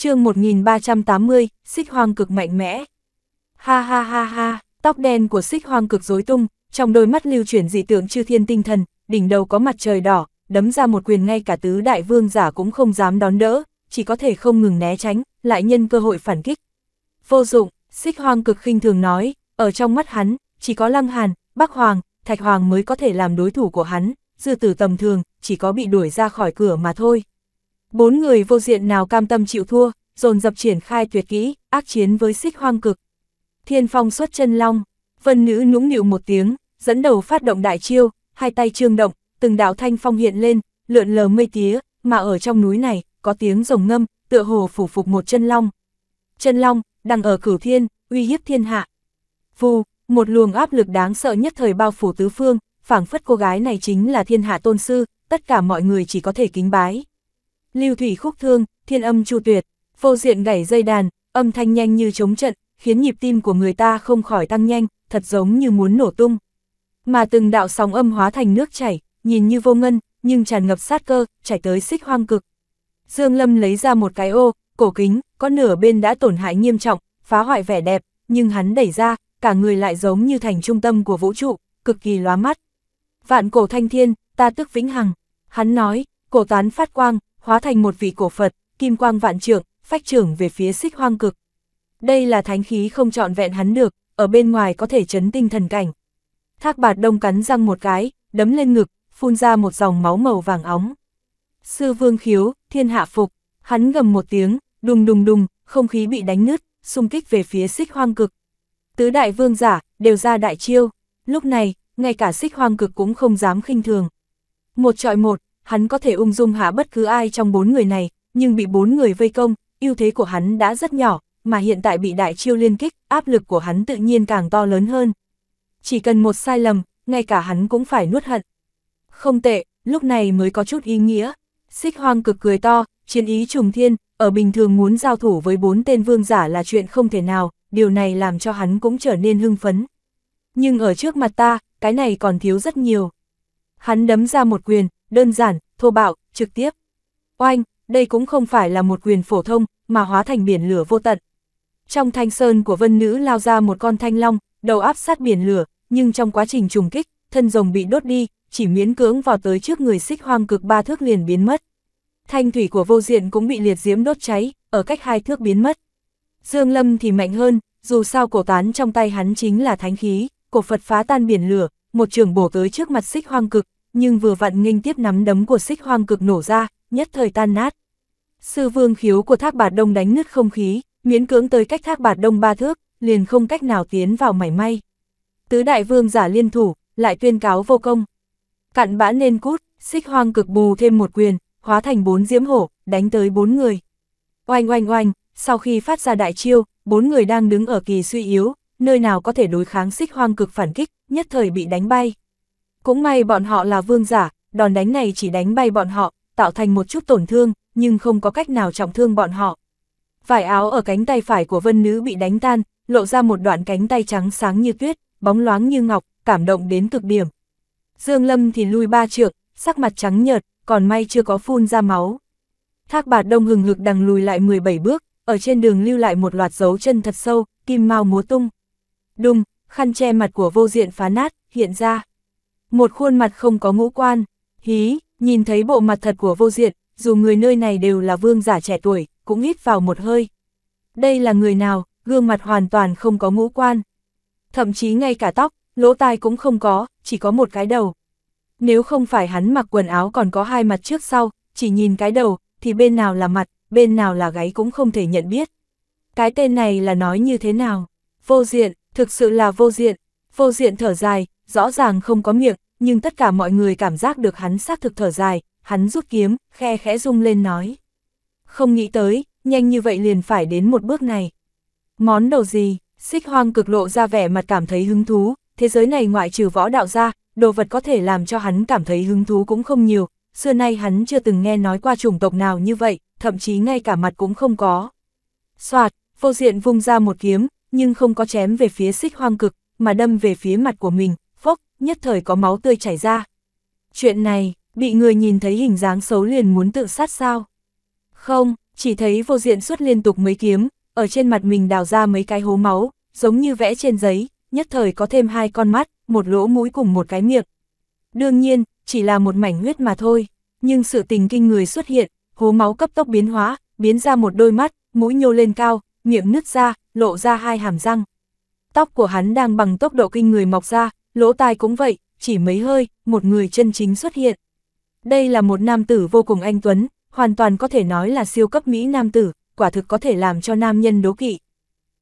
chương 1380, xích hoang cực mạnh mẽ. Ha ha ha ha, tóc đen của xích hoang cực rối tung, trong đôi mắt lưu chuyển dị tượng chư thiên tinh thần, đỉnh đầu có mặt trời đỏ, đấm ra một quyền ngay cả tứ đại vương giả cũng không dám đón đỡ, chỉ có thể không ngừng né tránh, lại nhân cơ hội phản kích. Vô dụng, xích hoang cực khinh thường nói, ở trong mắt hắn, chỉ có lăng hàn, bắc hoàng, thạch hoàng mới có thể làm đối thủ của hắn, dư tử tầm thường, chỉ có bị đuổi ra khỏi cửa mà thôi, Bốn người vô diện nào cam tâm chịu thua, dồn dập triển khai tuyệt kỹ, ác chiến với xích hoang cực. Thiên phong xuất chân long, vân nữ nũng nịu một tiếng, dẫn đầu phát động đại chiêu, hai tay trương động, từng đạo thanh phong hiện lên, lượn lờ mây tía, mà ở trong núi này, có tiếng rồng ngâm, tựa hồ phủ phục một chân long. Chân long, đang ở cửu thiên, uy hiếp thiên hạ. Vù, một luồng áp lực đáng sợ nhất thời bao phủ tứ phương, phảng phất cô gái này chính là thiên hạ tôn sư, tất cả mọi người chỉ có thể kính bái lưu thủy khúc thương, thiên âm chu tuyệt, vô diện gảy dây đàn, âm thanh nhanh như chống trận, khiến nhịp tim của người ta không khỏi tăng nhanh, thật giống như muốn nổ tung. Mà từng đạo sóng âm hóa thành nước chảy, nhìn như vô ngân, nhưng tràn ngập sát cơ, chảy tới xích hoang cực. Dương Lâm lấy ra một cái ô, cổ kính, có nửa bên đã tổn hại nghiêm trọng, phá hoại vẻ đẹp, nhưng hắn đẩy ra, cả người lại giống như thành trung tâm của vũ trụ, cực kỳ lóa mắt. Vạn cổ thanh thiên, ta tức vĩnh hằng. Hắn nói, cổ tán phát quang, hóa thành một vị cổ Phật, kim quang vạn trượng, phách trưởng về phía xích hoang cực. Đây là thánh khí không trọn vẹn hắn được, ở bên ngoài có thể chấn tinh thần cảnh. Thác bạt đông cắn răng một cái, đấm lên ngực, phun ra một dòng máu màu vàng óng. Sư vương khiếu, thiên hạ phục, hắn gầm một tiếng, đùng đùng đùng, không khí bị đánh nứt, xung kích về phía xích hoang cực. Tứ đại vương giả, đều ra đại chiêu, lúc này, ngay cả xích hoang cực cũng không dám khinh thường. Một trọi một, hắn có thể ung dung hạ bất cứ ai trong bốn người này, nhưng bị bốn người vây công, ưu thế của hắn đã rất nhỏ, mà hiện tại bị đại chiêu liên kích, áp lực của hắn tự nhiên càng to lớn hơn. Chỉ cần một sai lầm, ngay cả hắn cũng phải nuốt hận. Không tệ, lúc này mới có chút ý nghĩa. Xích hoang cực cười to, chiến ý trùng thiên, ở bình thường muốn giao thủ với bốn tên vương giả là chuyện không thể nào, điều này làm cho hắn cũng trở nên hưng phấn. Nhưng ở trước mặt ta, cái này còn thiếu rất nhiều. Hắn đấm ra một quyền, đơn giản, thô bạo, trực tiếp. Oanh, đây cũng không phải là một quyền phổ thông, mà hóa thành biển lửa vô tận. Trong thanh sơn của vân nữ lao ra một con thanh long, đầu áp sát biển lửa, nhưng trong quá trình trùng kích, thân rồng bị đốt đi, chỉ miễn cưỡng vào tới trước người xích hoang cực ba thước liền biến mất. Thanh thủy của vô diện cũng bị liệt diễm đốt cháy, ở cách hai thước biến mất. Dương Lâm thì mạnh hơn, dù sao cổ tán trong tay hắn chính là thánh khí, cổ Phật phá tan biển lửa, một trường bổ tới trước mặt xích hoang cực, nhưng vừa vặn nghênh tiếp nắm đấm của xích hoang cực nổ ra, nhất thời tan nát. Sư vương khiếu của thác bạt đông đánh nứt không khí, miễn cưỡng tới cách thác bạt đông ba thước, liền không cách nào tiến vào mảy may. Tứ đại vương giả liên thủ, lại tuyên cáo vô công. Cạn bã nên cút, xích hoang cực bù thêm một quyền, hóa thành bốn diễm hổ, đánh tới bốn người. Oanh oanh oanh, sau khi phát ra đại chiêu, bốn người đang đứng ở kỳ suy yếu, nơi nào có thể đối kháng xích hoang cực phản kích, nhất thời bị đánh bay. Cũng may bọn họ là vương giả, đòn đánh này chỉ đánh bay bọn họ, tạo thành một chút tổn thương, nhưng không có cách nào trọng thương bọn họ. Vải áo ở cánh tay phải của vân nữ bị đánh tan, lộ ra một đoạn cánh tay trắng sáng như tuyết, bóng loáng như ngọc, cảm động đến cực điểm. Dương Lâm thì lui ba trượng, sắc mặt trắng nhợt, còn may chưa có phun ra máu. Thác bạt đông hừng hực đằng lùi lại 17 bước, ở trên đường lưu lại một loạt dấu chân thật sâu, kim mau múa tung. Đùng, khăn che mặt của vô diện phá nát, hiện ra một khuôn mặt không có ngũ quan, hí, nhìn thấy bộ mặt thật của vô diệt, dù người nơi này đều là vương giả trẻ tuổi, cũng hít vào một hơi. Đây là người nào, gương mặt hoàn toàn không có ngũ quan. Thậm chí ngay cả tóc, lỗ tai cũng không có, chỉ có một cái đầu. Nếu không phải hắn mặc quần áo còn có hai mặt trước sau, chỉ nhìn cái đầu, thì bên nào là mặt, bên nào là gáy cũng không thể nhận biết. Cái tên này là nói như thế nào? Vô diện, thực sự là vô diện, Vô diện thở dài, rõ ràng không có miệng, nhưng tất cả mọi người cảm giác được hắn xác thực thở dài, hắn rút kiếm, khe khẽ rung lên nói. Không nghĩ tới, nhanh như vậy liền phải đến một bước này. Món đồ gì, xích hoang cực lộ ra vẻ mặt cảm thấy hứng thú, thế giới này ngoại trừ võ đạo ra, đồ vật có thể làm cho hắn cảm thấy hứng thú cũng không nhiều, xưa nay hắn chưa từng nghe nói qua chủng tộc nào như vậy, thậm chí ngay cả mặt cũng không có. Soạt, vô diện vung ra một kiếm, nhưng không có chém về phía xích hoang cực, mà đâm về phía mặt của mình, phốc, nhất thời có máu tươi chảy ra. Chuyện này, bị người nhìn thấy hình dáng xấu liền muốn tự sát sao? Không, chỉ thấy vô diện xuất liên tục mấy kiếm, ở trên mặt mình đào ra mấy cái hố máu, giống như vẽ trên giấy, nhất thời có thêm hai con mắt, một lỗ mũi cùng một cái miệng. Đương nhiên, chỉ là một mảnh huyết mà thôi, nhưng sự tình kinh người xuất hiện, hố máu cấp tốc biến hóa, biến ra một đôi mắt, mũi nhô lên cao, miệng nứt ra, lộ ra hai hàm răng. Tóc của hắn đang bằng tốc độ kinh người mọc ra, lỗ tai cũng vậy, chỉ mấy hơi, một người chân chính xuất hiện. Đây là một nam tử vô cùng anh tuấn, hoàn toàn có thể nói là siêu cấp Mỹ nam tử, quả thực có thể làm cho nam nhân đố kỵ.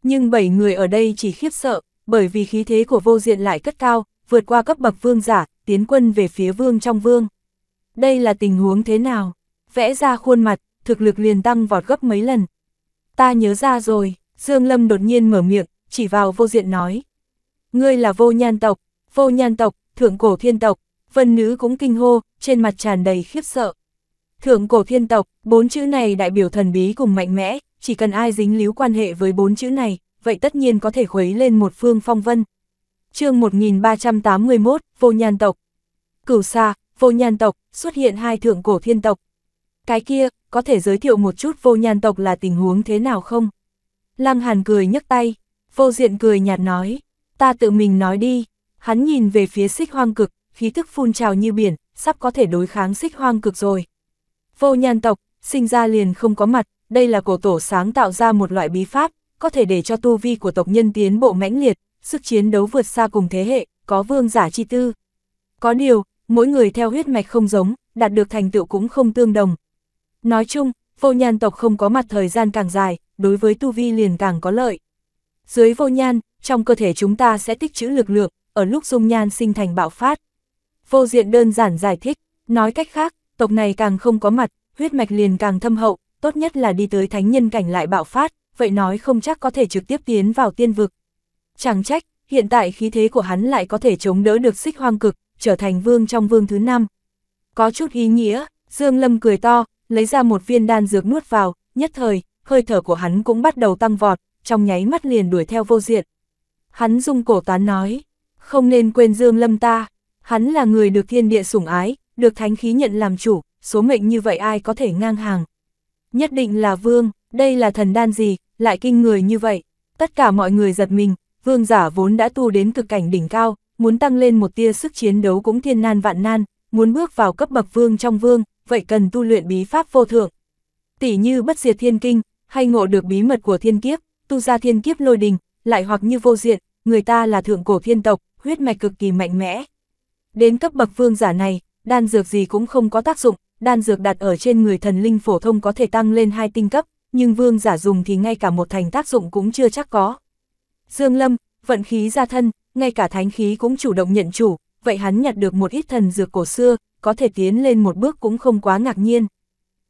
Nhưng bảy người ở đây chỉ khiếp sợ, bởi vì khí thế của vô diện lại cất cao, vượt qua cấp bậc vương giả, tiến quân về phía vương trong vương. Đây là tình huống thế nào? Vẽ ra khuôn mặt, thực lực liền tăng vọt gấp mấy lần. Ta nhớ ra rồi, Dương Lâm đột nhiên mở miệng, chỉ vào vô diện nói. Ngươi là vô nhan tộc, vô nhan tộc, thượng cổ thiên tộc, vân nữ cũng kinh hô, trên mặt tràn đầy khiếp sợ. Thượng cổ thiên tộc, bốn chữ này đại biểu thần bí cùng mạnh mẽ, chỉ cần ai dính líu quan hệ với bốn chữ này, vậy tất nhiên có thể khuấy lên một phương phong vân. chương 1381, vô nhan tộc. Cửu xa, vô nhan tộc, xuất hiện hai thượng cổ thiên tộc. Cái kia, có thể giới thiệu một chút vô nhan tộc là tình huống thế nào không? Lăng Hàn cười nhấc tay, Vô diện cười nhạt nói, ta tự mình nói đi, hắn nhìn về phía xích hoang cực, khí thức phun trào như biển, sắp có thể đối kháng xích hoang cực rồi. Vô Nhan tộc, sinh ra liền không có mặt, đây là cổ tổ sáng tạo ra một loại bí pháp, có thể để cho tu vi của tộc nhân tiến bộ mãnh liệt, sức chiến đấu vượt xa cùng thế hệ, có vương giả chi tư. Có điều, mỗi người theo huyết mạch không giống, đạt được thành tựu cũng không tương đồng. Nói chung, vô Nhan tộc không có mặt thời gian càng dài, đối với tu vi liền càng có lợi. Dưới vô nhan, trong cơ thể chúng ta sẽ tích trữ lực lượng, ở lúc dung nhan sinh thành bạo phát. Vô diện đơn giản giải thích, nói cách khác, tộc này càng không có mặt, huyết mạch liền càng thâm hậu, tốt nhất là đi tới thánh nhân cảnh lại bạo phát, vậy nói không chắc có thể trực tiếp tiến vào tiên vực. Chẳng trách, hiện tại khí thế của hắn lại có thể chống đỡ được xích hoang cực, trở thành vương trong vương thứ năm. Có chút ý nghĩa, Dương Lâm cười to, lấy ra một viên đan dược nuốt vào, nhất thời, hơi thở của hắn cũng bắt đầu tăng vọt, trong nháy mắt liền đuổi theo vô diệt. Hắn dung cổ tán nói, không nên quên Dương Lâm ta, hắn là người được thiên địa sủng ái, được thánh khí nhận làm chủ, số mệnh như vậy ai có thể ngang hàng. Nhất định là vương, đây là thần đan gì, lại kinh người như vậy. Tất cả mọi người giật mình, vương giả vốn đã tu đến cực cảnh đỉnh cao, muốn tăng lên một tia sức chiến đấu cũng thiên nan vạn nan, muốn bước vào cấp bậc vương trong vương, vậy cần tu luyện bí pháp vô thượng. Tỷ như bất diệt thiên kinh, hay ngộ được bí mật của thiên kiếp, tu ra thiên kiếp lôi đình, lại hoặc như vô diện, người ta là thượng cổ thiên tộc, huyết mạch cực kỳ mạnh mẽ. Đến cấp bậc vương giả này, đan dược gì cũng không có tác dụng, đan dược đặt ở trên người thần linh phổ thông có thể tăng lên hai tinh cấp, nhưng vương giả dùng thì ngay cả một thành tác dụng cũng chưa chắc có. Dương Lâm, vận khí ra thân, ngay cả thánh khí cũng chủ động nhận chủ, vậy hắn nhặt được một ít thần dược cổ xưa, có thể tiến lên một bước cũng không quá ngạc nhiên.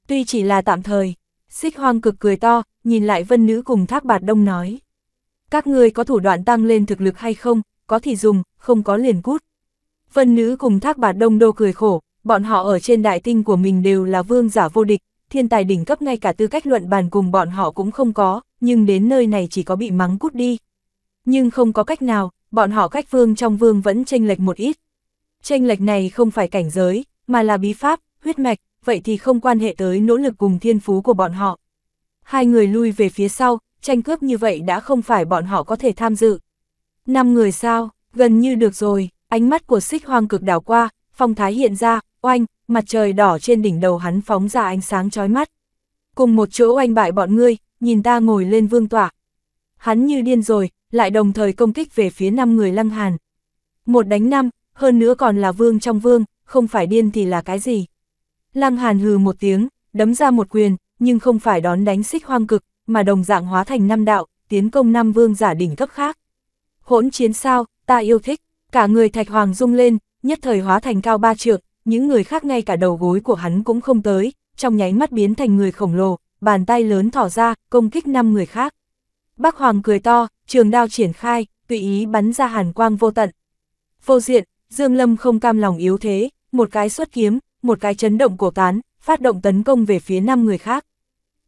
Tuy chỉ là tạm thời, Xích hoang cực cười to, nhìn lại vân nữ cùng thác bạt đông nói. Các ngươi có thủ đoạn tăng lên thực lực hay không, có thì dùng, không có liền cút. Vân nữ cùng thác bạt đông đô cười khổ, bọn họ ở trên đại tinh của mình đều là vương giả vô địch, thiên tài đỉnh cấp ngay cả tư cách luận bàn cùng bọn họ cũng không có, nhưng đến nơi này chỉ có bị mắng cút đi. Nhưng không có cách nào, bọn họ cách vương trong vương vẫn chênh lệch một ít. Chênh lệch này không phải cảnh giới, mà là bí pháp, huyết mạch, vậy thì không quan hệ tới nỗ lực cùng thiên phú của bọn họ. Hai người lui về phía sau, tranh cướp như vậy đã không phải bọn họ có thể tham dự. Năm người sao, gần như được rồi, ánh mắt của xích hoang cực đảo qua, phong thái hiện ra, oanh, mặt trời đỏ trên đỉnh đầu hắn phóng ra ánh sáng chói mắt. Cùng một chỗ oanh bại bọn ngươi, nhìn ta ngồi lên vương tỏa. Hắn như điên rồi, lại đồng thời công kích về phía năm người lăng hàn. Một đánh năm, hơn nữa còn là vương trong vương, không phải điên thì là cái gì. Lăng Hàn hừ một tiếng, đấm ra một quyền, nhưng không phải đón đánh xích hoang cực, mà đồng dạng hóa thành năm đạo, tiến công năm vương giả đỉnh cấp khác. Hỗn chiến sao, ta yêu thích, cả người thạch hoàng rung lên, nhất thời hóa thành cao ba trượng, những người khác ngay cả đầu gối của hắn cũng không tới, trong nháy mắt biến thành người khổng lồ, bàn tay lớn thỏ ra, công kích năm người khác. Bác Hoàng cười to, trường đao triển khai, tùy ý bắn ra hàn quang vô tận. Vô diện, Dương Lâm không cam lòng yếu thế, một cái xuất kiếm, một cái chấn động của cán, phát động tấn công về phía năm người khác.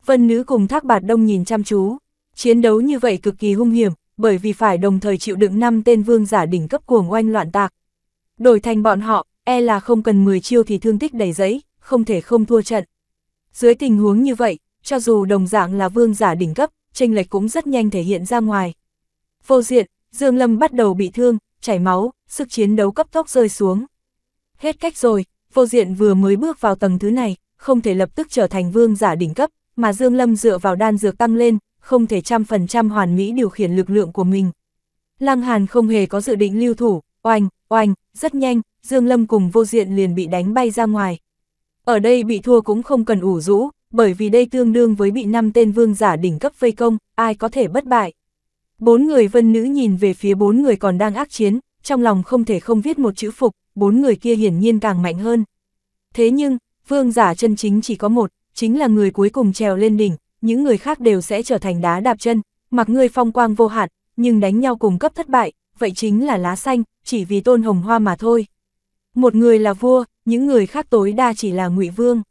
Vân nữ cùng thác bạt đông nhìn chăm chú, chiến đấu như vậy cực kỳ hung hiểm, bởi vì phải đồng thời chịu đựng năm tên vương giả đỉnh cấp cuồng oanh loạn tạc. Đổi thành bọn họ, e là không cần 10 chiêu thì thương tích đầy giấy, không thể không thua trận. Dưới tình huống như vậy, cho dù đồng dạng là vương giả đỉnh cấp, tranh lệch cũng rất nhanh thể hiện ra ngoài. Vô diện, Dương Lâm bắt đầu bị thương, chảy máu, sức chiến đấu cấp tốc rơi xuống. Hết cách rồi, vô diện vừa mới bước vào tầng thứ này, không thể lập tức trở thành vương giả đỉnh cấp, mà Dương Lâm dựa vào đan dược tăng lên, không thể trăm phần trăm hoàn mỹ điều khiển lực lượng của mình. Lăng Hàn không hề có dự định lưu thủ, oanh, oanh, rất nhanh, Dương Lâm cùng vô diện liền bị đánh bay ra ngoài. Ở đây bị thua cũng không cần ủ rũ, bởi vì đây tương đương với bị năm tên vương giả đỉnh cấp vây công, ai có thể bất bại. Bốn người vân nữ nhìn về phía bốn người còn đang ác chiến, trong lòng không thể không viết một chữ phục, bốn người kia hiển nhiên càng mạnh hơn. Thế nhưng, vương giả chân chính chỉ có một, chính là người cuối cùng trèo lên đỉnh, những người khác đều sẽ trở thành đá đạp chân, mặc người phong quang vô hạn, nhưng đánh nhau cùng cấp thất bại, vậy chính là lá xanh, chỉ vì tôn hồng hoa mà thôi. Một người là vua, những người khác tối đa chỉ là ngụy vương.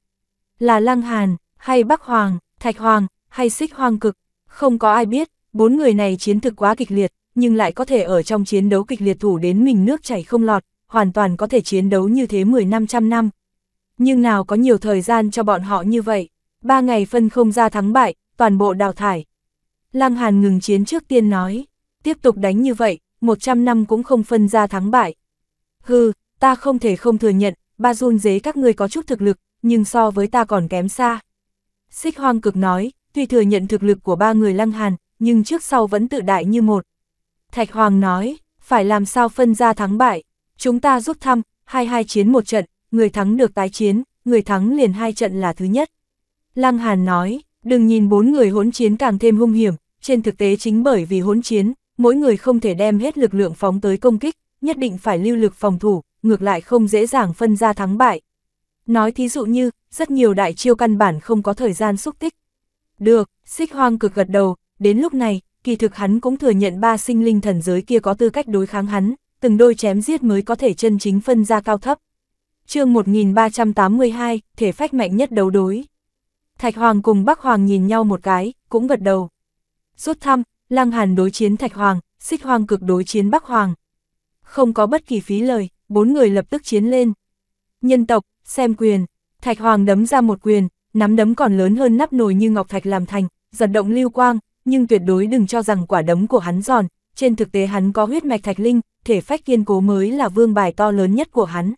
Là Lăng Hàn, hay Bắc Hoàng, Thạch Hoàng, hay Xích Hoàng Cực, không có ai biết, bốn người này chiến thực quá kịch liệt, nhưng lại có thể ở trong chiến đấu kịch liệt thủ đến mình nước chảy không lọt, hoàn toàn có thể chiến đấu như thế 10 trăm năm. Nhưng nào có nhiều thời gian cho bọn họ như vậy, ba ngày phân không ra thắng bại, toàn bộ đào thải. Lăng Hàn ngừng chiến trước tiên nói, tiếp tục đánh như vậy, 100 năm cũng không phân ra thắng bại. Hừ, ta không thể không thừa nhận, ba run dế các ngươi có chút thực lực, nhưng so với ta còn kém xa. Xích hoang cực nói, tuy thừa nhận thực lực của ba người lăng hàn, nhưng trước sau vẫn tự đại như một. Thạch hoàng nói, phải làm sao phân ra thắng bại. Chúng ta giúp thăm, hai hai chiến một trận, người thắng được tái chiến, người thắng liền hai trận là thứ nhất. Lăng Hàn nói, đừng nhìn bốn người hỗn chiến càng thêm hung hiểm, trên thực tế chính bởi vì hỗn chiến, mỗi người không thể đem hết lực lượng phóng tới công kích, nhất định phải lưu lực phòng thủ, ngược lại không dễ dàng phân ra thắng bại. Nói thí dụ như, rất nhiều đại chiêu căn bản không có thời gian xúc tích. Được, xích hoang cực gật đầu, đến lúc này, kỳ thực hắn cũng thừa nhận ba sinh linh thần giới kia có tư cách đối kháng hắn, từng đôi chém giết mới có thể chân chính phân ra cao thấp. chương 1382, thể phách mạnh nhất đấu đối. Thạch Hoàng cùng Bắc Hoàng nhìn nhau một cái, cũng gật đầu. Rút thăm, Lăng Hàn đối chiến Thạch Hoàng, Xích Hoàng cực đối chiến Bắc Hoàng. Không có bất kỳ phí lời, bốn người lập tức chiến lên. Nhân tộc, xem quyền, Thạch Hoàng đấm ra một quyền, nắm đấm còn lớn hơn nắp nồi như ngọc thạch làm thành, giật động lưu quang, nhưng tuyệt đối đừng cho rằng quả đấm của hắn giòn, trên thực tế hắn có huyết mạch thạch linh, thể phách kiên cố mới là vương bài to lớn nhất của hắn.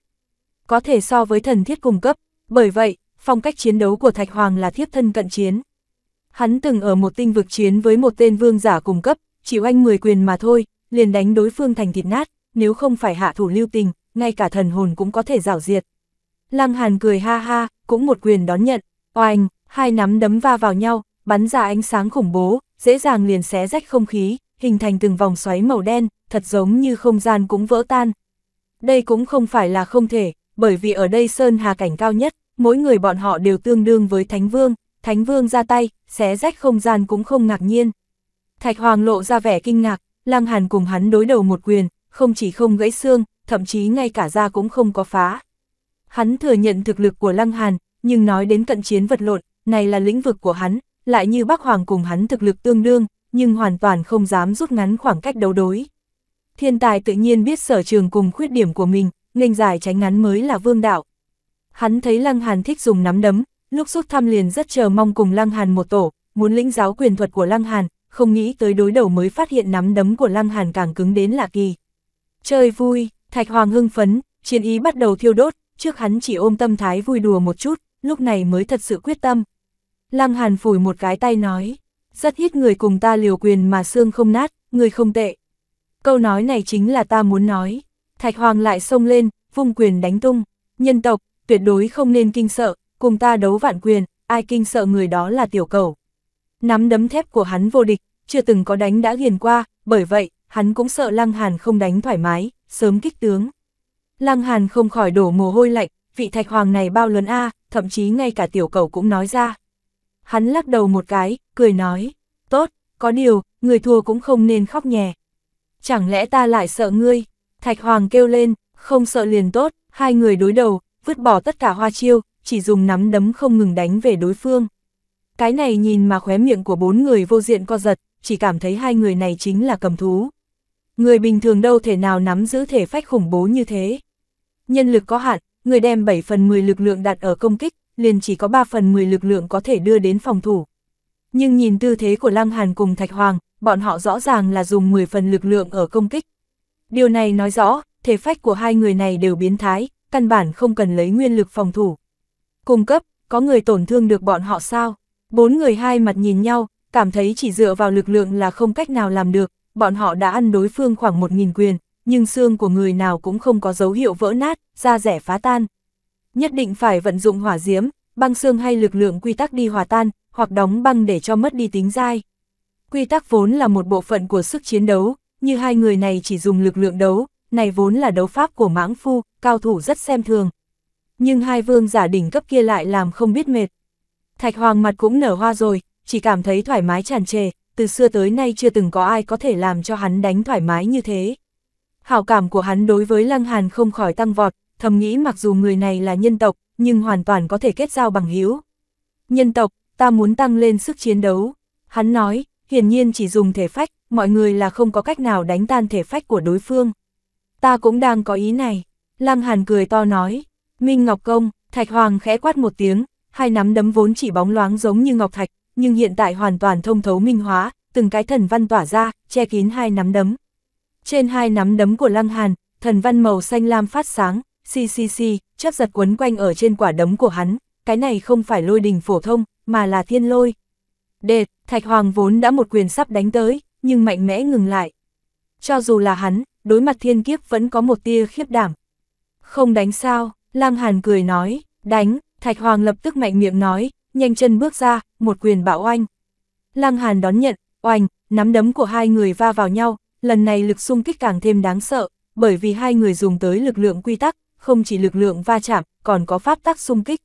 Có thể so với thần thiết cung cấp, bởi vậy, phong cách chiến đấu của Thạch Hoàng là thiếp thân cận chiến. Hắn từng ở một tinh vực chiến với một tên vương giả cung cấp, chịu anh 10 quyền mà thôi, liền đánh đối phương thành thịt nát, nếu không phải hạ thủ lưu tình, ngay cả thần hồn cũng có thể rảo diệt. Lăng Hàn cười ha ha, cũng một quyền đón nhận, oanh, hai nắm đấm va vào nhau, bắn ra ánh sáng khủng bố, dễ dàng liền xé rách không khí, hình thành từng vòng xoáy màu đen, thật giống như không gian cũng vỡ tan. Đây cũng không phải là không thể, bởi vì ở đây Sơn Hà cảnh cao nhất, mỗi người bọn họ đều tương đương với Thánh Vương, Thánh Vương ra tay, xé rách không gian cũng không ngạc nhiên. Thạch Hoàng lộ ra vẻ kinh ngạc, Lăng Hàn cùng hắn đối đầu một quyền, không chỉ không gãy xương, thậm chí ngay cả da cũng không có phá. Hắn thừa nhận thực lực của Lăng Hàn, nhưng nói đến cận chiến vật lộn, này là lĩnh vực của hắn, lại như Bắc Hoàng cùng hắn thực lực tương đương, nhưng hoàn toàn không dám rút ngắn khoảng cách đấu đối. Thiên tài tự nhiên biết sở trường cùng khuyết điểm của mình, nghênh giải tránh ngắn mới là vương đạo. Hắn thấy Lăng Hàn thích dùng nắm đấm, lúc rút thăm liền rất chờ mong cùng Lăng Hàn một tổ, muốn lĩnh giáo quyền thuật của Lăng Hàn, không nghĩ tới đối đầu mới phát hiện nắm đấm của Lăng Hàn càng cứng đến lạ kỳ. Chơi vui, Thạch Hoàng hưng phấn, chiến ý bắt đầu thiêu đốt, trước hắn chỉ ôm tâm thái vui đùa một chút, lúc này mới thật sự quyết tâm. Lăng Hàn phủi một cái tay nói, rất ít người cùng ta liều quyền mà xương không nát, người không tệ. Câu nói này chính là ta muốn nói. Thạch Hoàng lại xông lên, vung quyền đánh tung. Nhân tộc, tuyệt đối không nên kinh sợ, cùng ta đấu vạn quyền, ai kinh sợ người đó là tiểu cầu. Nắm đấm thép của hắn vô địch, chưa từng có đánh đã ghiền qua, bởi vậy, hắn cũng sợ Lăng Hàn không đánh thoải mái, sớm kích tướng. Lăng Hàn không khỏi đổ mồ hôi lạnh, vị thạch hoàng này bao lớn a, thậm chí ngay cả tiểu cầu cũng nói ra. Hắn lắc đầu một cái, cười nói, tốt, có điều, người thua cũng không nên khóc nhè. Chẳng lẽ ta lại sợ ngươi? Thạch Hoàng kêu lên, không sợ liền tốt, hai người đối đầu, vứt bỏ tất cả hoa chiêu, chỉ dùng nắm đấm không ngừng đánh về đối phương. Cái này nhìn mà khóe miệng của bốn người vô diện co giật, chỉ cảm thấy hai người này chính là cầm thú. Người bình thường đâu thể nào nắm giữ thể phách khủng bố như thế. Nhân lực có hạn, người đem 7 phần 10 lực lượng đặt ở công kích, liền chỉ có 3 phần 10 lực lượng có thể đưa đến phòng thủ nhưng nhìn tư thế của Lăng Hàn cùng Thạch Hoàng, bọn họ rõ ràng là dùng 10 phần lực lượng ở công kích. Điều này nói rõ, thể phách của hai người này đều biến thái, căn bản không cần lấy nguyên lực phòng thủ. Cung cấp, có người tổn thương được bọn họ sao? Bốn người hai mặt nhìn nhau, cảm thấy chỉ dựa vào lực lượng là không cách nào làm được, bọn họ đã ăn đối phương khoảng 1.000 quyền, nhưng xương của người nào cũng không có dấu hiệu vỡ nát, da rẻ phá tan. Nhất định phải vận dụng hỏa diễm, băng xương hay lực lượng quy tắc đi hòa tan, hoặc đóng băng để cho mất đi tính dai. Quy tắc vốn là một bộ phận của sức chiến đấu, như hai người này chỉ dùng lực lượng đấu, này vốn là đấu pháp của mãng phu, cao thủ rất xem thường. Nhưng hai vương giả đỉnh cấp kia lại làm không biết mệt. Thạch Hoàng mặt cũng nở hoa rồi, chỉ cảm thấy thoải mái tràn trề, từ xưa tới nay chưa từng có ai có thể làm cho hắn đánh thoải mái như thế. Hảo cảm của hắn đối với Lăng Hàn không khỏi tăng vọt, thầm nghĩ mặc dù người này là nhân tộc, nhưng hoàn toàn có thể kết giao bằng hữu Nhân tộc, ta muốn tăng lên sức chiến đấu. Hắn nói, hiển nhiên chỉ dùng thể phách, mọi người là không có cách nào đánh tan thể phách của đối phương. Ta cũng đang có ý này. Lăng Hàn cười to nói, Minh Ngọc Công, Thạch Hoàng khẽ quát một tiếng, hai nắm đấm vốn chỉ bóng loáng giống như Ngọc Thạch, nhưng hiện tại hoàn toàn thông thấu minh hóa, từng cái thần văn tỏa ra, che kín hai nắm đấm. Trên hai nắm đấm của Lăng Hàn, thần văn màu xanh lam phát sáng, xì xì xì, chấp giật quấn quanh ở trên quả đấm của hắn, cái này không phải lôi đình phổ thông, mà là thiên lôi. Đệt, Thạch Hoàng vốn đã một quyền sắp đánh tới, nhưng mạnh mẽ ngừng lại. Cho dù là hắn, đối mặt thiên kiếp vẫn có một tia khiếp đảm. Không đánh sao, Lang Hàn cười nói, đánh, Thạch Hoàng lập tức mạnh miệng nói, nhanh chân bước ra, một quyền bạo oanh. Lang Hàn đón nhận, oanh, nắm đấm của hai người va vào nhau, lần này lực xung kích càng thêm đáng sợ, bởi vì hai người dùng tới lực lượng quy tắc, không chỉ lực lượng va chạm, còn có pháp tắc xung kích.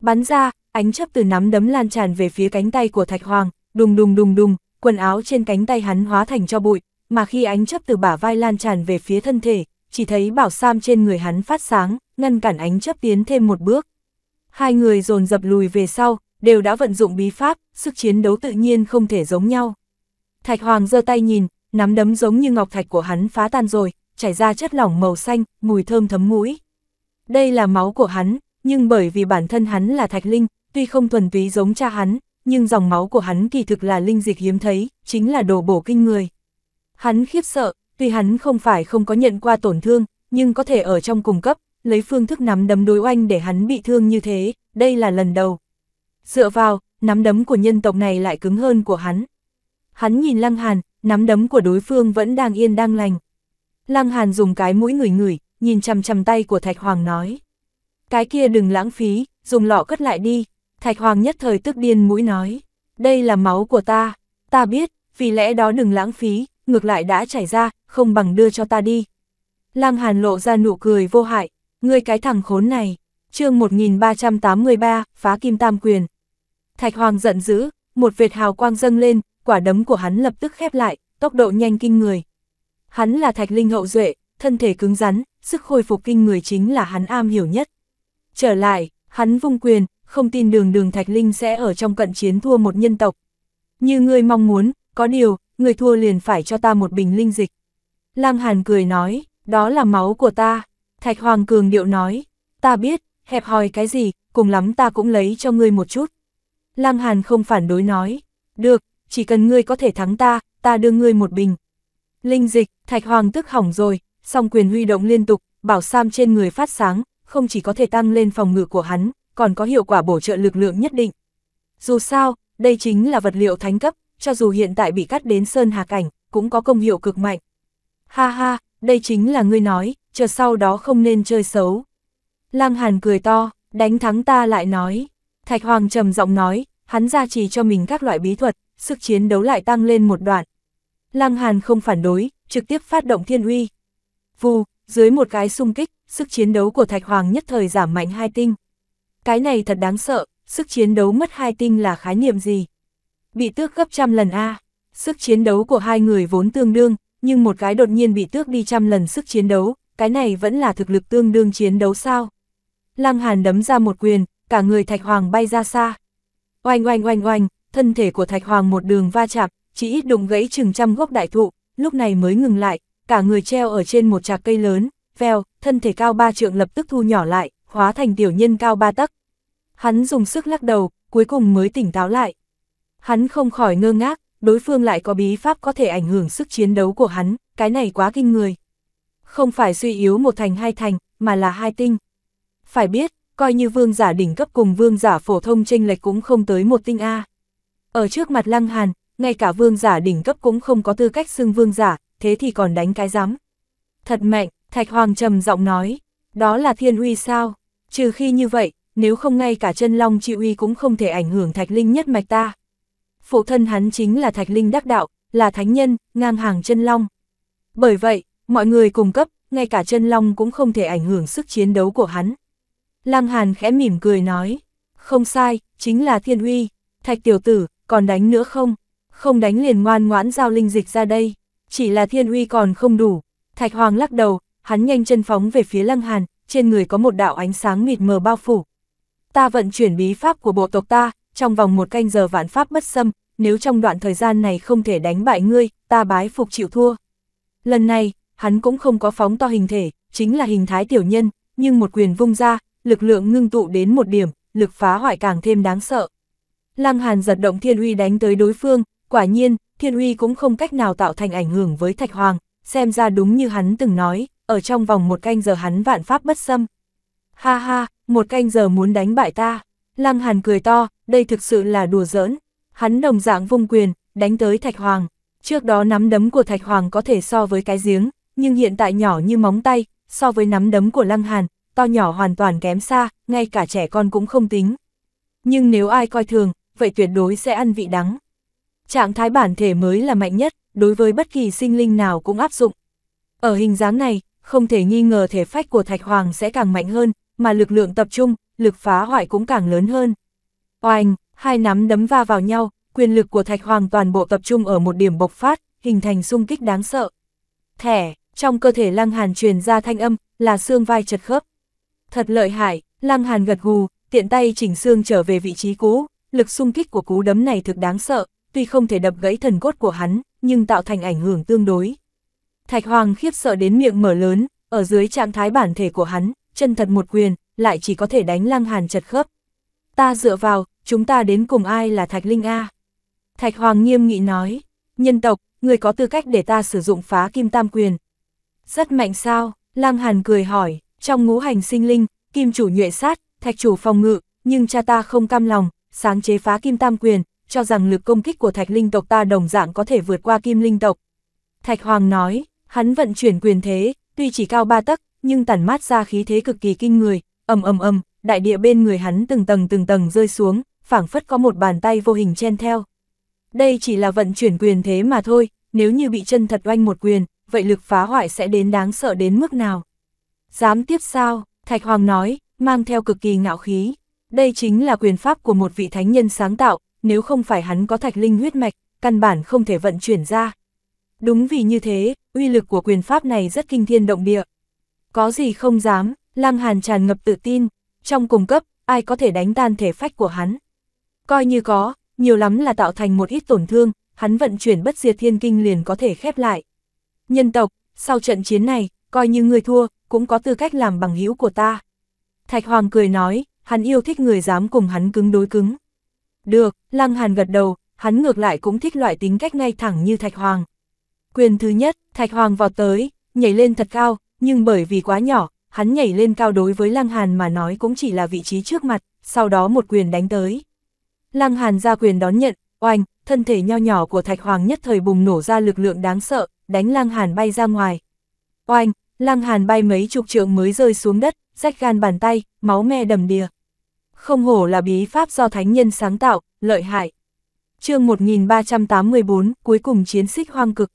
Bắn ra, ánh chấp từ nắm đấm lan tràn về phía cánh tay của Thạch Hoàng, đùng đùng đùng đùng, quần áo trên cánh tay hắn hóa thành cho bụi, mà khi ánh chấp từ bả vai lan tràn về phía thân thể, chỉ thấy bảo sam trên người hắn phát sáng, ngăn cản ánh chấp tiến thêm một bước. Hai người dồn dập lùi về sau, đều đã vận dụng bí pháp, sức chiến đấu tự nhiên không thể giống nhau. Thạch Hoàng giơ tay nhìn, nắm đấm giống như ngọc thạch của hắn phá tan rồi, chảy ra chất lỏng màu xanh, mùi thơm thấm mũi. Đây là máu của hắn, nhưng bởi vì bản thân hắn là thạch linh, tuy không thuần túy giống cha hắn, nhưng dòng máu của hắn kỳ thực là linh dịch hiếm thấy, chính là đồ bổ kinh người. Hắn khiếp sợ, tuy hắn không phải không có nhận qua tổn thương, nhưng có thể ở trong cùng cấp, lấy phương thức nắm đấm đối oanh để hắn bị thương như thế, đây là lần đầu. Dựa vào, nắm đấm của nhân tộc này lại cứng hơn của hắn. Hắn nhìn Lăng Hàn, nắm đấm của đối phương vẫn đang yên đang lành. Lăng Hàn dùng cái mũi ngửi ngửi, nhìn chằm chằm tay của Thạch Hoàng nói. Cái kia đừng lãng phí, dùng lọ cất lại đi. Thạch Hoàng nhất thời tức điên mũi nói. Đây là máu của ta. Ta biết, vì lẽ đó đừng lãng phí, ngược lại đã chảy ra, không bằng đưa cho ta đi. Lăng Hàn lộ ra nụ cười vô hại. Ngươi cái thằng khốn này. chương 1383, phá kim tam quyền. Thạch Hoàng giận dữ, một vệt hào quang dâng lên, quả đấm của hắn lập tức khép lại, tốc độ nhanh kinh người. Hắn là thạch linh hậu duệ, thân thể cứng rắn, sức khôi phục kinh người chính là hắn am hiểu nhất. Trở lại, hắn vung quyền, không tin đường đường Thạch Linh sẽ ở trong cận chiến thua một nhân tộc. Như ngươi mong muốn, có điều, người thua liền phải cho ta một bình linh dịch. Lăng Hàn cười nói, đó là máu của ta. Thạch Hoàng Cường điệu nói, ta biết, hẹp hòi cái gì, cùng lắm ta cũng lấy cho ngươi một chút. Lăng Hàn không phản đối nói, được, chỉ cần ngươi có thể thắng ta, ta đưa ngươi một bình. Linh dịch, Thạch Hoàng tức hỏng rồi, song quyền huy động liên tục, bảo sam trên người phát sáng, không chỉ có thể tăng lên phòng ngự của hắn, còn có hiệu quả bổ trợ lực lượng nhất định. Dù sao, đây chính là vật liệu thánh cấp, cho dù hiện tại bị cắt đến sơn hà cảnh, cũng có công hiệu cực mạnh. Ha ha, đây chính là ngươi nói, chờ sau đó không nên chơi xấu. Lăng Hàn cười to, đánh thắng ta lại nói. Thạch Hoàng trầm giọng nói, hắn ra chỉ cho mình các loại bí thuật, sức chiến đấu lại tăng lên một đoạn. Lăng Hàn không phản đối, trực tiếp phát động thiên uy. Vù, dưới một cái xung kích, sức chiến đấu của Thạch Hoàng nhất thời giảm mạnh hai tinh. Cái này thật đáng sợ, sức chiến đấu mất hai tinh là khái niệm gì? Bị tước gấp trăm lần A, sức chiến đấu của hai người vốn tương đương, nhưng một cái đột nhiên bị tước đi trăm lần sức chiến đấu, cái này vẫn là thực lực tương đương chiến đấu sao? Lăng Hàn đấm ra một quyền, cả người Thạch Hoàng bay ra xa. Oanh oanh oanh oanh, thân thể của Thạch Hoàng một đường va chạm, chỉ ít đụng gãy chừng trăm gốc đại thụ, lúc này mới ngừng lại, cả người treo ở trên một trạc cây lớn, veo, thân thể cao ba trượng lập tức thu nhỏ lại, hóa thành tiểu nhân cao ba tấc. Hắn dùng sức lắc đầu, cuối cùng mới tỉnh táo lại. Hắn không khỏi ngơ ngác, đối phương lại có bí pháp có thể ảnh hưởng sức chiến đấu của hắn, cái này quá kinh người. Không phải suy yếu một thành hai thành, mà là hai tinh. Phải biết, coi như vương giả đỉnh cấp cùng vương giả phổ thông tranh lệch cũng không tới một tinh A. Ở trước mặt lăng hàn, ngay cả vương giả đỉnh cấp cũng không có tư cách xưng vương giả, thế thì còn đánh cái giám. Thật mạnh, Thạch Hoàng trầm giọng nói, đó là thiên uy sao? Trừ khi như vậy, nếu không ngay cả chân long chi uy cũng không thể ảnh hưởng Thạch Linh nhất mạch ta. Phụ thân hắn chính là Thạch Linh đắc đạo, là thánh nhân, ngang hàng chân long. Bởi vậy, mọi người cùng cấp, ngay cả chân long cũng không thể ảnh hưởng sức chiến đấu của hắn. Lăng Hàn khẽ mỉm cười nói, không sai, chính là thiên uy, thạch tiểu tử, còn đánh nữa không? Không đánh liền ngoan ngoãn giao linh dịch ra đây, chỉ là thiên uy còn không đủ. Thạch Hoàng lắc đầu, hắn nhanh chân phóng về phía Lăng Hàn, trên người có một đạo ánh sáng mịt mờ bao phủ. Ta vận chuyển bí pháp của bộ tộc ta, trong vòng một canh giờ vạn pháp bất xâm, nếu trong đoạn thời gian này không thể đánh bại ngươi, ta bái phục chịu thua. Lần này, hắn cũng không có phóng to hình thể, chính là hình thái tiểu nhân, nhưng một quyền vung ra, lực lượng ngưng tụ đến một điểm, lực phá hoại càng thêm đáng sợ. Lăng Hàn giật động thiên uy đánh tới đối phương, quả nhiên, thiên uy cũng không cách nào tạo thành ảnh hưởng với Thạch Hoàng, xem ra đúng như hắn từng nói, ở trong vòng một canh giờ hắn vạn pháp bất xâm. Ha ha, một canh giờ muốn đánh bại ta. Lăng Hàn cười to, đây thực sự là đùa giỡn. Hắn đồng dạng vung quyền, đánh tới Thạch Hoàng. Trước đó nắm đấm của Thạch Hoàng có thể so với cái giếng, nhưng hiện tại nhỏ như móng tay, so với nắm đấm của Lăng Hàn, to nhỏ hoàn toàn kém xa, ngay cả trẻ con cũng không tính. Nhưng nếu ai coi thường, vậy tuyệt đối sẽ ăn vị đắng. Trạng thái bản thể mới là mạnh nhất, đối với bất kỳ sinh linh nào cũng áp dụng. Ở hình dáng này, không thể nghi ngờ thể phách của Thạch Hoàng sẽ càng mạnh hơn, mà lực lượng tập trung, lực phá hoại cũng càng lớn hơn. Oanh, hai nắm đấm va vào nhau, quyền lực của Thạch Hoàng toàn bộ tập trung ở một điểm bộc phát, hình thành xung kích đáng sợ. Thẻ, trong cơ thể Lăng Hàn truyền ra thanh âm, là xương vai chật khớp. Thật lợi hại, Lăng Hàn gật gù, tiện tay chỉnh xương trở về vị trí cũ, lực xung kích của cú đấm này thực đáng sợ, tuy không thể đập gãy thần cốt của hắn, nhưng tạo thành ảnh hưởng tương đối. Thạch Hoàng khiếp sợ đến miệng mở lớn, ở dưới trạng thái bản thể của hắn, chân thật một quyền, lại chỉ có thể đánh Lăng Hàn chật khớp. Ta dựa vào, chúng ta đến cùng ai là Thạch Linh A? Thạch Hoàng nghiêm nghị nói, nhân tộc, người có tư cách để ta sử dụng phá kim tam quyền. Rất mạnh sao, Lăng Hàn cười hỏi, trong ngũ hành sinh linh, kim chủ nhuệ sát, thạch chủ phòng ngự, nhưng cha ta không cam lòng, sáng chế phá kim tam quyền, cho rằng lực công kích của thạch linh tộc ta đồng dạng có thể vượt qua kim linh tộc. Thạch Hoàng nói, Hắn vận chuyển quyền thế, tuy chỉ cao ba tấc, nhưng tản mát ra khí thế cực kỳ kinh người, ầm ầm ầm, đại địa bên người hắn từng tầng từng tầng rơi xuống, phảng phất có một bàn tay vô hình chen theo. Đây chỉ là vận chuyển quyền thế mà thôi, nếu như bị chân thật oanh một quyền, vậy lực phá hoại sẽ đến đáng sợ đến mức nào? Dám tiếp sao? Thạch Hoàng nói, mang theo cực kỳ ngạo khí. Đây chính là quyền pháp của một vị thánh nhân sáng tạo, nếu không phải hắn có thạch linh huyết mạch, căn bản không thể vận chuyển ra. Đúng vì như thế, uy lực của quyền pháp này rất kinh thiên động địa. Có gì không dám, Lăng Hàn tràn ngập tự tin, trong cùng cấp, ai có thể đánh tan thể phách của hắn. Coi như có, nhiều lắm là tạo thành một ít tổn thương, hắn vận chuyển bất diệt thiên kinh liền có thể khép lại. Nhân tộc, sau trận chiến này, coi như người thua, cũng có tư cách làm bằng hữu của ta. Thạch Hoàng cười nói, hắn yêu thích người dám cùng hắn cứng đối cứng. Được, Lăng Hàn gật đầu, hắn ngược lại cũng thích loại tính cách ngay thẳng như Thạch Hoàng. Quyền thứ nhất, Thạch Hoàng vọt tới, nhảy lên thật cao, nhưng bởi vì quá nhỏ, hắn nhảy lên cao đối với Lăng Hàn mà nói cũng chỉ là vị trí trước mặt, sau đó một quyền đánh tới. Lăng Hàn ra quyền đón nhận, oanh, thân thể nho nhỏ của Thạch Hoàng nhất thời bùng nổ ra lực lượng đáng sợ, đánh Lăng Hàn bay ra ngoài. Oanh, Lăng Hàn bay mấy chục trượng mới rơi xuống đất, rách gan bàn tay, máu me đầm đìa. Không hổ là bí pháp do thánh nhân sáng tạo, lợi hại. Chương 1384, cuối cùng chiến xích hoang cực.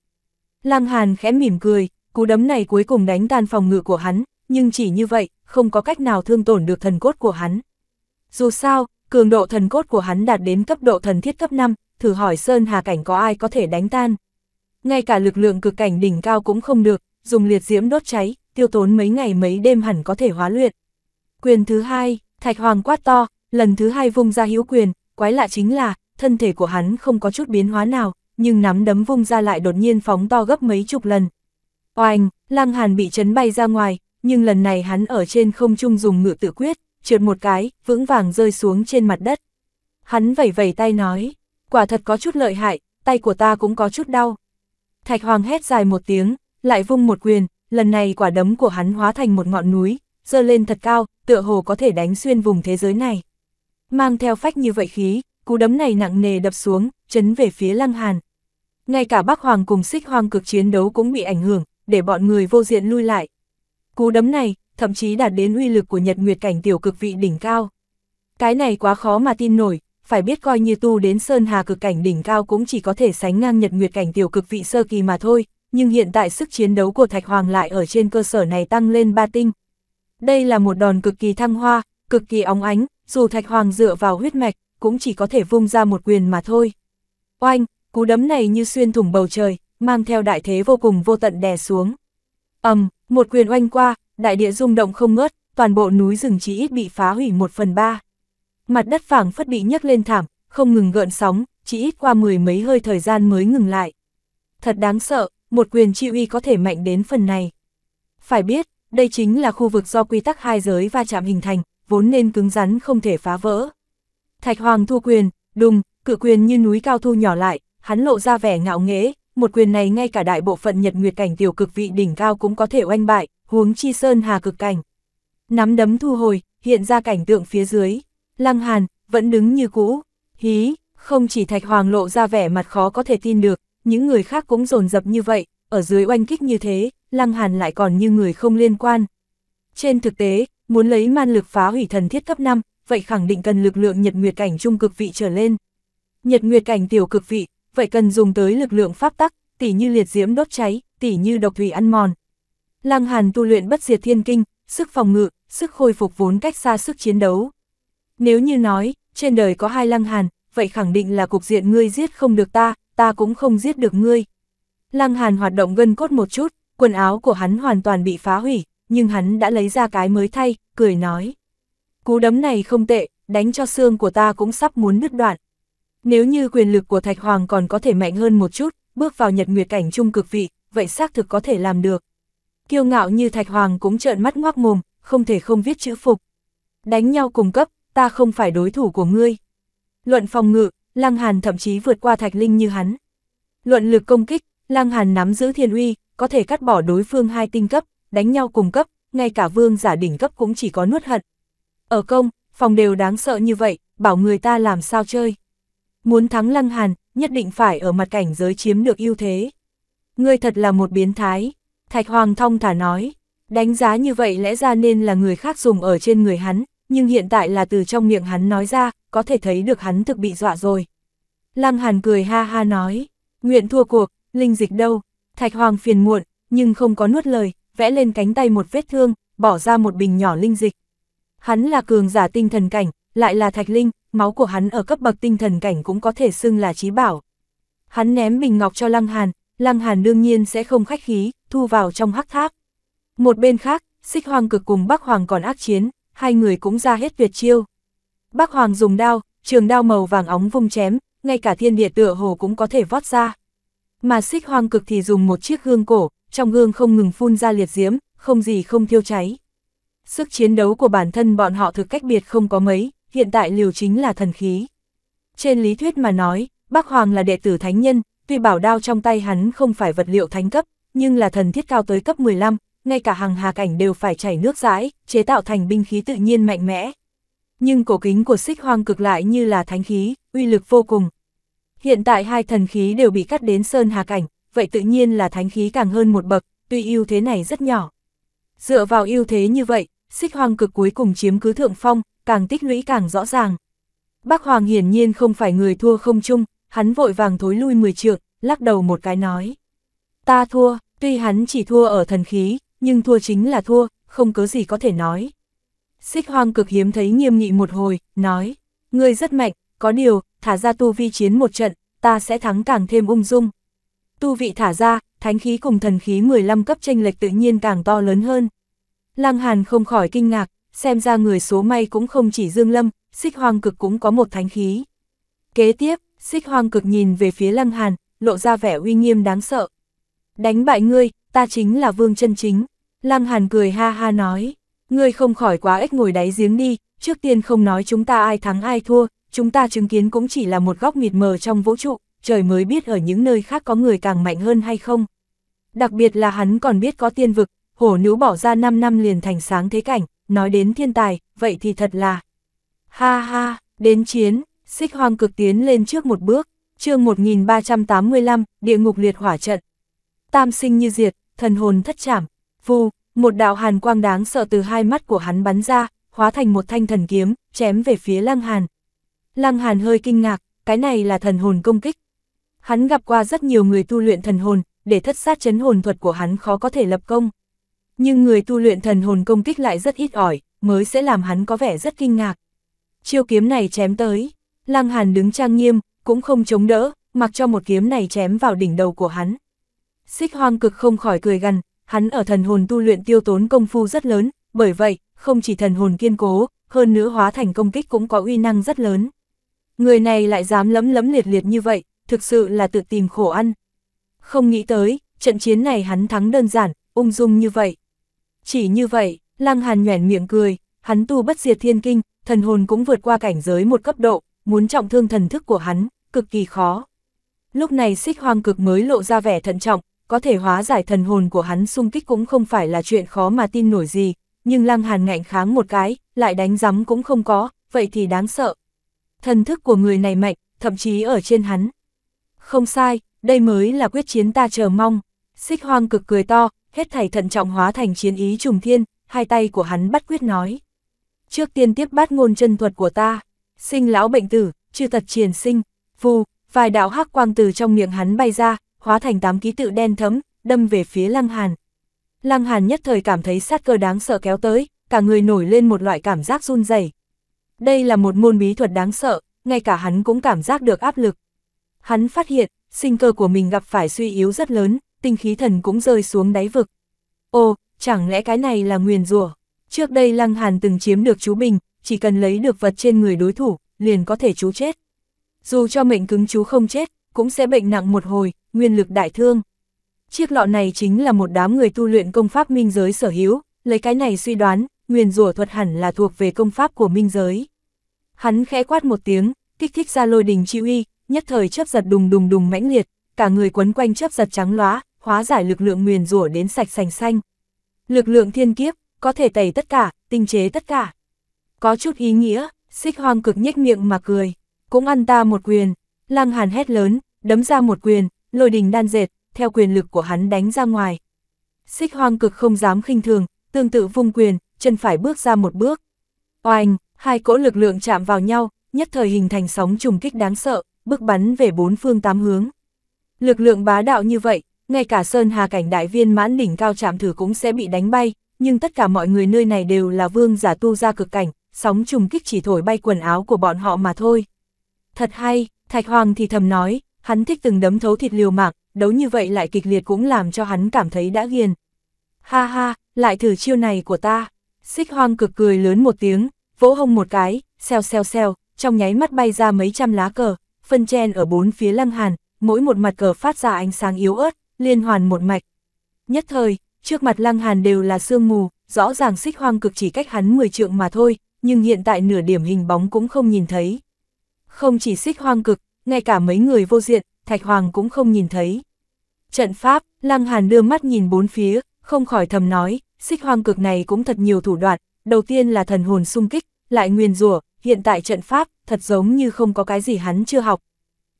Lam Hàn khẽ mỉm cười, cú đấm này cuối cùng đánh tan phòng ngự của hắn, nhưng chỉ như vậy, không có cách nào thương tổn được thần cốt của hắn. Dù sao, cường độ thần cốt của hắn đạt đến cấp độ thần thiết cấp 5, thử hỏi Sơn Hà Cảnh có ai có thể đánh tan. Ngay cả lực lượng cực cảnh đỉnh cao cũng không được, dùng liệt diễm đốt cháy, tiêu tốn mấy ngày mấy đêm hẳn có thể hóa luyện. Quyền thứ hai, Thạch Hoàng quát to, lần thứ hai vung ra hữu quyền, quái lạ chính là, thân thể của hắn không có chút biến hóa nào, nhưng nắm đấm vung ra lại đột nhiên phóng to gấp mấy chục lần. Oanh, Lăng Hàn bị chấn bay ra ngoài, nhưng lần này hắn ở trên không trung dùng ngự tự quyết, trượt một cái, vững vàng rơi xuống trên mặt đất. Hắn vẩy vẩy tay nói, quả thật có chút lợi hại, tay của ta cũng có chút đau. Thạch Hoàng hét dài một tiếng, lại vung một quyền, lần này quả đấm của hắn hóa thành một ngọn núi, dơ lên thật cao, tựa hồ có thể đánh xuyên vùng thế giới này. Mang theo phách như vậy khí, cú đấm này nặng nề đập xuống, chấn về phía Lăng Hàn. Ngay cả Bắc Hoàng cùng Xích Hoàng cực chiến đấu cũng bị ảnh hưởng, để bọn người vô diện lui lại. Cú đấm này, thậm chí đạt đến uy lực của Nhật Nguyệt cảnh tiểu cực vị đỉnh cao. Cái này quá khó mà tin nổi, phải biết coi như tu đến Sơn Hà cực cảnh đỉnh cao cũng chỉ có thể sánh ngang Nhật Nguyệt cảnh tiểu cực vị sơ kỳ mà thôi, nhưng hiện tại sức chiến đấu của Thạch Hoàng lại ở trên cơ sở này tăng lên ba tinh. Đây là một đòn cực kỳ thăng hoa, cực kỳ óng ánh, dù Thạch Hoàng dựa vào huyết mạch, cũng chỉ có thể vung ra một quyền mà thôi. Oanh, cú đấm này như xuyên thủng bầu trời, mang theo đại thế vô cùng vô tận đè xuống. ầm, um, một quyền oanh qua, đại địa rung động không ngớt, toàn bộ núi rừng chỉ ít bị phá hủy một phần ba. Mặt đất phẳng phất bị nhấc lên thảm, không ngừng gợn sóng, chỉ ít qua mười mấy hơi thời gian mới ngừng lại. Thật đáng sợ, một quyền chi uy có thể mạnh đến phần này. Phải biết, đây chính là khu vực do quy tắc hai giới va chạm hình thành, vốn nên cứng rắn không thể phá vỡ. Thạch Hoàng thu quyền, đùng, cự quyền như núi cao thu nhỏ lại, hắn lộ ra vẻ ngạo nghễ, một quyền này ngay cả đại bộ phận Nhật Nguyệt cảnh tiểu cực vị đỉnh cao cũng có thể oanh bại, huống chi sơn hà cực cảnh. Nắm đấm thu hồi, hiện ra cảnh tượng phía dưới, Lăng Hàn vẫn đứng như cũ. Hí, không chỉ Thạch Hoàng lộ ra vẻ mặt khó có thể tin được, những người khác cũng dồn dập như vậy, ở dưới oanh kích như thế, Lăng Hàn lại còn như người không liên quan. Trên thực tế, muốn lấy man lực phá hủy thần thiết cấp 5, vậy khẳng định cần lực lượng nhật nguyệt cảnh trung cực vị trở lên. Nhật nguyệt cảnh tiểu cực vị, vậy cần dùng tới lực lượng pháp tắc, tỉ như liệt diễm đốt cháy, tỉ như độc thủy ăn mòn. Lăng Hàn tu luyện bất diệt thiên kinh, sức phòng ngự, sức khôi phục vốn cách xa sức chiến đấu. Nếu như nói, trên đời có hai Lăng Hàn, vậy khẳng định là cục diện ngươi giết không được ta, ta cũng không giết được ngươi. Lăng Hàn hoạt động gân cốt một chút, quần áo của hắn hoàn toàn bị phá hủy, nhưng hắn đã lấy ra cái mới thay, cười nói. Cú đấm này không tệ, đánh cho xương của ta cũng sắp muốn nứt đoạn. Nếu như quyền lực của Thạch Hoàng còn có thể mạnh hơn một chút, bước vào nhật nguyệt cảnh trung cực vị, vậy xác thực có thể làm được. Kiêu ngạo như Thạch Hoàng cũng trợn mắt ngoác mồm, không thể không viết chữ phục. Đánh nhau cùng cấp, ta không phải đối thủ của ngươi. Luận phòng ngự, Lăng Hàn thậm chí vượt qua Thạch Linh như hắn. Luận lực công kích, Lăng Hàn nắm giữ thiên uy, có thể cắt bỏ đối phương hai tinh cấp, đánh nhau cùng cấp, ngay cả vương giả đỉnh cấp cũng chỉ có nuốt hận, ở công, phòng đều đáng sợ như vậy, bảo người ta làm sao chơi. Muốn thắng Lăng Hàn, nhất định phải ở mặt cảnh giới chiếm được ưu thế. Ngươi thật là một biến thái, Thạch Hoàng Thông thả nói, đánh giá như vậy lẽ ra nên là người khác dùng ở trên người hắn, nhưng hiện tại là từ trong miệng hắn nói ra, có thể thấy được hắn thực bị dọa rồi. Lăng Hàn cười ha ha nói, nguyện thua cuộc, linh dịch đâu, Thạch Hoàng phiền muộn, nhưng không có nuốt lời, vẽ lên cánh tay một vết thương, bỏ ra một bình nhỏ linh dịch. Hắn là cường giả tinh thần cảnh, lại là thạch linh, máu của hắn ở cấp bậc tinh thần cảnh cũng có thể xưng là trí bảo. Hắn ném bình ngọc cho Lăng Hàn, Lăng Hàn đương nhiên sẽ không khách khí, thu vào trong hắc tháp. Một bên khác, xích hoàng cực cùng Bắc Hoàng còn ác chiến, hai người cũng ra hết tuyệt chiêu. Bắc Hoàng dùng đao, trường đao màu vàng óng vung chém, ngay cả thiên địa tựa hồ cũng có thể vót ra. Mà xích hoàng cực thì dùng một chiếc gương cổ, trong gương không ngừng phun ra liệt diễm, không gì không thiêu cháy. Sức chiến đấu của bản thân bọn họ thực cách biệt không có mấy, hiện tại liều chính là thần khí. Trên lý thuyết mà nói, Bác Hoàng là đệ tử thánh nhân, tuy bảo đao trong tay hắn không phải vật liệu thánh cấp, nhưng là thần thiết cao tới cấp 15, ngay cả hàng hà cảnh đều phải chảy nước rãi, chế tạo thành binh khí tự nhiên mạnh mẽ. Nhưng cổ kính của xích hoang cực lại như là thánh khí, uy lực vô cùng. Hiện tại hai thần khí đều bị cắt đến sơn hà cảnh, vậy tự nhiên là thánh khí càng hơn một bậc, tuy ưu thế này rất nhỏ. Dựa vào ưu thế như vậy, xích hoàng cực cuối cùng chiếm cứ thượng phong, càng tích lũy càng rõ ràng. Bác Hoàng hiển nhiên không phải người thua không chung, hắn vội vàng thối lui 10 trượng, lắc đầu một cái nói. Ta thua, tuy hắn chỉ thua ở thần khí, nhưng thua chính là thua, không cớ gì có thể nói. Xích hoang cực hiếm thấy nghiêm nghị một hồi, nói, ngươi rất mạnh, có điều, thả ra tu vi chiến một trận, ta sẽ thắng càng thêm ung dung. Tu vị thả ra, thánh khí cùng thần khí 15 cấp tranh lệch tự nhiên càng to lớn hơn. Lăng Hàn không khỏi kinh ngạc, xem ra người số may cũng không chỉ Dương Lâm, xích hoang cực cũng có một thánh khí. Kế tiếp, xích hoang cực nhìn về phía Lăng Hàn, lộ ra vẻ uy nghiêm đáng sợ. Đánh bại ngươi, ta chính là vương chân chính. Lăng Hàn cười ha ha nói, ngươi không khỏi quá ếch ngồi đáy giếng đi, trước tiên không nói chúng ta ai thắng ai thua, chúng ta chứng kiến cũng chỉ là một góc mịt mờ trong vũ trụ, trời mới biết ở những nơi khác có người càng mạnh hơn hay không. Đặc biệt là hắn còn biết có tiên vực, hổ nữ bỏ ra 5 năm liền thành sáng thế cảnh, nói đến thiên tài, vậy thì thật là... Ha ha, đến chiến, xích hoang cực tiến lên trước một bước, chương 1385, địa ngục liệt hỏa trận. Tam sinh như diệt, thần hồn thất chảm, vù, một đạo hàn quang đáng sợ từ hai mắt của hắn bắn ra, hóa thành một thanh thần kiếm, chém về phía lăng hàn. Lăng hàn hơi kinh ngạc, cái này là thần hồn công kích. Hắn gặp qua rất nhiều người tu luyện thần hồn, để thất sát chấn hồn thuật của hắn khó có thể lập công. Nhưng người tu luyện thần hồn công kích lại rất ít ỏi, mới sẽ làm hắn có vẻ rất kinh ngạc. Chiêu kiếm này chém tới, Lăng Hàn đứng trang nghiêm, cũng không chống đỡ, mặc cho một kiếm này chém vào đỉnh đầu của hắn. Xích hoang cực không khỏi cười gằn, hắn ở thần hồn tu luyện tiêu tốn công phu rất lớn, bởi vậy, không chỉ thần hồn kiên cố, hơn nữa hóa thành công kích cũng có uy năng rất lớn. Người này lại dám lấm lấm liệt liệt như vậy, thực sự là tự tìm khổ ăn. Không nghĩ tới, trận chiến này hắn thắng đơn giản, ung dung như vậy. Chỉ như vậy, Lăng Hàn nhoẻn miệng cười, hắn tu bất diệt thiên kinh, thần hồn cũng vượt qua cảnh giới một cấp độ, muốn trọng thương thần thức của hắn, cực kỳ khó. Lúc này xích hoang cực mới lộ ra vẻ thận trọng, có thể hóa giải thần hồn của hắn xung kích cũng không phải là chuyện khó mà tin nổi gì, nhưng Lăng Hàn ngạnh kháng một cái, lại đánh rắm cũng không có, vậy thì đáng sợ. Thần thức của người này mạnh, thậm chí ở trên hắn. Không sai, đây mới là quyết chiến ta chờ mong. Xích hoang cực cười to, hết thảy thận trọng hóa thành chiến ý trùng thiên, hai tay của hắn bắt quyết nói. Trước tiên tiếp bát ngôn chân thuật của ta, sinh lão bệnh tử, chư thật triền sinh, vù, vài đạo hắc quang từ trong miệng hắn bay ra, hóa thành tám ký tự đen thấm, đâm về phía Lăng Hàn. Lăng Hàn nhất thời cảm thấy sát cơ đáng sợ kéo tới, cả người nổi lên một loại cảm giác run rẩy. Đây là một môn bí thuật đáng sợ, ngay cả hắn cũng cảm giác được áp lực. Hắn phát hiện, sinh cơ của mình gặp phải suy yếu rất lớn, tinh khí thần cũng rơi xuống đáy vực. Ồ, chẳng lẽ cái này là nguyền rủa? Trước đây Lăng Hàn từng chiếm được chú Bình, chỉ cần lấy được vật trên người đối thủ, liền có thể chú chết. Dù cho mệnh cứng chú không chết, cũng sẽ bệnh nặng một hồi, nguyên lực đại thương. Chiếc lọ này chính là một đám người tu luyện công pháp minh giới sở hữu, lấy cái này suy đoán, nguyền rủa thuật hẳn là thuộc về công pháp của minh giới. Hắn khẽ quát một tiếng, kích thích ra lôi đình chi uy, nhất thời chấp giật đùng đùng đùng mãnh liệt, cả người quấn quanh chấp giật trắng lóa, hóa giải lực lượng nguyền rủa đến sạch sành xanh. Lực lượng thiên kiếp, có thể tẩy tất cả, tinh chế tất cả. Có chút ý nghĩa, xích hoang cực nhếch miệng mà cười, cũng ăn ta một quyền, lăng hàn hét lớn, đấm ra một quyền, lôi đình đan dệt, theo quyền lực của hắn đánh ra ngoài. Xích hoang cực không dám khinh thường, tương tự vung quyền, chân phải bước ra một bước. Oanh, hai cỗ lực lượng chạm vào nhau, nhất thời hình thành sóng trùng kích đáng sợ, bước bắn về bốn phương tám hướng. Lực lượng bá đạo như vậy, ngay cả Sơn Hà cảnh đại viên mãn đỉnh cao chạm thử cũng sẽ bị đánh bay, nhưng tất cả mọi người nơi này đều là vương giả tu ra cực cảnh, sóng trùng kích chỉ thổi bay quần áo của bọn họ mà thôi. Thật hay, Thạch Hoàng thì thầm nói, hắn thích từng đấm thấu thịt liều mạng, đấu như vậy lại kịch liệt cũng làm cho hắn cảm thấy đã ghiền. Ha ha, lại thử chiêu này của ta. Xích hoang cực cười lớn một tiếng, vỗ hông một cái, xeo xeo xeo trong nháy mắt bay ra mấy trăm lá cờ, phân chen ở bốn phía lăng hàn, mỗi một mặt cờ phát ra ánh sáng yếu ớt, liên hoàn một mạch. Nhất thời, trước mặt Lăng Hàn đều là sương mù, rõ ràng xích hoang cực chỉ cách hắn 10 trượng mà thôi, nhưng hiện tại nửa điểm hình bóng cũng không nhìn thấy. Không chỉ xích hoang cực, ngay cả mấy người vô diện, Thạch Hoàng cũng không nhìn thấy. Trận pháp, Lăng Hàn đưa mắt nhìn bốn phía, không khỏi thầm nói, xích hoang cực này cũng thật nhiều thủ đoạn, đầu tiên là thần hồn xung kích, lại nguyền rủa hiện tại trận pháp, thật giống như không có cái gì hắn chưa học.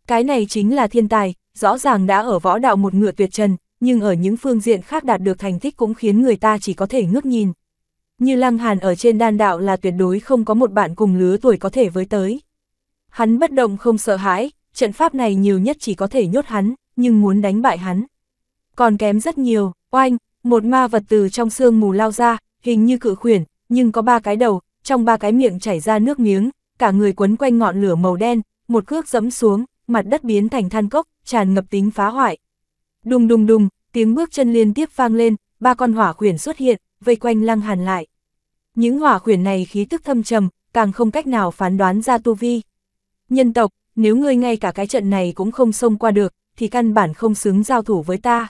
Cái này chính là thiên tài, rõ ràng đã ở võ đạo một ngựa tuyệt trần, nhưng ở những phương diện khác đạt được thành tích cũng khiến người ta chỉ có thể ngước nhìn. Như Lăng Hàn ở trên đan đạo là tuyệt đối không có một bạn cùng lứa tuổi có thể với tới. Hắn bất động không sợ hãi, trận pháp này nhiều nhất chỉ có thể nhốt hắn, nhưng muốn đánh bại hắn. Còn kém rất nhiều, oanh, một ma vật từ trong xương mù lao ra, hình như cự khuyển, nhưng có ba cái đầu, trong ba cái miệng chảy ra nước miếng, cả người quấn quanh ngọn lửa màu đen, một cước dẫm xuống, mặt đất biến thành than cốc, tràn ngập tính phá hoại. Đùng đùng đùng, tiếng bước chân liên tiếp vang lên, ba con hỏa khuyển xuất hiện, vây quanh Lăng Hàn lại. Những hỏa khuyển này khí tức thâm trầm, càng không cách nào phán đoán ra tu vi. Nhân tộc, nếu ngươi ngay cả cái trận này cũng không xông qua được, thì căn bản không xứng giao thủ với ta.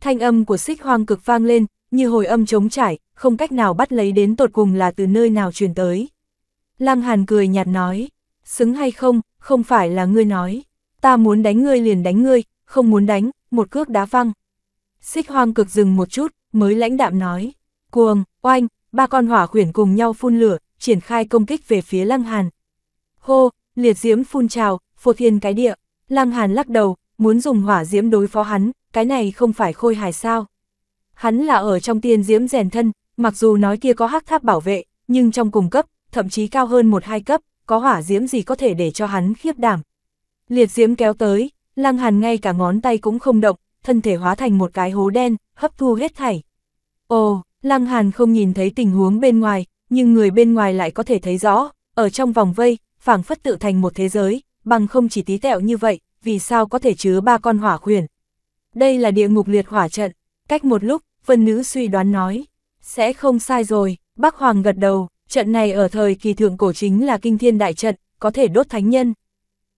Thanh âm của xích hoang cực vang lên, như hồi âm trống trải, không cách nào bắt lấy đến tột cùng là từ nơi nào truyền tới. Lăng Hàn cười nhạt nói, xứng hay không, không phải là ngươi nói, ta muốn đánh ngươi liền đánh ngươi, không muốn đánh, một cước đá văng. Xích hoang cực dừng một chút, mới lãnh đạm nói, cuồng, oanh, ba con hỏa khuyển cùng nhau phun lửa, triển khai công kích về phía lăng hàn. Hô, liệt diễm phun trào, phô thiên cái địa, lăng hàn lắc đầu, muốn dùng hỏa diễm đối phó hắn, cái này không phải khôi hài sao. Hắn là ở trong tiên diễm rèn thân, mặc dù nói kia có hắc tháp bảo vệ, nhưng trong cùng cấp, thậm chí cao hơn một hai cấp, có hỏa diễm gì có thể để cho hắn khiếp đảm. Liệt diễm kéo tới, lăng hàn ngay cả ngón tay cũng không động, thân thể hóa thành một cái hố đen, hấp thu hết thảy. Ồ, lăng hàn không nhìn thấy tình huống bên ngoài, nhưng người bên ngoài lại có thể thấy rõ, ở trong vòng vây, phảng phất tự thành một thế giới, bằng không chỉ tí tẹo như vậy, vì sao có thể chứa ba con hỏa khuyển. Đây là địa ngục liệt hỏa trận, cách một lúc, vân nữ suy đoán nói, sẽ không sai rồi, bác Hoàng gật đầu, Trận này ở thời kỳ thượng cổ chính là kinh thiên đại trận, có thể đốt thánh nhân.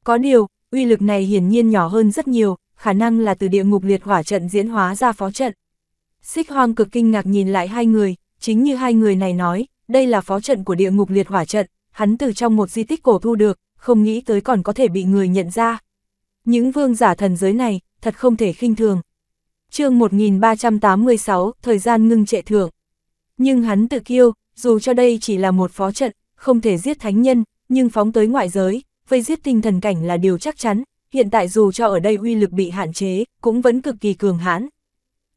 Có điều, uy lực này hiển nhiên nhỏ hơn rất nhiều, khả năng là từ địa ngục liệt hỏa trận diễn hóa ra phó trận. Xích hoang cực kinh ngạc nhìn lại hai người, chính như hai người này nói, đây là phó trận của địa ngục liệt hỏa trận, hắn từ trong một di tích cổ thu được, không nghĩ tới còn có thể bị người nhận ra. Những vương giả thần giới này, thật không thể khinh thường. chương 1386, thời gian ngưng trệ thưởng. Nhưng hắn tự kiêu, dù cho đây chỉ là một phó trận, không thể giết thánh nhân, nhưng phóng tới ngoại giới, vây giết tinh thần cảnh là điều chắc chắn, hiện tại dù cho ở đây uy lực bị hạn chế, cũng vẫn cực kỳ cường hãn.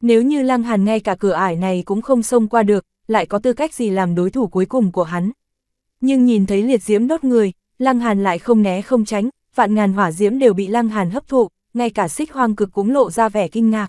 Nếu như Lăng Hàn ngay cả cửa ải này cũng không xông qua được, lại có tư cách gì làm đối thủ cuối cùng của hắn. Nhưng nhìn thấy liệt diễm đốt người, Lăng Hàn lại không né không tránh, vạn ngàn hỏa diễm đều bị Lăng Hàn hấp thụ, ngay cả xích hoang cực cũng lộ ra vẻ kinh ngạc.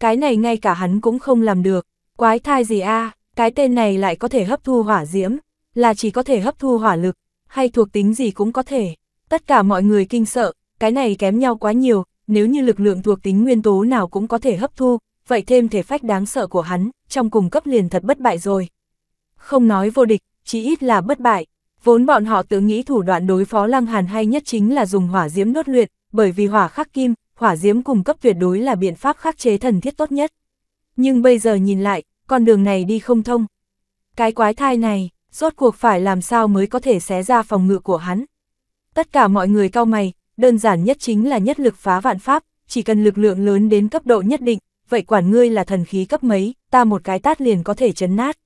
Cái này ngay cả hắn cũng không làm được, quái thai gì a à? cái tên này lại có thể hấp thu hỏa diễm, là chỉ có thể hấp thu hỏa lực, hay thuộc tính gì cũng có thể. Tất cả mọi người kinh sợ, cái này kém nhau quá nhiều, nếu như lực lượng thuộc tính nguyên tố nào cũng có thể hấp thu, vậy thêm thể phách đáng sợ của hắn, trong cùng cấp liền thật bất bại rồi. Không nói vô địch, chỉ ít là bất bại. Vốn bọn họ tự nghĩ thủ đoạn đối phó Lăng Hàn hay nhất chính là dùng hỏa diễm đốt luyện, bởi vì hỏa khắc kim, hỏa diễm cùng cấp tuyệt đối là biện pháp khắc chế thần thiết tốt nhất. Nhưng bây giờ nhìn lại, con đường này đi không thông. Cái quái thai này, rốt cuộc phải làm sao mới có thể xé ra phòng ngự của hắn. Tất cả mọi người cao mày, đơn giản nhất chính là nhất lực phá vạn pháp, chỉ cần lực lượng lớn đến cấp độ nhất định, vậy quản ngươi là thần khí cấp mấy, ta một cái tát liền có thể chấn nát.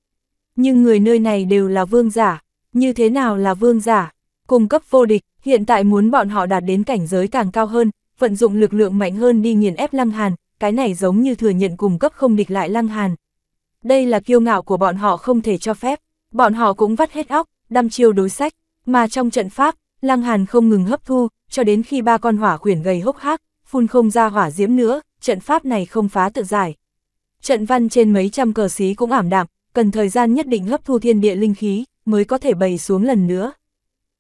Nhưng người nơi này đều là vương giả, như thế nào là vương giả? Cung cấp vô địch, hiện tại muốn bọn họ đạt đến cảnh giới càng cao hơn, vận dụng lực lượng mạnh hơn đi nghiền ép Lăng Hàn, cái này giống như thừa nhận cùng cấp không địch lại Lăng Hàn, đây là kiêu ngạo của bọn họ không thể cho phép, bọn họ cũng vắt hết óc, đâm chiêu đối sách, mà trong trận pháp, Lăng Hàn không ngừng hấp thu, cho đến khi ba con hỏa khuyển gầy hốc hác, phun không ra hỏa diễm nữa, trận pháp này không phá tự giải. Trận văn trên mấy trăm cờ xí cũng ảm đạm, cần thời gian nhất định hấp thu thiên địa linh khí, mới có thể bày xuống lần nữa.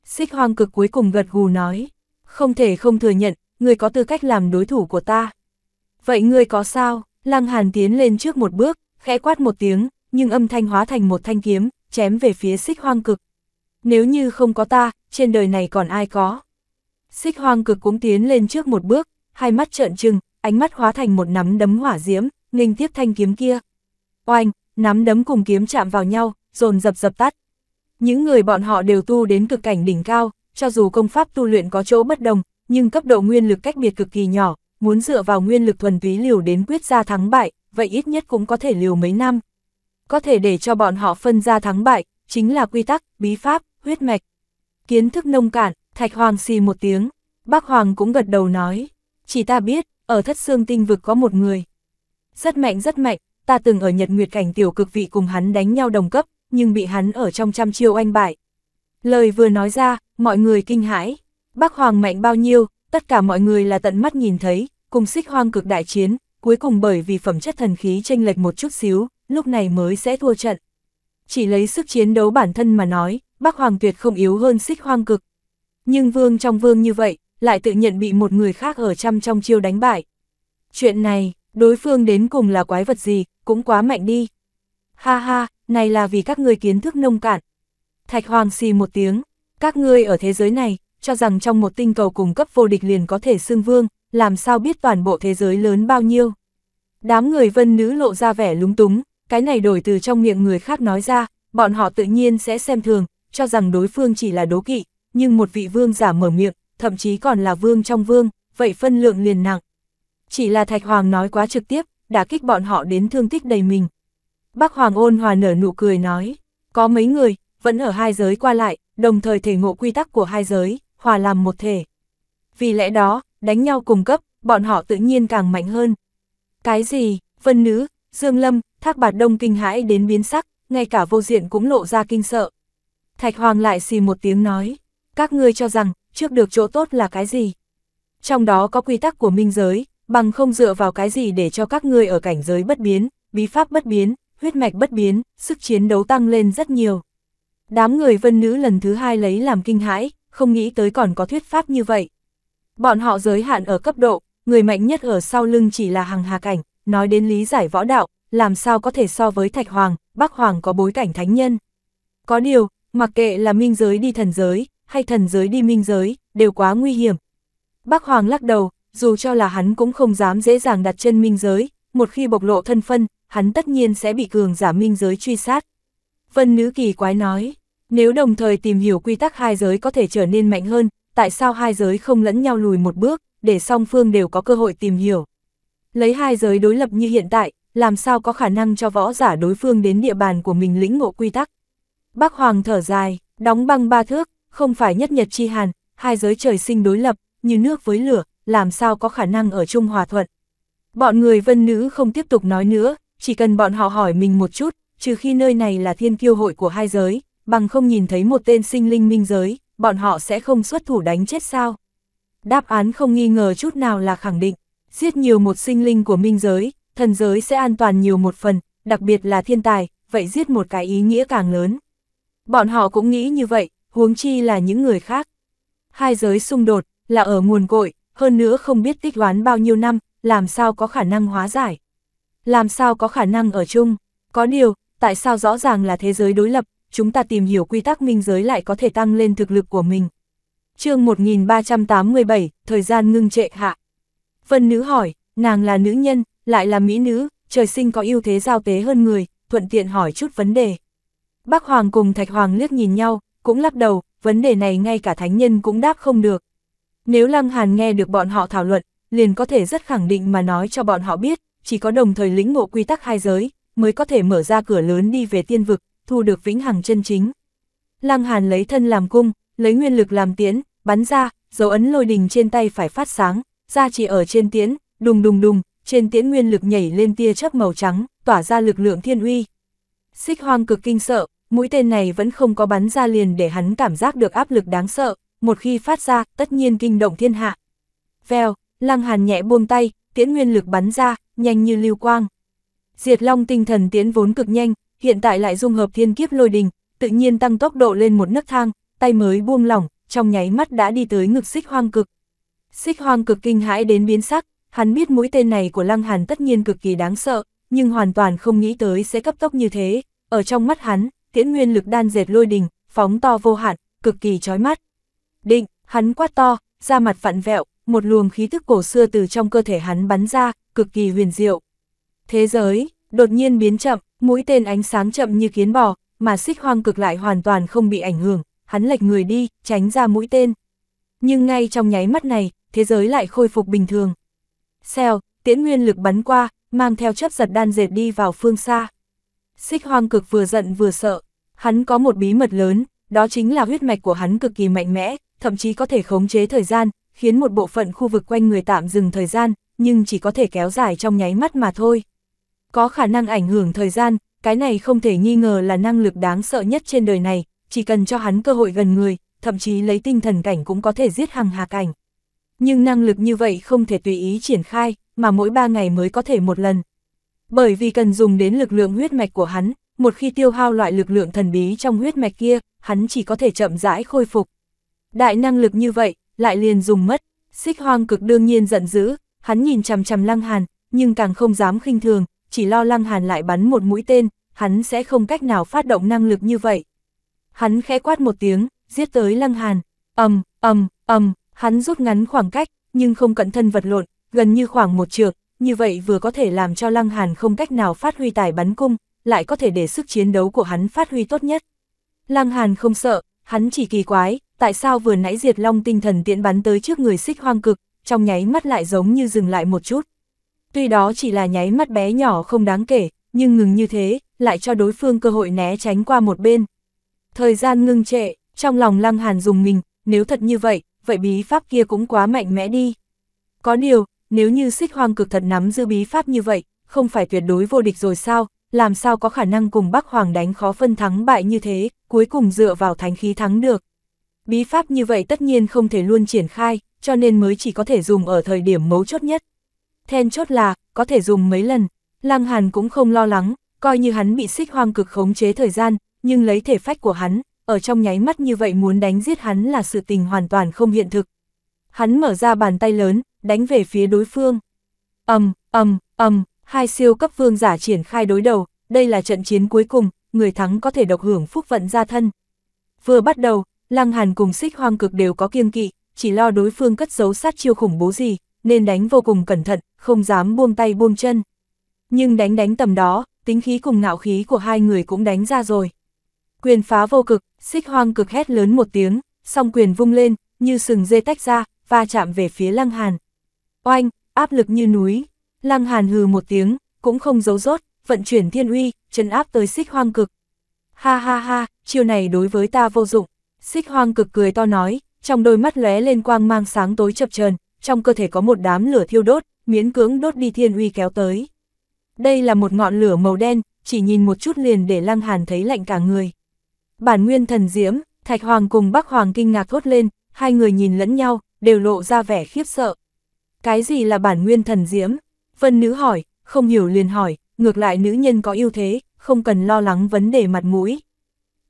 Xích hoang cực cuối cùng gật gù nói, không thể không thừa nhận, người có tư cách làm đối thủ của ta. Vậy ngươi có sao? Lăng Hàn tiến lên trước một bước, khẽ quát một tiếng, nhưng âm thanh hóa thành một thanh kiếm, chém về phía xích hoang cực. Nếu như không có ta, trên đời này còn ai có. Xích hoang cực cũng tiến lên trước một bước, hai mắt trợn trừng, ánh mắt hóa thành một nắm đấm hỏa diễm, nghênh tiếp thanh kiếm kia. Oanh, nắm đấm cùng kiếm chạm vào nhau, dồn dập dập tắt. Những người bọn họ đều tu đến cực cảnh đỉnh cao, cho dù công pháp tu luyện có chỗ bất đồng, nhưng cấp độ nguyên lực cách biệt cực kỳ nhỏ, muốn dựa vào nguyên lực thuần túy liều đến quyết ra thắng bại, vậy ít nhất cũng có thể liều mấy năm. Có thể để cho bọn họ phân ra thắng bại, chính là quy tắc, bí pháp, huyết mạch. Kiến thức nông cạn, Thạch Hoàng xì một tiếng, bác Hoàng cũng gật đầu nói, chỉ ta biết, ở thất xương tinh vực có một người. Rất mạnh rất mạnh, ta từng ở nhật nguyệt cảnh tiểu cực vị cùng hắn đánh nhau đồng cấp, nhưng bị hắn ở trong trăm chiêu oanh bại. Lời vừa nói ra, mọi người kinh hãi, bác Hoàng mạnh bao nhiêu, tất cả mọi người là tận mắt nhìn thấy, cùng xích hoang cực đại chiến, cuối cùng bởi vì phẩm chất thần khí chênh lệch một chút xíu, lúc này mới sẽ thua trận. Chỉ lấy sức chiến đấu bản thân mà nói, Bắc Hoàng tuyệt không yếu hơn xích hoang cực. Nhưng vương trong vương như vậy, lại tự nhận bị một người khác ở trăm trong chiêu đánh bại. Chuyện này, đối phương đến cùng là quái vật gì, cũng quá mạnh đi. Ha ha, này là vì các ngươi kiến thức nông cạn. Thạch Hoàng xì một tiếng, các ngươi ở thế giới này, cho rằng trong một tinh cầu cùng cấp vô địch liền có thể xưng vương, làm sao biết toàn bộ thế giới lớn bao nhiêu. Đám người vân nữ lộ ra vẻ lúng túng, cái này đổi từ trong miệng người khác nói ra, bọn họ tự nhiên sẽ xem thường, cho rằng đối phương chỉ là đố kỵ, nhưng một vị vương giả mở miệng, thậm chí còn là vương trong vương, vậy phân lượng liền nặng. Chỉ là Thạch Hoàng nói quá trực tiếp, đã kích bọn họ đến thương tích đầy mình. Bác Hoàng ôn hòa nở nụ cười nói, có mấy người, vẫn ở hai giới qua lại, đồng thời thể ngộ quy tắc của hai giới, hòa làm một thể. Vì lẽ đó, đánh nhau cùng cấp, bọn họ tự nhiên càng mạnh hơn. Cái gì, vân nữ, dương lâm, thác bạt đông kinh hãi đến biến sắc, ngay cả vô diện cũng lộ ra kinh sợ. Thạch Hoàng lại xì một tiếng nói, các ngươi cho rằng, trước được chỗ tốt là cái gì? Trong đó có quy tắc của minh giới, bằng không dựa vào cái gì để cho các ngươi ở cảnh giới bất biến, bí pháp bất biến, huyết mạch bất biến, sức chiến đấu tăng lên rất nhiều. Đám người vân nữ lần thứ hai lấy làm kinh hãi, không nghĩ tới còn có thuyết pháp như vậy. Bọn họ giới hạn ở cấp độ, người mạnh nhất ở sau lưng chỉ là hàng hà cảnh, nói đến lý giải võ đạo, làm sao có thể so với Thạch Hoàng, Bắc Hoàng có bối cảnh thánh nhân. Có điều, mặc kệ là minh giới đi thần giới, hay thần giới đi minh giới, đều quá nguy hiểm. Bắc Hoàng lắc đầu, dù cho là hắn cũng không dám dễ dàng đặt chân minh giới, một khi bộc lộ thân phân, hắn tất nhiên sẽ bị cường giả minh giới truy sát. Vân Nữ Kỳ Quái nói, nếu đồng thời tìm hiểu quy tắc hai giới có thể trở nên mạnh hơn, tại sao hai giới không lẫn nhau lùi một bước, để song phương đều có cơ hội tìm hiểu. Lấy hai giới đối lập như hiện tại, làm sao có khả năng cho võ giả đối phương đến địa bàn của mình lĩnh ngộ quy tắc. Bác Hoàng thở dài, đóng băng ba thước, không phải nhất nhật chi hàn, hai giới trời sinh đối lập, như nước với lửa, làm sao có khả năng ở chung hòa thuận. Bọn người vân nữ không tiếp tục nói nữa, chỉ cần bọn họ hỏi mình một chút, trừ khi nơi này là thiên kiêu hội của hai giới, bằng không nhìn thấy một tên sinh linh minh giới, bọn họ sẽ không xuất thủ đánh chết sao? Đáp án không nghi ngờ chút nào là khẳng định, giết nhiều một sinh linh của minh giới, thần giới sẽ an toàn nhiều một phần, đặc biệt là thiên tài, vậy giết một cái ý nghĩa càng lớn. Bọn họ cũng nghĩ như vậy, huống chi là những người khác. Hai giới xung đột, là ở nguồn cội, hơn nữa không biết tích đoán bao nhiêu năm, làm sao có khả năng hóa giải. Làm sao có khả năng ở chung, có điều, tại sao rõ ràng là thế giới đối lập, chúng ta tìm hiểu quy tắc minh giới lại có thể tăng lên thực lực của mình. chương 1387, thời gian ngưng trệ hạ. Vân nữ hỏi, nàng là nữ nhân, lại là mỹ nữ, trời sinh có ưu thế giao tế hơn người, thuận tiện hỏi chút vấn đề. Bác Hoàng cùng Thạch Hoàng liếc nhìn nhau, cũng lắc đầu, vấn đề này ngay cả thánh nhân cũng đáp không được. Nếu Lăng Hàn nghe được bọn họ thảo luận, liền có thể rất khẳng định mà nói cho bọn họ biết, chỉ có đồng thời lĩnh ngộ quy tắc hai giới, mới có thể mở ra cửa lớn đi về tiên vực, thu được vĩnh hằng chân chính. Lăng Hàn lấy thân làm cung, lấy nguyên lực làm tiễn, bắn ra, dấu ấn lôi đình trên tay phải phát sáng, ra chỉ ở trên tiễn, đùng đùng đùng, trên tiễn nguyên lực nhảy lên tia chớp màu trắng, tỏa ra lực lượng thiên uy. Xích hoang cực kinh sợ, mũi tên này vẫn không có bắn ra liền để hắn cảm giác được áp lực đáng sợ, một khi phát ra, tất nhiên kinh động thiên hạ. Vèo, lăng hàn nhẹ buông tay, tiễn nguyên lực bắn ra, nhanh như lưu quang. Diệt long tinh thần tiến vốn cực nhanh, hiện tại lại dung hợp thiên kiếp lôi đình, tự nhiên tăng tốc độ lên một nấc thang, tay mới buông lỏng, trong nháy mắt đã đi tới ngực xích hoang cực. Xích hoang cực kinh hãi đến biến sắc, hắn biết mũi tên này của Lăng Hàn tất nhiên cực kỳ đáng sợ, nhưng hoàn toàn không nghĩ tới sẽ cấp tốc như thế, ở trong mắt hắn, tiễn nguyên lực đan dệt lôi đình, phóng to vô hạn, cực kỳ chói mắt. Định, hắn quát to, da mặt vặn vẹo, một luồng khí tức cổ xưa từ trong cơ thể hắn bắn ra, cực kỳ huyền diệu. Thế giới đột nhiên biến chậm, mũi tên ánh sáng chậm như kiến bò, mà xích hoang cực lại hoàn toàn không bị ảnh hưởng, hắn lệch người đi, tránh ra mũi tên. Nhưng ngay trong nháy mắt này, thế giới lại khôi phục bình thường. Xèo, tiễn nguyên lực bắn qua, mang theo chấp giật đan dệt đi vào phương xa. Xích hoang cực vừa giận vừa sợ, hắn có một bí mật lớn, đó chính là huyết mạch của hắn cực kỳ mạnh mẽ, thậm chí có thể khống chế thời gian, khiến một bộ phận khu vực quanh người tạm dừng thời gian, nhưng chỉ có thể kéo dài trong nháy mắt mà thôi có khả năng ảnh hưởng thời gian, cái này không thể nghi ngờ là năng lực đáng sợ nhất trên đời này, chỉ cần cho hắn cơ hội gần người, thậm chí lấy tinh thần cảnh cũng có thể giết hàng hà cảnh. Nhưng năng lực như vậy không thể tùy ý triển khai, mà mỗi ba ngày mới có thể một lần. Bởi vì cần dùng đến lực lượng huyết mạch của hắn, một khi tiêu hao loại lực lượng thần bí trong huyết mạch kia, hắn chỉ có thể chậm rãi khôi phục. Đại năng lực như vậy, lại liền dùng mất, xích hoang cực đương nhiên giận dữ, hắn nhìn chằm chằm lăng hàn, nhưng càng không dám khinh thường, chỉ lo Lăng Hàn lại bắn một mũi tên, hắn sẽ không cách nào phát động năng lực như vậy. Hắn khẽ quát một tiếng, giết tới Lăng Hàn, ầm, ầm, ầm, hắn rút ngắn khoảng cách, nhưng không cận thân vật lộn, gần như khoảng một trượng, như vậy vừa có thể làm cho Lăng Hàn không cách nào phát huy tài bắn cung, lại có thể để sức chiến đấu của hắn phát huy tốt nhất. Lăng Hàn không sợ, hắn chỉ kỳ quái, tại sao vừa nãy diệt long tinh thần tiện bắn tới trước người xích hoang cực, trong nháy mắt lại giống như dừng lại một chút. Tuy đó chỉ là nháy mắt bé nhỏ không đáng kể, nhưng ngừng như thế, lại cho đối phương cơ hội né tránh qua một bên. Thời gian ngưng trệ, trong lòng Lăng Hàn dùng mình, nếu thật như vậy, vậy bí pháp kia cũng quá mạnh mẽ đi. Có điều, nếu như xích hoang cực thật nắm giữ bí pháp như vậy, không phải tuyệt đối vô địch rồi sao, làm sao có khả năng cùng Bắc Hoàng đánh khó phân thắng bại như thế, cuối cùng dựa vào thánh khí thắng được. Bí pháp như vậy tất nhiên không thể luôn triển khai, cho nên mới chỉ có thể dùng ở thời điểm mấu chốt nhất, then chốt là, có thể dùng mấy lần. Lăng Hàn cũng không lo lắng, coi như hắn bị xích hoang cực khống chế thời gian, nhưng lấy thể phách của hắn, ở trong nháy mắt như vậy muốn đánh giết hắn là sự tình hoàn toàn không hiện thực. Hắn mở ra bàn tay lớn, đánh về phía đối phương. Ầm, ầm, ầm, hai siêu cấp vương giả triển khai đối đầu, đây là trận chiến cuối cùng, người thắng có thể độc hưởng phúc vận gia thân. Vừa bắt đầu, Lăng Hàn cùng xích hoang cực đều có kiêng kỵ, chỉ lo đối phương cất giấu sát chiêu khủng bố gì, nên đánh vô cùng cẩn thận, không dám buông tay buông chân. Nhưng đánh đánh tầm đó, tính khí cùng ngạo khí của hai người cũng đánh ra rồi. Quyền phá vô cực, xích hoang cực hét lớn một tiếng, song quyền vung lên, như sừng dê tách ra, va chạm về phía lăng hàn. Oanh, áp lực như núi, lăng hàn hừ một tiếng, cũng không giấu rốt, vận chuyển thiên uy, chân áp tới xích hoang cực. Ha ha ha, chiêu này đối với ta vô dụng, xích hoang cực cười to nói, trong đôi mắt lóe lên quang mang sáng tối chập chờn trong cơ thể có một đám lửa thiêu đốt, miễn cưỡng đốt đi thiên uy kéo tới. Đây là một ngọn lửa màu đen, chỉ nhìn một chút liền để Lăng Hàn thấy lạnh cả người. Bản nguyên thần diễm, Thạch Hoàng cùng Bắc Hoàng kinh ngạc thốt lên, hai người nhìn lẫn nhau, đều lộ ra vẻ khiếp sợ. Cái gì là bản nguyên thần diễm? Vân nữ hỏi, không hiểu liền hỏi, ngược lại nữ nhân có ưu thế, không cần lo lắng vấn đề mặt mũi.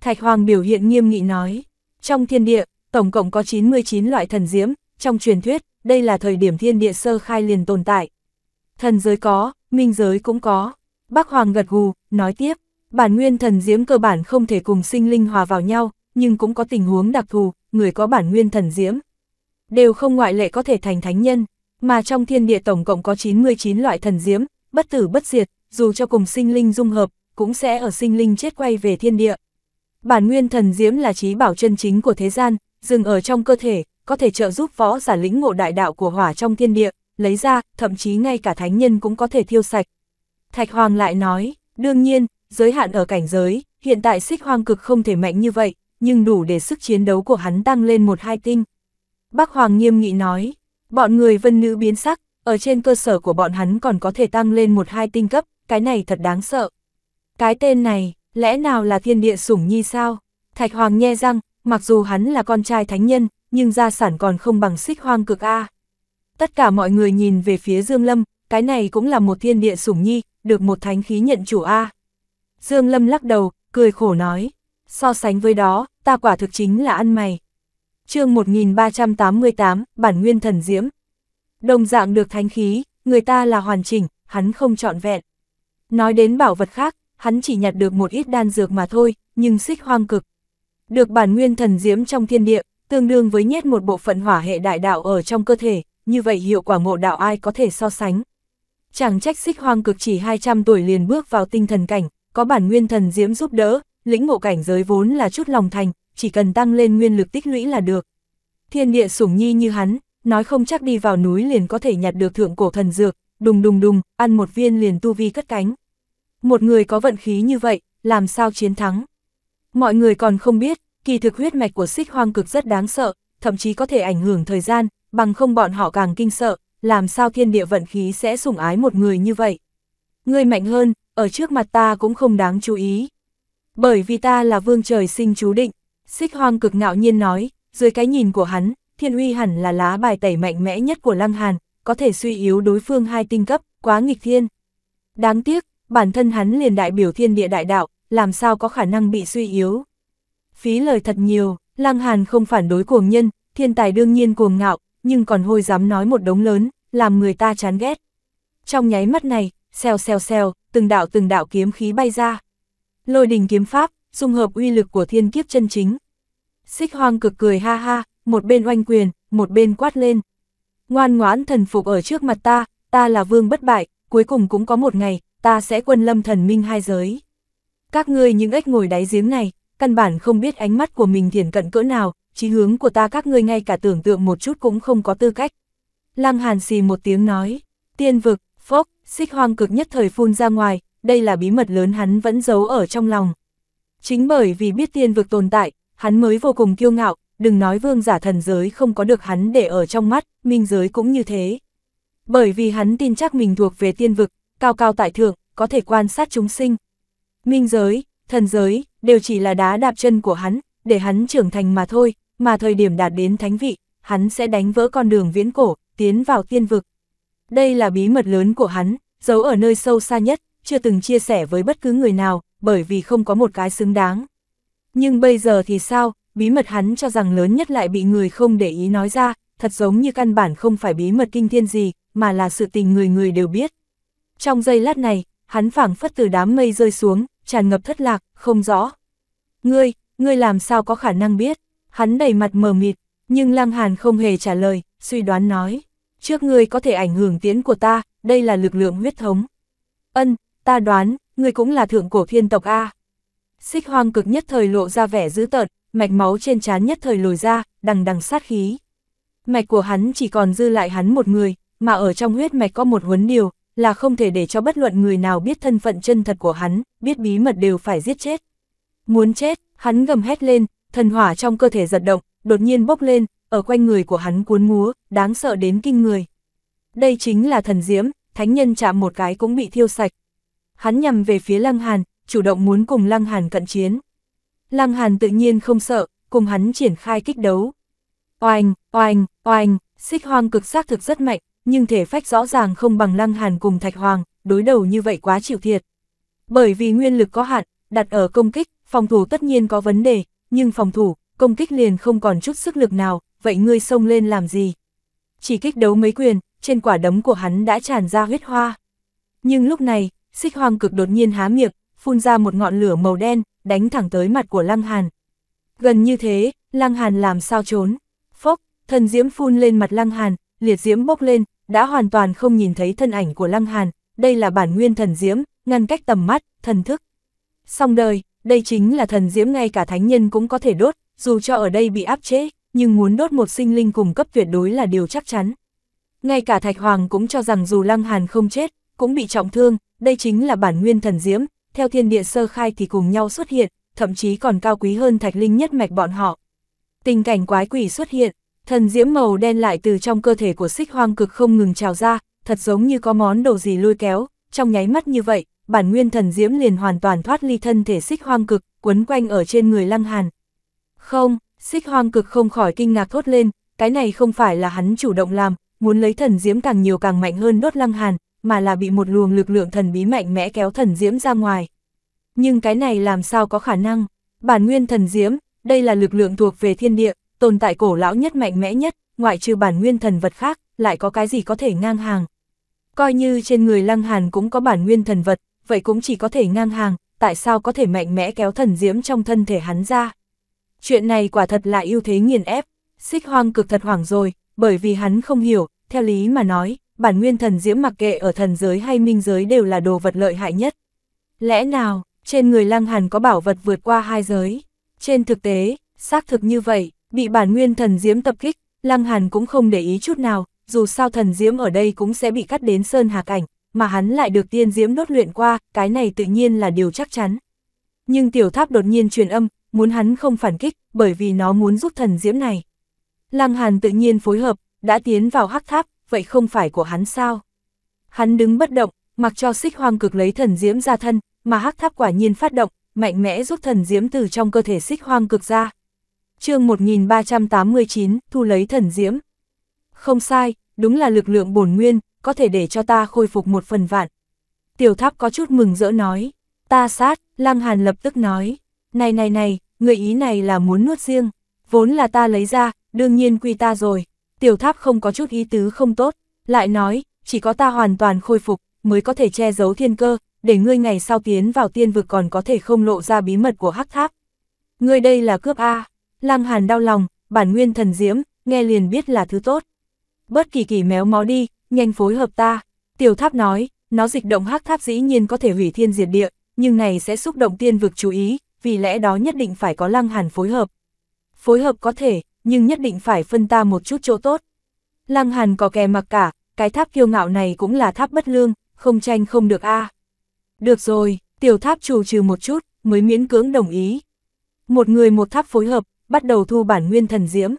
Thạch Hoàng biểu hiện nghiêm nghị nói, trong thiên địa, tổng cộng có 99 loại thần diễm, trong truyền thuyết, đây là thời điểm thiên địa sơ khai liền tồn tại. Thần giới có, minh giới cũng có. Bác Hoàng gật gù, nói tiếp, bản nguyên thần diễm cơ bản không thể cùng sinh linh hòa vào nhau, nhưng cũng có tình huống đặc thù, người có bản nguyên thần diễm. Đều không ngoại lệ có thể thành thánh nhân, mà trong thiên địa tổng cộng có 99 loại thần diễm, bất tử bất diệt, dù cho cùng sinh linh dung hợp, cũng sẽ ở sinh linh chết quay về thiên địa. Bản nguyên thần diễm là trí bảo chân chính của thế gian, dừng ở trong cơ thể, có thể trợ giúp võ giả lĩnh ngộ đại đạo của hỏa trong thiên địa, lấy ra, thậm chí ngay cả thánh nhân cũng có thể thiêu sạch. Thạch Hoàng lại nói, đương nhiên, giới hạn ở cảnh giới, hiện tại xích hoang cực không thể mạnh như vậy, nhưng đủ để sức chiến đấu của hắn tăng lên một hai tinh. Bác Hoàng nghiêm nghị nói, bọn người vân nữ biến sắc, ở trên cơ sở của bọn hắn còn có thể tăng lên một hai tinh cấp, cái này thật đáng sợ. Cái tên này, lẽ nào là thiên địa sủng nhi sao? Thạch Hoàng nghe răng, mặc dù hắn là con trai thánh nhân, nhưng gia sản còn không bằng xích hoang cực A. Tất cả mọi người nhìn về phía Dương Lâm, cái này cũng là một thiên địa sủng nhi, được một thánh khí nhận chủ A. Dương Lâm lắc đầu, cười khổ nói, so sánh với đó, ta quả thực chính là ăn mày. chương 1388, Bản Nguyên Thần Diễm. Đồng dạng được thánh khí, người ta là hoàn chỉnh, hắn không trọn vẹn. Nói đến bảo vật khác, hắn chỉ nhặt được một ít đan dược mà thôi, nhưng xích hoang cực. Được bản nguyên thần diễm trong thiên địa, tương đương với nhét một bộ phận hỏa hệ đại đạo ở trong cơ thể, như vậy hiệu quả ngộ đạo ai có thể so sánh. Chẳng trách xích hoang cực chỉ 200 tuổi liền bước vào tinh thần cảnh, có bản nguyên thần diễm giúp đỡ, lĩnh ngộ cảnh giới vốn là chút lòng thành, chỉ cần tăng lên nguyên lực tích lũy là được. Thiên địa sủng nhi như hắn, nói không chắc đi vào núi liền có thể nhặt được thượng cổ thần dược, đùng đùng đùng, ăn một viên liền tu vi cất cánh. Một người có vận khí như vậy, làm sao chiến thắng? Mọi người còn không biết, kỳ thực huyết mạch của xích hoang cực rất đáng sợ, thậm chí có thể ảnh hưởng thời gian, bằng không bọn họ càng kinh sợ, làm sao thiên địa vận khí sẽ sủng ái một người như vậy. Người mạnh hơn, ở trước mặt ta cũng không đáng chú ý. Bởi vì ta là vương trời sinh chú định, xích hoang cực ngạo nhiên nói, dưới cái nhìn của hắn, thiên uy hẳn là lá bài tẩy mạnh mẽ nhất của lăng hàn, có thể suy yếu đối phương hai tinh cấp, quá nghịch thiên. Đáng tiếc, bản thân hắn liền đại biểu thiên địa đại đạo, làm sao có khả năng bị suy yếu phí lời thật nhiều, Lăng Hàn không phản đối cuồng nhân, thiên tài đương nhiên cuồng ngạo, nhưng còn hôi dám nói một đống lớn, làm người ta chán ghét. Trong nháy mắt này, xèo xèo xèo, từng đạo từng đạo kiếm khí bay ra. Lôi đình kiếm pháp, dung hợp uy lực của thiên kiếp chân chính. Xích hoang cực cười ha ha, một bên oanh quyền, một bên quát lên. Ngoan ngoãn thần phục ở trước mặt ta, ta là vương bất bại, cuối cùng cũng có một ngày, ta sẽ quân lâm thần minh hai giới. Các ngươi những ếch ngồi đáy giếng này, căn bản không biết ánh mắt của mình thiền cận cỡ nào, chí hướng của ta các ngươi ngay cả tưởng tượng một chút cũng không có tư cách. Lăng Hàn xì một tiếng nói, tiên vực, phốc, xích hoang cực nhất thời phun ra ngoài, đây là bí mật lớn hắn vẫn giấu ở trong lòng. Chính bởi vì biết tiên vực tồn tại, hắn mới vô cùng kiêu ngạo, đừng nói vương giả thần giới không có được hắn để ở trong mắt, minh giới cũng như thế. Bởi vì hắn tin chắc mình thuộc về tiên vực, cao cao tại thượng, có thể quan sát chúng sinh. Minh giới, thần giới, đều chỉ là đá đạp chân của hắn, để hắn trưởng thành mà thôi, mà thời điểm đạt đến thánh vị, hắn sẽ đánh vỡ con đường viễn cổ, tiến vào tiên vực. Đây là bí mật lớn của hắn, giấu ở nơi sâu xa nhất, chưa từng chia sẻ với bất cứ người nào, bởi vì không có một cái xứng đáng. Nhưng bây giờ thì sao, bí mật hắn cho rằng lớn nhất lại bị người không để ý nói ra, thật giống như căn bản không phải bí mật kinh thiên gì, mà là sự tình người người đều biết. Trong giây lát này, hắn phảng phất từ đám mây rơi xuống, tràn ngập thất lạc, không rõ. Ngươi, ngươi làm sao có khả năng biết? Hắn đầy mặt mờ mịt, nhưng Lăng Hàn không hề trả lời, suy đoán nói. Trước ngươi có thể ảnh hưởng tiến của ta, đây là lực lượng huyết thống. Ân, ta đoán, ngươi cũng là thượng cổ thiên tộc A. Xích hoang cực nhất thời lộ ra vẻ dữ tợn, mạch máu trên trán nhất thời lồi ra, đằng đằng sát khí. Mạch của hắn chỉ còn dư lại hắn một người, mà ở trong huyết mạch có một huấn điều, là không thể để cho bất luận người nào biết thân phận chân thật của hắn, biết bí mật đều phải giết chết. Muốn chết, hắn gầm hét lên, thần hỏa trong cơ thể giật động, đột nhiên bốc lên, ở quanh người của hắn cuốn múa, đáng sợ đến kinh người. Đây chính là thần diễm, thánh nhân chạm một cái cũng bị thiêu sạch. Hắn nhằm về phía Lăng Hàn, chủ động muốn cùng Lăng Hàn cận chiến. Lăng Hàn tự nhiên không sợ, cùng hắn triển khai kích đấu. Oanh, oanh, oanh, xích hoang cực xác thực rất mạnh, nhưng thể phách rõ ràng không bằng Lăng Hàn cùng Thạch Hoàng, đối đầu như vậy quá chịu thiệt. Bởi vì nguyên lực có hạn, đặt ở công kích, phòng thủ tất nhiên có vấn đề, nhưng phòng thủ, công kích liền không còn chút sức lực nào, vậy ngươi xông lên làm gì? Chỉ kích đấu mấy quyền, trên quả đấm của hắn đã tràn ra huyết hoa. Nhưng lúc này, xích hoang cực đột nhiên há miệng, phun ra một ngọn lửa màu đen, đánh thẳng tới mặt của Lăng Hàn. Gần như thế, Lăng Hàn làm sao trốn? Phốc, thần diễm phun lên mặt Lăng Hàn, liệt diễm bốc lên, đã hoàn toàn không nhìn thấy thân ảnh của Lăng Hàn, đây là bản nguyên thần diễm, ngăn cách tầm mắt, thần thức. Song đời, đây chính là thần diễm ngay cả thánh nhân cũng có thể đốt, dù cho ở đây bị áp chế, nhưng muốn đốt một sinh linh cùng cấp tuyệt đối là điều chắc chắn. Ngay cả Thạch Hoàng cũng cho rằng dù Lăng Hàn không chết, cũng bị trọng thương, đây chính là bản nguyên thần diễm, theo thiên địa sơ khai thì cùng nhau xuất hiện, thậm chí còn cao quý hơn Thạch Linh nhất mạch bọn họ. Tình cảnh quái quỷ xuất hiện, Thần diễm màu đen lại từ trong cơ thể của xích hoang cực không ngừng trào ra, thật giống như có món đồ gì lôi kéo, trong nháy mắt như vậy, bản nguyên thần diễm liền hoàn toàn thoát ly thân thể xích hoang cực, quấn quanh ở trên người lăng hàn. Không, xích hoang cực không khỏi kinh ngạc thốt lên, cái này không phải là hắn chủ động làm, muốn lấy thần diễm càng nhiều càng mạnh hơn đốt lăng hàn, mà là bị một luồng lực lượng thần bí mạnh mẽ kéo thần diễm ra ngoài. Nhưng cái này làm sao có khả năng? Bản nguyên thần diễm, đây là lực lượng thuộc về thiên địa, tồn tại cổ lão nhất mạnh mẽ nhất, ngoại trừ bản nguyên thần vật khác, lại có cái gì có thể ngang hàng. Coi như trên người Lăng Hàn cũng có bản nguyên thần vật, vậy cũng chỉ có thể ngang hàng, tại sao có thể mạnh mẽ kéo thần diễm trong thân thể hắn ra. Chuyện này quả thật là ưu thế nghiền ép, xích hoang cực thật hoảng rồi, bởi vì hắn không hiểu, theo lý mà nói, bản nguyên thần diễm mặc kệ ở thần giới hay minh giới đều là đồ vật lợi hại nhất. Lẽ nào, trên người lăng hàn có bảo vật vượt qua hai giới? Trên thực tế, xác thực như vậy, Bị bản nguyên thần diễm tập kích, Lăng Hàn cũng không để ý chút nào, dù sao thần diễm ở đây cũng sẽ bị cắt đến sơn hà cảnh, mà hắn lại được tiên diễm đốt luyện qua, cái này tự nhiên là điều chắc chắn. Nhưng tiểu tháp đột nhiên truyền âm, muốn hắn không phản kích, bởi vì nó muốn giúp thần diễm này. Lăng Hàn tự nhiên phối hợp, đã tiến vào hắc tháp, vậy không phải của hắn sao? Hắn đứng bất động, mặc cho xích hoang cực lấy thần diễm ra thân, mà hắc tháp quả nhiên phát động, mạnh mẽ rút thần diễm từ trong cơ thể xích hoang cực ra chương 1389, thu lấy thần diễm. Không sai, đúng là lực lượng bổn nguyên, có thể để cho ta khôi phục một phần vạn. Tiểu tháp có chút mừng rỡ nói, ta sát, Lăng Hàn lập tức nói, này này này, người ý này là muốn nuốt riêng, vốn là ta lấy ra, đương nhiên quy ta rồi. Tiểu tháp không có chút ý tứ không tốt, lại nói, chỉ có ta hoàn toàn khôi phục, mới có thể che giấu thiên cơ, để ngươi ngày sau tiến vào tiên vực còn có thể không lộ ra bí mật của hắc tháp. Ngươi đây là cướp A, Lam Hàn đau lòng, bản nguyên thần diễm, nghe liền biết là thứ tốt. Bớt kỳ kỳ méo mó đi, nhanh phối hợp ta. Tiểu tháp nói, nó dịch động hắc tháp dĩ nhiên có thể hủy thiên diệt địa, nhưng này sẽ xúc động tiên vực chú ý, vì lẽ đó nhất định phải có Lăng Hàn phối hợp. Phối hợp có thể, nhưng nhất định phải phân ta một chút chỗ tốt. Lăng Hàn có kè mặc cả, cái tháp kiêu ngạo này cũng là tháp bất lương, không tranh không được a. Được rồi, tiểu tháp chủ trừ một chút, mới miễn cưỡng đồng ý. Một người một tháp phối hợp, bắt đầu thu bản nguyên thần diễm.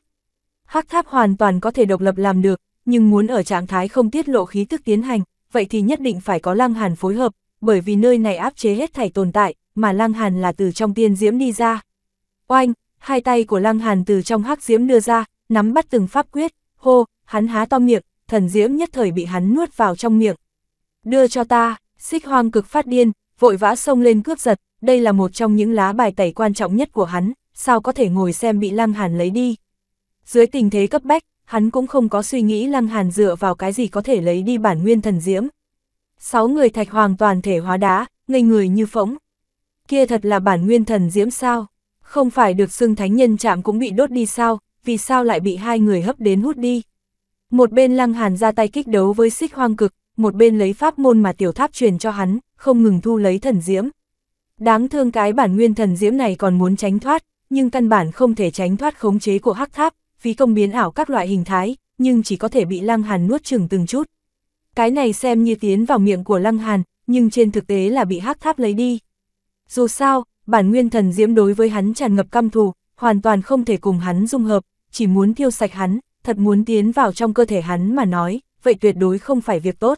Hắc tháp hoàn toàn có thể độc lập làm được, nhưng muốn ở trạng thái không tiết lộ khí tức tiến hành, vậy thì nhất định phải có lăng hàn phối hợp, bởi vì nơi này áp chế hết thảy tồn tại, mà lăng hàn là từ trong tiên diễm đi ra. Oanh, hai tay của lăng hàn từ trong hắc diễm đưa ra, nắm bắt từng pháp quyết, hô, hắn há to miệng, thần diễm nhất thời bị hắn nuốt vào trong miệng. Đưa cho ta, xích hoang cực phát điên, vội vã xông lên cướp giật, đây là một trong những lá bài tẩy quan trọng nhất của hắn sao có thể ngồi xem bị Lăng Hàn lấy đi. Dưới tình thế cấp bách, hắn cũng không có suy nghĩ Lăng Hàn dựa vào cái gì có thể lấy đi bản nguyên thần diễm. Sáu người thạch hoàng toàn thể hóa đá, ngây người như phỗng. Kia thật là bản nguyên thần diễm sao? Không phải được xưng thánh nhân chạm cũng bị đốt đi sao, vì sao lại bị hai người hấp đến hút đi? Một bên Lăng Hàn ra tay kích đấu với xích hoang cực, một bên lấy pháp môn mà tiểu tháp truyền cho hắn, không ngừng thu lấy thần diễm. Đáng thương cái bản nguyên thần diễm này còn muốn tránh thoát, nhưng căn bản không thể tránh thoát khống chế của hắc tháp, phí công biến ảo các loại hình thái, nhưng chỉ có thể bị Lăng Hàn nuốt chừng từng chút. Cái này xem như tiến vào miệng của Lăng Hàn, nhưng trên thực tế là bị hắc tháp lấy đi. Dù sao, bản nguyên thần diễm đối với hắn tràn ngập căm thù, hoàn toàn không thể cùng hắn dung hợp, chỉ muốn thiêu sạch hắn, thật muốn tiến vào trong cơ thể hắn mà nói, vậy tuyệt đối không phải việc tốt.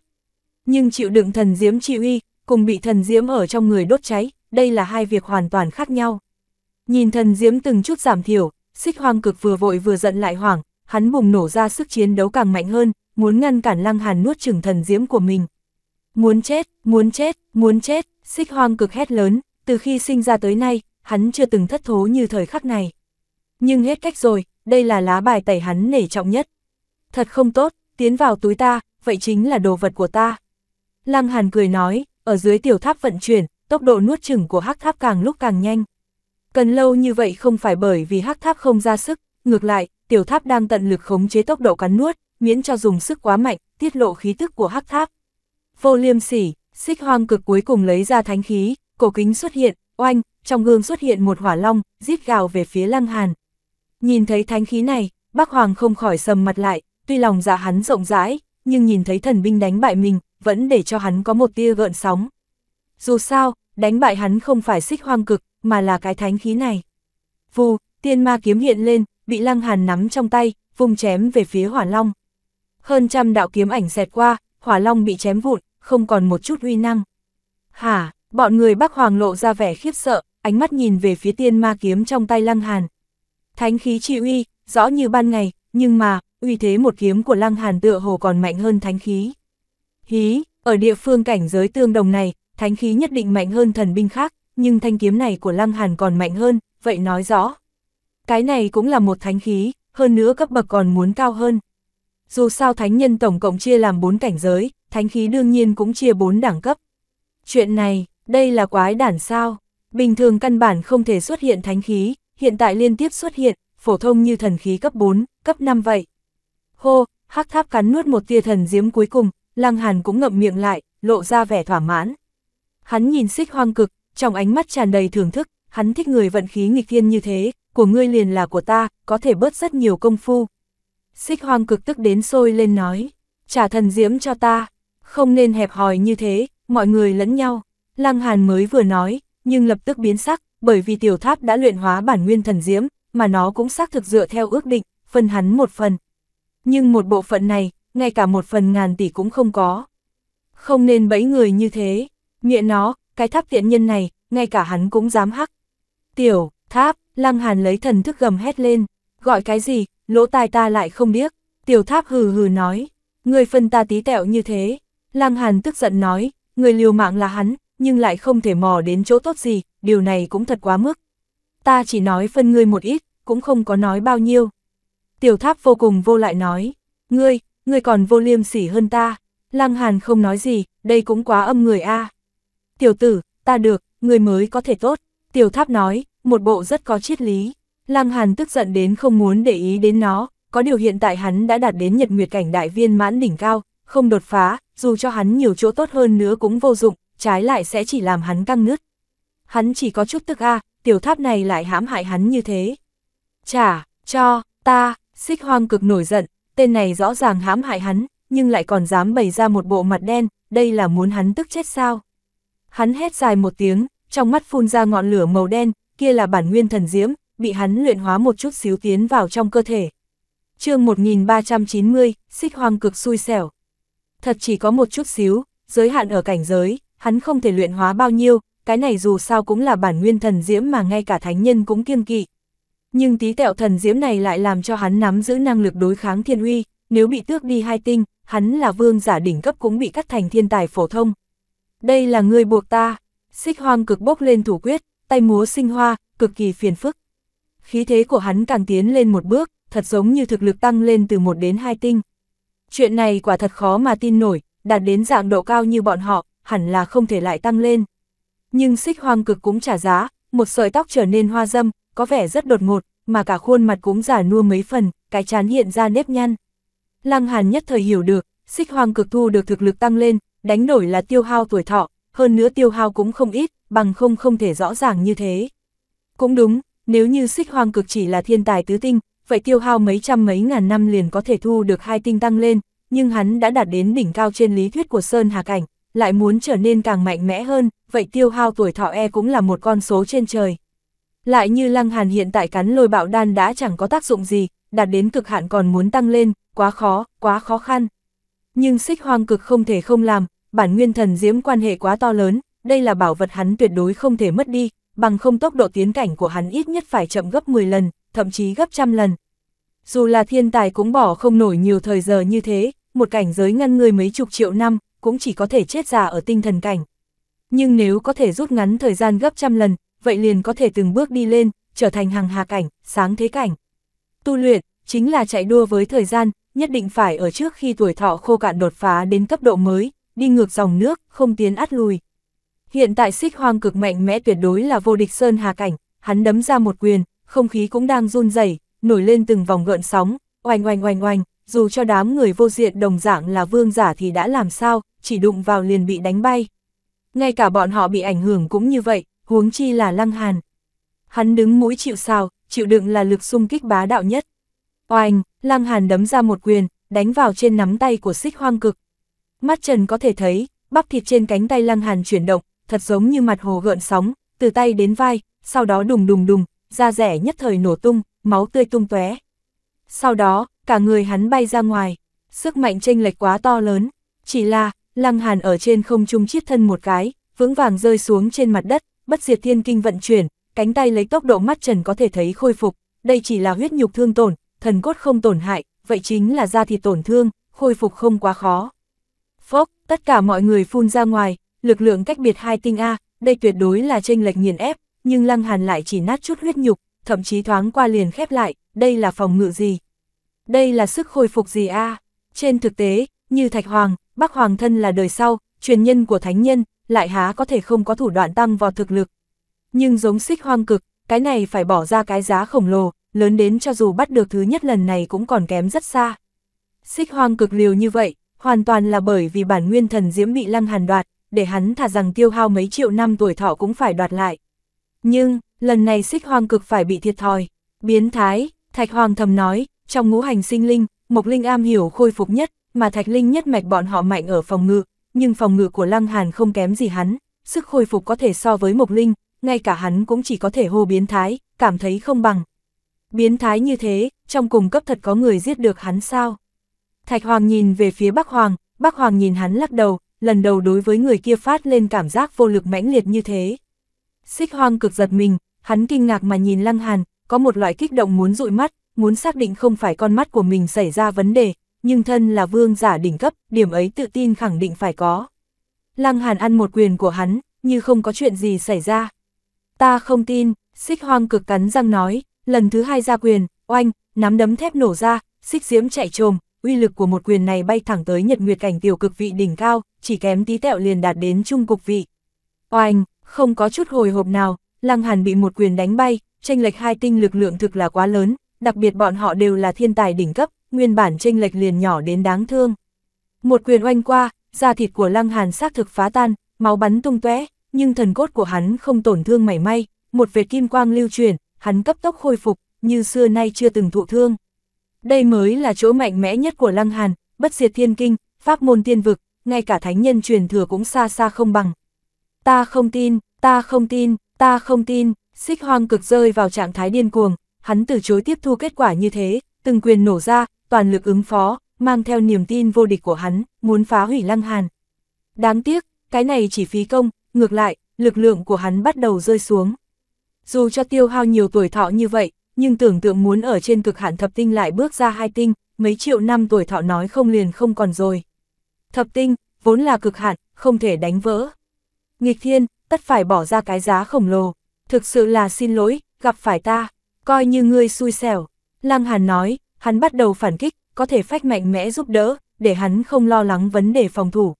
Nhưng chịu đựng thần diễm chi uy, cùng bị thần diễm ở trong người đốt cháy, đây là hai việc hoàn toàn khác nhau. Nhìn thần diễm từng chút giảm thiểu, xích hoang cực vừa vội vừa giận lại hoảng, hắn bùng nổ ra sức chiến đấu càng mạnh hơn, muốn ngăn cản lăng hàn nuốt chửng thần diễm của mình. Muốn chết, muốn chết, muốn chết, xích hoang cực hét lớn, từ khi sinh ra tới nay, hắn chưa từng thất thố như thời khắc này. Nhưng hết cách rồi, đây là lá bài tẩy hắn nể trọng nhất. Thật không tốt, tiến vào túi ta, vậy chính là đồ vật của ta. Lăng Hàn cười nói, ở dưới tiểu tháp vận chuyển, tốc độ nuốt chửng của hắc tháp càng lúc càng nhanh. Cần lâu như vậy không phải bởi vì hắc tháp không ra sức, ngược lại, tiểu tháp đang tận lực khống chế tốc độ cắn nuốt, miễn cho dùng sức quá mạnh, tiết lộ khí tức của hắc tháp. Vô liêm sỉ, xích hoang cực cuối cùng lấy ra thánh khí, cổ kính xuất hiện, oanh, trong gương xuất hiện một hỏa long, rít gào về phía lăng hàn. Nhìn thấy thánh khí này, bác hoàng không khỏi sầm mặt lại, tuy lòng dạ hắn rộng rãi, nhưng nhìn thấy thần binh đánh bại mình, vẫn để cho hắn có một tia gợn sóng. Dù sao, đánh bại hắn không phải xích hoang cực, mà là cái thánh khí này. Vù, tiên ma kiếm hiện lên, bị Lăng Hàn nắm trong tay, vùng chém về phía Hỏa Long. Hơn trăm đạo kiếm ảnh xẹt qua, Hỏa Long bị chém vụn, không còn một chút uy năng. Hả, bọn người Bắc Hoàng lộ ra vẻ khiếp sợ, ánh mắt nhìn về phía tiên ma kiếm trong tay Lăng Hàn. Thánh khí chi uy, rõ như ban ngày, nhưng mà, uy thế một kiếm của Lăng Hàn tựa hồ còn mạnh hơn thánh khí. Hí, ở địa phương cảnh giới tương đồng này, thánh khí nhất định mạnh hơn thần binh khác, nhưng thanh kiếm này của Lăng Hàn còn mạnh hơn, vậy nói rõ. Cái này cũng là một thánh khí, hơn nữa cấp bậc còn muốn cao hơn. Dù sao thánh nhân tổng cộng chia làm bốn cảnh giới, thánh khí đương nhiên cũng chia bốn đẳng cấp. Chuyện này, đây là quái đản sao? Bình thường căn bản không thể xuất hiện thánh khí, hiện tại liên tiếp xuất hiện, phổ thông như thần khí cấp 4, cấp 5 vậy. Hô, hắc tháp cắn nuốt một tia thần diếm cuối cùng, lăng hàn cũng ngậm miệng lại, lộ ra vẻ thỏa mãn. Hắn nhìn xích hoang cực, trong ánh mắt tràn đầy thưởng thức, hắn thích người vận khí nghịch thiên như thế, của ngươi liền là của ta, có thể bớt rất nhiều công phu. Xích hoang cực tức đến sôi lên nói, trả thần diễm cho ta, không nên hẹp hòi như thế, mọi người lẫn nhau. Lăng Hàn mới vừa nói, nhưng lập tức biến sắc, bởi vì tiểu tháp đã luyện hóa bản nguyên thần diễm, mà nó cũng xác thực dựa theo ước định, phân hắn một phần. Nhưng một bộ phận này, ngay cả một phần ngàn tỷ cũng không có. Không nên bẫy người như thế, nghĩa nó, cái tháp tiện nhân này, ngay cả hắn cũng dám hắc. Tiểu, tháp, lăng hàn lấy thần thức gầm hét lên, gọi cái gì, lỗ tai ta lại không biết. Tiểu tháp hừ hừ nói, người phân ta tí tẹo như thế. Lăng hàn tức giận nói, người liều mạng là hắn, nhưng lại không thể mò đến chỗ tốt gì, điều này cũng thật quá mức. Ta chỉ nói phân ngươi một ít, cũng không có nói bao nhiêu. Tiểu tháp vô cùng vô lại nói, ngươi, ngươi còn vô liêm sỉ hơn ta. Lăng hàn không nói gì, đây cũng quá âm người a. À tiểu tử, ta được, người mới có thể tốt, tiểu tháp nói, một bộ rất có triết lý. Lăng Hàn tức giận đến không muốn để ý đến nó, có điều hiện tại hắn đã đạt đến nhật nguyệt cảnh đại viên mãn đỉnh cao, không đột phá, dù cho hắn nhiều chỗ tốt hơn nữa cũng vô dụng, trái lại sẽ chỉ làm hắn căng nứt. Hắn chỉ có chút tức a, tiểu tháp này lại hãm hại hắn như thế. Trả, cho, ta, xích hoang cực nổi giận, tên này rõ ràng hãm hại hắn, nhưng lại còn dám bày ra một bộ mặt đen, đây là muốn hắn tức chết sao? Hắn hét dài một tiếng, trong mắt phun ra ngọn lửa màu đen, kia là bản nguyên thần diễm, bị hắn luyện hóa một chút xíu tiến vào trong cơ thể. chương 1390, xích hoang cực xui xẻo. Thật chỉ có một chút xíu, giới hạn ở cảnh giới, hắn không thể luyện hóa bao nhiêu, cái này dù sao cũng là bản nguyên thần diễm mà ngay cả thánh nhân cũng kiêng kỵ. Nhưng tí tẹo thần diễm này lại làm cho hắn nắm giữ năng lực đối kháng thiên uy, nếu bị tước đi hai tinh, hắn là vương giả đỉnh cấp cũng bị cắt thành thiên tài phổ thông đây là người buộc ta. Xích hoang cực bốc lên thủ quyết, tay múa sinh hoa, cực kỳ phiền phức. Khí thế của hắn càng tiến lên một bước, thật giống như thực lực tăng lên từ một đến hai tinh. Chuyện này quả thật khó mà tin nổi, đạt đến dạng độ cao như bọn họ, hẳn là không thể lại tăng lên. Nhưng xích hoang cực cũng trả giá, một sợi tóc trở nên hoa dâm, có vẻ rất đột ngột, mà cả khuôn mặt cũng giả nua mấy phần, cái chán hiện ra nếp nhăn. Lăng Hàn nhất thời hiểu được, xích hoang cực thu được thực lực tăng lên, đánh đổi là tiêu hao tuổi thọ, hơn nữa tiêu hao cũng không ít, bằng không không thể rõ ràng như thế. Cũng đúng, nếu như xích hoang cực chỉ là thiên tài tứ tinh, vậy tiêu hao mấy trăm mấy ngàn năm liền có thể thu được hai tinh tăng lên, nhưng hắn đã đạt đến đỉnh cao trên lý thuyết của Sơn Hà Cảnh, lại muốn trở nên càng mạnh mẽ hơn, vậy tiêu hao tuổi thọ e cũng là một con số trên trời. Lại như Lăng Hàn hiện tại cắn lôi bạo đan đã chẳng có tác dụng gì, đạt đến cực hạn còn muốn tăng lên, quá khó, quá khó khăn. Nhưng xích hoang cực không thể không làm, bản nguyên thần diễm quan hệ quá to lớn, đây là bảo vật hắn tuyệt đối không thể mất đi, bằng không tốc độ tiến cảnh của hắn ít nhất phải chậm gấp 10 lần, thậm chí gấp trăm lần. Dù là thiên tài cũng bỏ không nổi nhiều thời giờ như thế, một cảnh giới ngăn người mấy chục triệu năm, cũng chỉ có thể chết già ở tinh thần cảnh. Nhưng nếu có thể rút ngắn thời gian gấp trăm lần, vậy liền có thể từng bước đi lên, trở thành hàng hà cảnh, sáng thế cảnh. Tu luyện, chính là chạy đua với thời gian, nhất định phải ở trước khi tuổi thọ khô cạn đột phá đến cấp độ mới, đi ngược dòng nước, không tiến át lùi. Hiện tại xích hoang cực mạnh mẽ tuyệt đối là vô địch sơn hà cảnh, hắn đấm ra một quyền, không khí cũng đang run rẩy nổi lên từng vòng gợn sóng, oanh oanh oanh oanh, dù cho đám người vô diện đồng dạng là vương giả thì đã làm sao, chỉ đụng vào liền bị đánh bay. Ngay cả bọn họ bị ảnh hưởng cũng như vậy, huống chi là lăng hàn. Hắn đứng mũi chịu sao, chịu đựng là lực xung kích bá đạo nhất. Oanh, Lăng Hàn đấm ra một quyền, đánh vào trên nắm tay của xích hoang cực. Mắt Trần có thể thấy, bắp thịt trên cánh tay Lăng Hàn chuyển động, thật giống như mặt hồ gợn sóng, từ tay đến vai, sau đó đùng đùng đùng, da rẻ nhất thời nổ tung, máu tươi tung tóe. Sau đó, cả người hắn bay ra ngoài, sức mạnh chênh lệch quá to lớn, chỉ là, Lăng Hàn ở trên không trung chiết thân một cái, vững vàng rơi xuống trên mặt đất, bất diệt thiên kinh vận chuyển, cánh tay lấy tốc độ mắt Trần có thể thấy khôi phục, đây chỉ là huyết nhục thương tổn, thần cốt không tổn hại, vậy chính là da thịt tổn thương, khôi phục không quá khó. Phốc, tất cả mọi người phun ra ngoài, lực lượng cách biệt hai tinh A, đây tuyệt đối là tranh lệch nghiền ép, nhưng Lăng Hàn lại chỉ nát chút huyết nhục, thậm chí thoáng qua liền khép lại, đây là phòng ngự gì? Đây là sức khôi phục gì A? Trên thực tế, như Thạch Hoàng, Bắc Hoàng thân là đời sau, truyền nhân của Thánh Nhân, lại há có thể không có thủ đoạn tăng vào thực lực. Nhưng giống xích hoang cực, cái này phải bỏ ra cái giá khổng lồ, lớn đến cho dù bắt được thứ nhất lần này cũng còn kém rất xa. Xích hoang cực liều như vậy, hoàn toàn là bởi vì bản nguyên thần diễm bị lăng hàn đoạt, để hắn thả rằng tiêu hao mấy triệu năm tuổi thọ cũng phải đoạt lại. Nhưng, lần này xích hoang cực phải bị thiệt thòi. Biến thái, Thạch Hoàng thầm nói, trong ngũ hành sinh linh, Mộc Linh am hiểu khôi phục nhất, mà Thạch Linh nhất mạch bọn họ mạnh ở phòng ngự, nhưng phòng ngự của Lăng Hàn không kém gì hắn, sức khôi phục có thể so với Mộc Linh, ngay cả hắn cũng chỉ có thể hô biến thái, cảm thấy không bằng. Biến thái như thế, trong cùng cấp thật có người giết được hắn sao? Thạch Hoàng nhìn về phía Bắc Hoàng, Bắc Hoàng nhìn hắn lắc đầu, lần đầu đối với người kia phát lên cảm giác vô lực mãnh liệt như thế. Xích Hoàng cực giật mình, hắn kinh ngạc mà nhìn Lăng Hàn, có một loại kích động muốn dụi mắt, muốn xác định không phải con mắt của mình xảy ra vấn đề, nhưng thân là vương giả đỉnh cấp, điểm ấy tự tin khẳng định phải có. Lăng Hàn ăn một quyền của hắn, như không có chuyện gì xảy ra. Ta không tin, xích hoàng cực cắn răng nói, lần thứ hai ra quyền, oanh, nắm đấm thép nổ ra, xích diễm chạy trồm, uy lực của một quyền này bay thẳng tới nhật nguyệt cảnh tiểu cực vị đỉnh cao, chỉ kém tí tẹo liền đạt đến trung cục vị. Oanh, không có chút hồi hộp nào, Lăng Hàn bị một quyền đánh bay, tranh lệch hai tinh lực lượng thực là quá lớn, đặc biệt bọn họ đều là thiên tài đỉnh cấp, nguyên bản tranh lệch liền nhỏ đến đáng thương. Một quyền oanh qua, da thịt của Lăng Hàn xác thực phá tan, máu bắn tung tóe, nhưng thần cốt của hắn không tổn thương mảy may, một vệt kim quang lưu truyền, hắn cấp tốc khôi phục, như xưa nay chưa từng thụ thương. Đây mới là chỗ mạnh mẽ nhất của Lăng Hàn, bất diệt thiên kinh, pháp môn tiên vực, ngay cả thánh nhân truyền thừa cũng xa xa không bằng. Ta không tin, ta không tin, ta không tin, xích hoang cực rơi vào trạng thái điên cuồng, hắn từ chối tiếp thu kết quả như thế, từng quyền nổ ra, toàn lực ứng phó, mang theo niềm tin vô địch của hắn, muốn phá hủy Lăng Hàn. Đáng tiếc, cái này chỉ phí công, ngược lại, lực lượng của hắn bắt đầu rơi xuống. Dù cho tiêu hao nhiều tuổi thọ như vậy, nhưng tưởng tượng muốn ở trên cực hạn thập tinh lại bước ra hai tinh, mấy triệu năm tuổi thọ nói không liền không còn rồi. Thập tinh, vốn là cực hạn, không thể đánh vỡ. Nghịch thiên, tất phải bỏ ra cái giá khổng lồ. Thực sự là xin lỗi, gặp phải ta, coi như ngươi xui xẻo. Lăng Hàn nói, hắn bắt đầu phản kích, có thể phách mạnh mẽ giúp đỡ, để hắn không lo lắng vấn đề phòng thủ.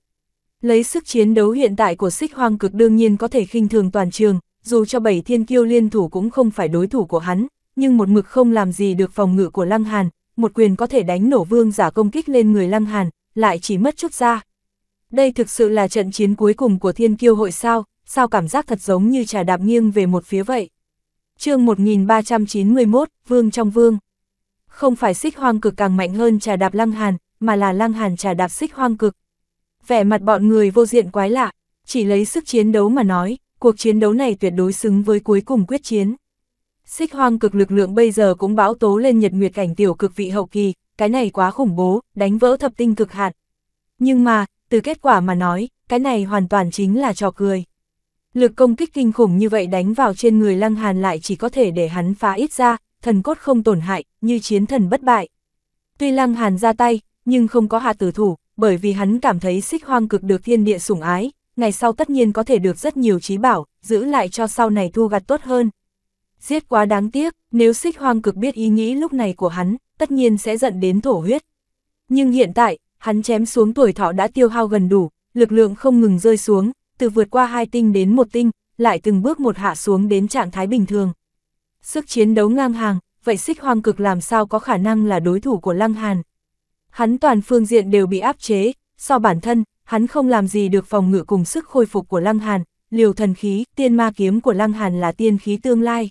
Lấy sức chiến đấu hiện tại của xích hoang cực đương nhiên có thể khinh thường toàn trường, dù cho bảy thiên kiêu liên thủ cũng không phải đối thủ của hắn, nhưng một mực không làm gì được phòng ngự của Lăng Hàn, một quyền có thể đánh nổ vương giả công kích lên người Lăng Hàn, lại chỉ mất chút ra. Đây thực sự là trận chiến cuối cùng của thiên kiêu hội sao, sao cảm giác thật giống như trà đạp nghiêng về một phía vậy. chương 1391, Vương trong Vương. Không phải xích hoang cực càng mạnh hơn trà đạp Lăng Hàn, mà là Lăng Hàn trà đạp xích hoang cực. Vẻ mặt bọn người vô diện quái lạ, chỉ lấy sức chiến đấu mà nói, cuộc chiến đấu này tuyệt đối xứng với cuối cùng quyết chiến. Xích hoang cực lực lượng bây giờ cũng bão tố lên nhật nguyệt cảnh tiểu cực vị hậu kỳ, cái này quá khủng bố, đánh vỡ thập tinh cực hạn. Nhưng mà, từ kết quả mà nói, cái này hoàn toàn chính là trò cười. Lực công kích kinh khủng như vậy đánh vào trên người lăng hàn lại chỉ có thể để hắn phá ít ra, thần cốt không tổn hại, như chiến thần bất bại. Tuy lăng hàn ra tay, nhưng không có hạ tử thủ, bởi vì hắn cảm thấy xích hoang cực được thiên địa sủng ái, ngày sau tất nhiên có thể được rất nhiều trí bảo, giữ lại cho sau này thu gặt tốt hơn. Giết quá đáng tiếc, nếu xích hoang cực biết ý nghĩ lúc này của hắn, tất nhiên sẽ giận đến thổ huyết. Nhưng hiện tại, hắn chém xuống tuổi thọ đã tiêu hao gần đủ, lực lượng không ngừng rơi xuống, từ vượt qua hai tinh đến một tinh, lại từng bước một hạ xuống đến trạng thái bình thường. Sức chiến đấu ngang hàng, vậy xích hoang cực làm sao có khả năng là đối thủ của Lăng Hàn. Hắn toàn phương diện đều bị áp chế, so bản thân, hắn không làm gì được phòng ngự cùng sức khôi phục của Lăng Hàn, liều thần khí, tiên ma kiếm của Lăng Hàn là tiên khí tương lai.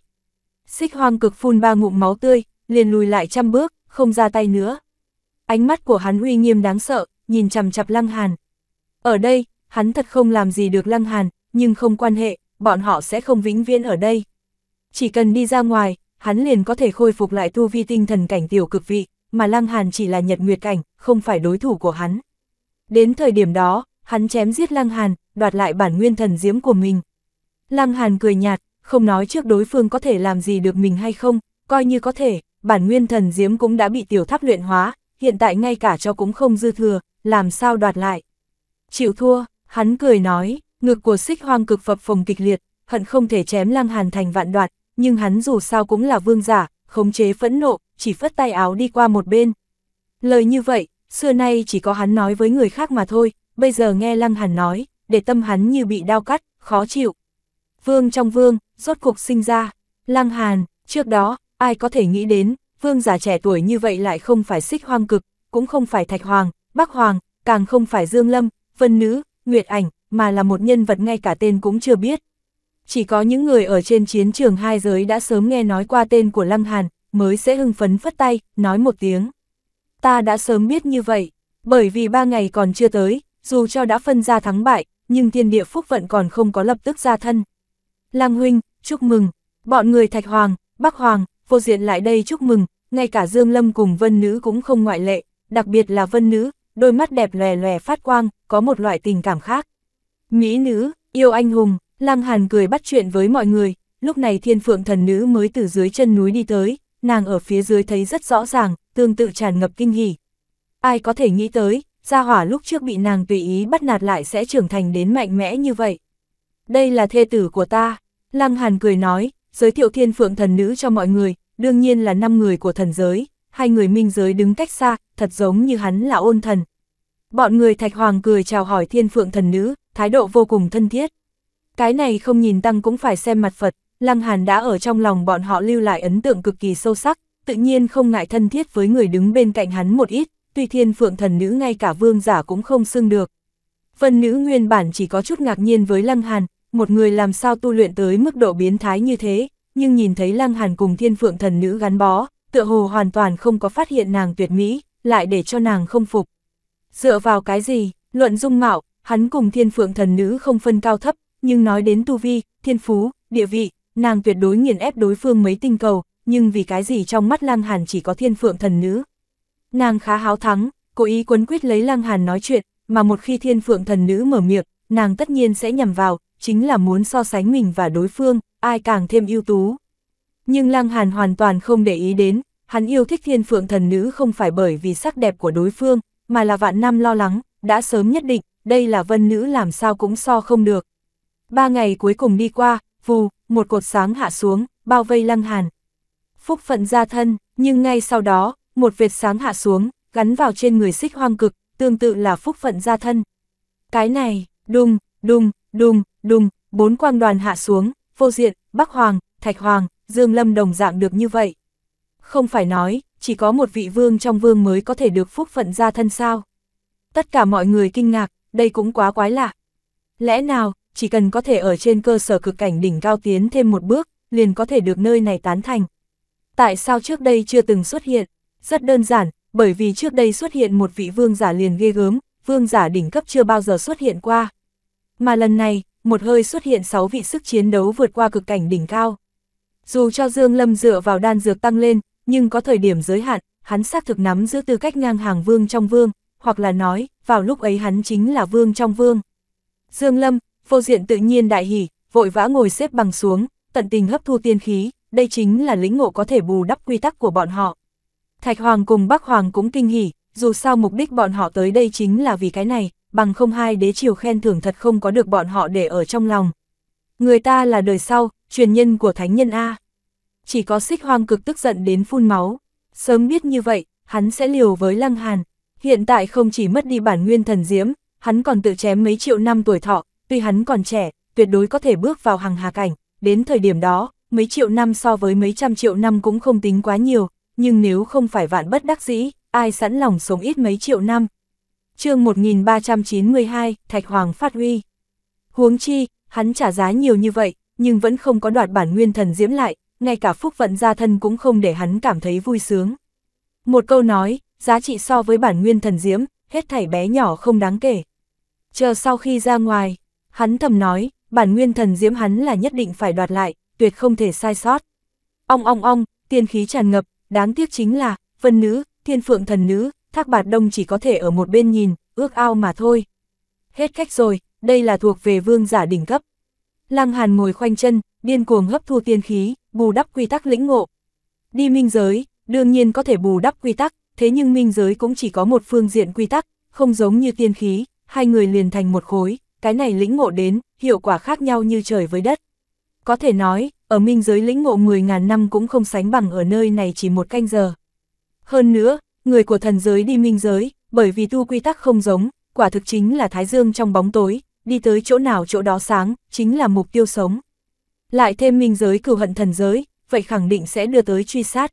Xích hoang cực phun ba ngụm máu tươi, liền lùi lại trăm bước, không ra tay nữa. Ánh mắt của hắn uy nghiêm đáng sợ, nhìn chằm chặp Lăng Hàn. Ở đây, hắn thật không làm gì được Lăng Hàn, nhưng không quan hệ, bọn họ sẽ không vĩnh viễn ở đây. Chỉ cần đi ra ngoài, hắn liền có thể khôi phục lại tu vi tinh thần cảnh tiểu cực vị, mà Lăng Hàn chỉ là nhật nguyệt cảnh, không phải đối thủ của hắn. Đến thời điểm đó, hắn chém giết Lăng Hàn, đoạt lại bản nguyên thần diễm của mình. Lăng Hàn cười nhạt, không nói trước đối phương có thể làm gì được mình hay không, coi như có thể, bản nguyên thần diễm cũng đã bị tiểu tháp luyện hóa, hiện tại ngay cả cho cũng không dư thừa, làm sao đoạt lại. Chịu thua, hắn cười nói, ngực của xích hoang cực phập phồng kịch liệt, hận không thể chém lăng hàn thành vạn đoạt, nhưng hắn dù sao cũng là vương giả, khống chế phẫn nộ, chỉ phất tay áo đi qua một bên. Lời như vậy, xưa nay chỉ có hắn nói với người khác mà thôi, bây giờ nghe Lăng Hàn nói, để tâm hắn như bị đau cắt, khó chịu. Vương trong vương, rốt cuộc sinh ra, Lăng Hàn, trước đó, ai có thể nghĩ đến, vương già trẻ tuổi như vậy lại không phải xích hoang cực, cũng không phải thạch hoàng, bắc hoàng, càng không phải dương lâm, vân nữ, nguyệt ảnh, mà là một nhân vật ngay cả tên cũng chưa biết. Chỉ có những người ở trên chiến trường hai giới đã sớm nghe nói qua tên của Lăng Hàn, mới sẽ hưng phấn phất tay, nói một tiếng ta đã sớm biết như vậy, bởi vì ba ngày còn chưa tới, dù cho đã phân ra thắng bại, nhưng thiên địa phúc vận còn không có lập tức ra thân. Lang huynh, chúc mừng, bọn người Thạch Hoàng, Bắc Hoàng, vô diện lại đây chúc mừng, ngay cả Dương Lâm cùng Vân Nữ cũng không ngoại lệ, đặc biệt là Vân Nữ, đôi mắt đẹp lòe lòe phát quang, có một loại tình cảm khác. Mỹ nữ, yêu anh hùng, Lang Hàn cười bắt chuyện với mọi người, lúc này thiên phượng thần nữ mới từ dưới chân núi đi tới, nàng ở phía dưới thấy rất rõ ràng, tương tự tràn ngập kinh hỉ. Ai có thể nghĩ tới, gia hỏa lúc trước bị nàng tùy ý bắt nạt lại sẽ trưởng thành đến mạnh mẽ như vậy. Đây là thê tử của ta, Lăng Hàn cười nói, giới thiệu thiên phượng thần nữ cho mọi người, đương nhiên là năm người của thần giới, hai người minh giới đứng cách xa, thật giống như hắn là ôn thần. Bọn người Thạch Hoàng cười chào hỏi thiên phượng thần nữ, thái độ vô cùng thân thiết. Cái này không nhìn tăng cũng phải xem mặt Phật, Lăng Hàn đã ở trong lòng bọn họ lưu lại ấn tượng cực kỳ sâu sắc, tự nhiên không ngại thân thiết với người đứng bên cạnh hắn một ít, tuy thiên phượng thần nữ ngay cả vương giả cũng không xưng được. Vân nữ nguyên bản chỉ có chút ngạc nhiên với Lăng Hàn, một người làm sao tu luyện tới mức độ biến thái như thế, nhưng nhìn thấy Lăng Hàn cùng thiên phượng thần nữ gắn bó, tựa hồ hoàn toàn không có phát hiện nàng tuyệt mỹ, lại để cho nàng không phục. Dựa vào cái gì, luận dung mạo, hắn cùng thiên phượng thần nữ không phân cao thấp, nhưng nói đến tu vi, thiên phú, địa vị, nàng tuyệt đối nghiền ép đối phương mấy tinh cầu, nhưng vì cái gì trong mắt Lăng Hàn chỉ có thiên phượng thần nữ. Nàng khá háo thắng, cố ý quấn quyết lấy Lăng Hàn nói chuyện, mà một khi thiên phượng thần nữ mở miệng, nàng tất nhiên sẽ nhằm vào, chính là muốn so sánh mình và đối phương, ai càng thêm ưu tú. Nhưng Lăng Hàn hoàn toàn không để ý đến, hắn yêu thích thiên phượng thần nữ không phải bởi vì sắc đẹp của đối phương, mà là vạn năm lo lắng, đã sớm nhất định, đây là vân nữ làm sao cũng so không được. Ba ngày cuối cùng đi qua, vù, một cột sáng hạ xuống, bao vây lăng hàn. Phúc phận ra thân, nhưng ngay sau đó, một vệt sáng hạ xuống, gắn vào trên người xích hoang cực, tương tự là phúc phận ra thân. Cái này, đùng, đùng, đùng, đùng, bốn quang đoàn hạ xuống, vô diện, bắc hoàng, thạch hoàng, dương lâm đồng dạng được như vậy. Không phải nói, chỉ có một vị vương trong vương mới có thể được phúc phận ra thân sao. Tất cả mọi người kinh ngạc, đây cũng quá quái lạ. Lẽ nào, chỉ cần có thể ở trên cơ sở cực cảnh đỉnh cao tiến thêm một bước, liền có thể được nơi này tán thành. Tại sao trước đây chưa từng xuất hiện? Rất đơn giản, bởi vì trước đây xuất hiện một vị vương giả liền ghê gớm, vương giả đỉnh cấp chưa bao giờ xuất hiện qua. Mà lần này, một hơi xuất hiện 6 vị sức chiến đấu vượt qua cực cảnh đỉnh cao. Dù cho Dương Lâm dựa vào đan dược tăng lên, nhưng có thời điểm giới hạn, hắn xác thực nắm giữ tư cách ngang hàng vương trong vương, hoặc là nói, vào lúc ấy hắn chính là vương trong vương. Dương Lâm, Vô diện tự nhiên đại hỉ, vội vã ngồi xếp bằng xuống, tận tình hấp thu tiên khí, đây chính là lĩnh ngộ có thể bù đắp quy tắc của bọn họ. Thạch Hoàng cùng Bắc Hoàng cũng kinh hỉ, dù sao mục đích bọn họ tới đây chính là vì cái này, bằng không hai đế triều khen thưởng thật không có được bọn họ để ở trong lòng. Người ta là đời sau, truyền nhân của thánh nhân A. Chỉ có xích hoang cực tức giận đến phun máu. Sớm biết như vậy, hắn sẽ liều với lăng hàn. Hiện tại không chỉ mất đi bản nguyên thần diễm, hắn còn tự chém mấy triệu năm tuổi thọ, tuy hắn còn trẻ, tuyệt đối có thể bước vào hàng hà cảnh, đến thời điểm đó, mấy triệu năm so với mấy trăm triệu năm cũng không tính quá nhiều, nhưng nếu không phải vạn bất đắc dĩ, ai sẵn lòng sống ít mấy triệu năm. chương 1392, Thạch Hoàng phát huy. Huống chi, hắn trả giá nhiều như vậy, nhưng vẫn không có đoạt bản nguyên thần diễm lại, ngay cả phúc vận gia thân cũng không để hắn cảm thấy vui sướng. Một câu nói, giá trị so với bản nguyên thần diễm, hết thảy bé nhỏ không đáng kể. Chờ sau khi ra ngoài, Hắn thầm nói, bản nguyên thần diễm hắn là nhất định phải đoạt lại, tuyệt không thể sai sót. Ong ong ong, tiên khí tràn ngập, đáng tiếc chính là, vân nữ, thiên phượng thần nữ, thác bạt đông chỉ có thể ở một bên nhìn, ước ao mà thôi. Hết cách rồi, đây là thuộc về vương giả đỉnh cấp. Lăng Hàn ngồi khoanh chân, điên cuồng hấp thu tiên khí, bù đắp quy tắc lĩnh ngộ. Đi minh giới, đương nhiên có thể bù đắp quy tắc, thế nhưng minh giới cũng chỉ có một phương diện quy tắc, không giống như tiên khí, hai người liền thành một khối, cái này lĩnh ngộ đến, hiệu quả khác nhau như trời với đất. Có thể nói, ở minh giới lĩnh ngộ 10.000 năm cũng không sánh bằng ở nơi này chỉ một canh giờ. Hơn nữa, người của thần giới đi minh giới, bởi vì tu quy tắc không giống, quả thực chính là thái dương trong bóng tối, đi tới chỗ nào chỗ đó sáng, chính là mục tiêu sống. Lại thêm minh giới cửu hận thần giới, vậy khẳng định sẽ đưa tới truy sát.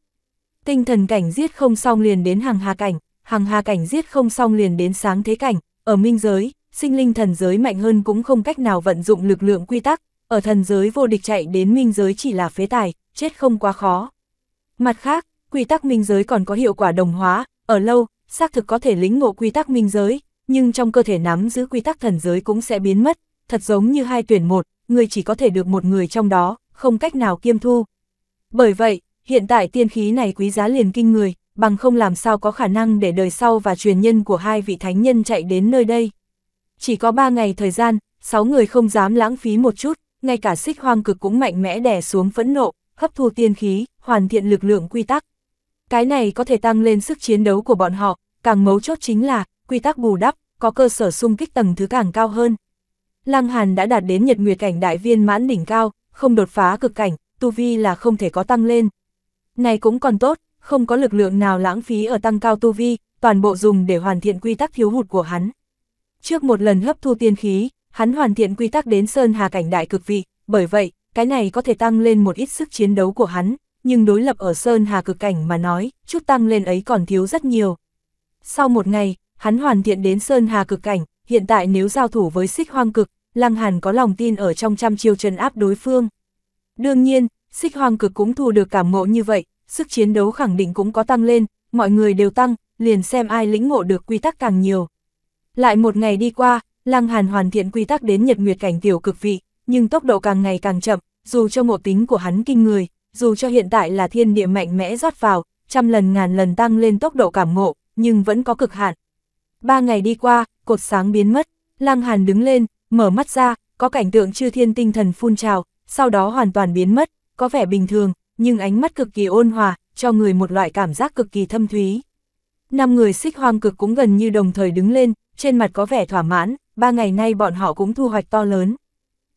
Tinh thần cảnh giết không xong liền đến hàng hà cảnh, hàng hà cảnh giết không xong liền đến sáng thế cảnh, ở minh giới, sinh linh thần giới mạnh hơn cũng không cách nào vận dụng lực lượng quy tắc, ở thần giới vô địch chạy đến minh giới chỉ là phế tài, chết không quá khó. Mặt khác, quy tắc minh giới còn có hiệu quả đồng hóa, ở lâu, xác thực có thể lĩnh ngộ quy tắc minh giới, nhưng trong cơ thể nắm giữ quy tắc thần giới cũng sẽ biến mất, thật giống như hai tuyển một, người chỉ có thể được một người trong đó, không cách nào kiêm thu. Bởi vậy, hiện tại tiên khí này quý giá liền kinh người, bằng không làm sao có khả năng để đời sau và truyền nhân của hai vị thánh nhân chạy đến nơi đây. Chỉ có 3 ngày thời gian, 6 người không dám lãng phí một chút, ngay cả xích hoang cực cũng mạnh mẽ đè xuống phẫn nộ, hấp thu tiên khí, hoàn thiện lực lượng quy tắc. Cái này có thể tăng lên sức chiến đấu của bọn họ, càng mấu chốt chính là, quy tắc bù đắp, có cơ sở xung kích tầng thứ càng cao hơn. Lăng Hàn đã đạt đến nhật nguyệt cảnh đại viên mãn đỉnh cao, không đột phá cực cảnh, tu vi là không thể có tăng lên. Này cũng còn tốt, không có lực lượng nào lãng phí ở tăng cao tu vi, toàn bộ dùng để hoàn thiện quy tắc thiếu hụt của hắn. Trước một lần hấp thu tiên khí, hắn hoàn thiện quy tắc đến Sơn Hà cảnh đại cực vị, bởi vậy, cái này có thể tăng lên một ít sức chiến đấu của hắn, nhưng đối lập ở Sơn Hà cực cảnh mà nói, chút tăng lên ấy còn thiếu rất nhiều. Sau một ngày, hắn hoàn thiện đến Sơn Hà cực cảnh, hiện tại nếu giao thủ với xích hoang cực, Lăng Hàn có lòng tin ở trong trăm chiêu trần áp đối phương. Đương nhiên, xích hoang cực cũng thu được cảm ngộ như vậy, sức chiến đấu khẳng định cũng có tăng lên, mọi người đều tăng, liền xem ai lĩnh ngộ được quy tắc càng nhiều. Lại một ngày đi qua, Lăng Hàn hoàn thiện quy tắc đến nhật nguyệt cảnh tiểu cực vị, nhưng tốc độ càng ngày càng chậm, dù cho ngộ tính của hắn kinh người, dù cho hiện tại là thiên địa mạnh mẽ rót vào, trăm lần ngàn lần tăng lên tốc độ cảm ngộ, nhưng vẫn có cực hạn. Ba ngày đi qua, cột sáng biến mất, Lăng Hàn đứng lên, mở mắt ra, có cảnh tượng chư thiên tinh thần phun trào, sau đó hoàn toàn biến mất, có vẻ bình thường, nhưng ánh mắt cực kỳ ôn hòa, cho người một loại cảm giác cực kỳ thâm thúy. Năm người xích hoang cực cũng gần như đồng thời đứng lên, trên mặt có vẻ thỏa mãn, ba ngày nay bọn họ cũng thu hoạch to lớn.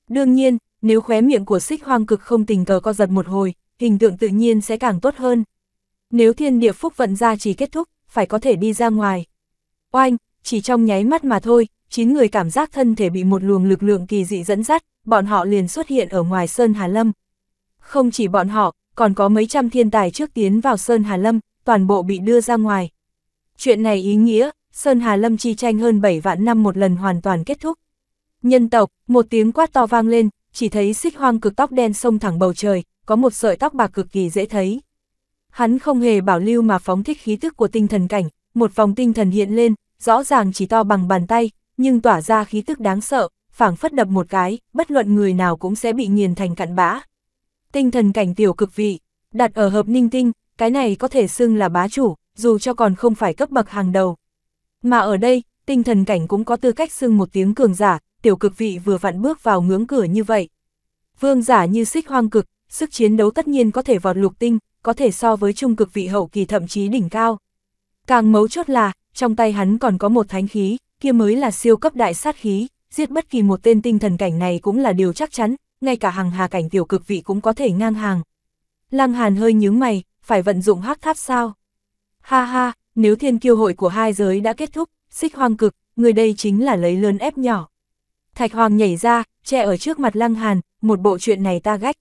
Đương nhiên, nếu khóe miệng của xích hoang cực không tình cờ co giật một hồi, hình tượng tự nhiên sẽ càng tốt hơn. Nếu thiên địa phúc vận ra chỉ kết thúc, phải có thể đi ra ngoài. Oanh, chỉ trong nháy mắt mà thôi, chín người cảm giác thân thể bị một luồng lực lượng kỳ dị dẫn dắt, bọn họ liền xuất hiện ở ngoài Sơn Hà Lâm. Không chỉ bọn họ, còn có mấy trăm thiên tài trước tiến vào Sơn Hà Lâm, toàn bộ bị đưa ra ngoài. Chuyện này ý nghĩa, Sơn Hà Lâm chi tranh hơn 7 vạn năm một lần hoàn toàn kết thúc. Nhân tộc, một tiếng quát to vang lên, chỉ thấy xích hoang cực tóc đen sông thẳng bầu trời, có một sợi tóc bạc cực kỳ dễ thấy. Hắn không hề bảo lưu mà phóng thích khí tức của tinh thần cảnh, một vòng tinh thần hiện lên, rõ ràng chỉ to bằng bàn tay, nhưng tỏa ra khí tức đáng sợ, phảng phất đập một cái, bất luận người nào cũng sẽ bị nghiền thành cặn bã. Tinh thần cảnh tiểu cực vị, đặt ở hợp ninh tinh, cái này có thể xưng là bá chủ, dù cho còn không phải cấp bậc hàng đầu. Mà ở đây, tinh thần cảnh cũng có tư cách xưng một tiếng cường giả, tiểu cực vị vừa vặn bước vào ngưỡng cửa như vậy. Vương giả như xích hoang cực, sức chiến đấu tất nhiên có thể vọt lục tinh, có thể so với trung cực vị hậu kỳ thậm chí đỉnh cao. Càng mấu chốt là, trong tay hắn còn có một thánh khí, kia mới là siêu cấp đại sát khí, giết bất kỳ một tên tinh thần cảnh này cũng là điều chắc chắn, ngay cả hàng hà cảnh tiểu cực vị cũng có thể ngang hàng. Lăng Hàn hơi nhướng mày, phải vận dụng hắc tháp sao? Ha ha, nếu thiên kiêu hội của hai giới đã kết thúc, xích hoang cực, người đây chính là lấy lớn ép nhỏ. Thạch hoàng nhảy ra, che ở trước mặt lăng hàn, một bộ chuyện này ta gách.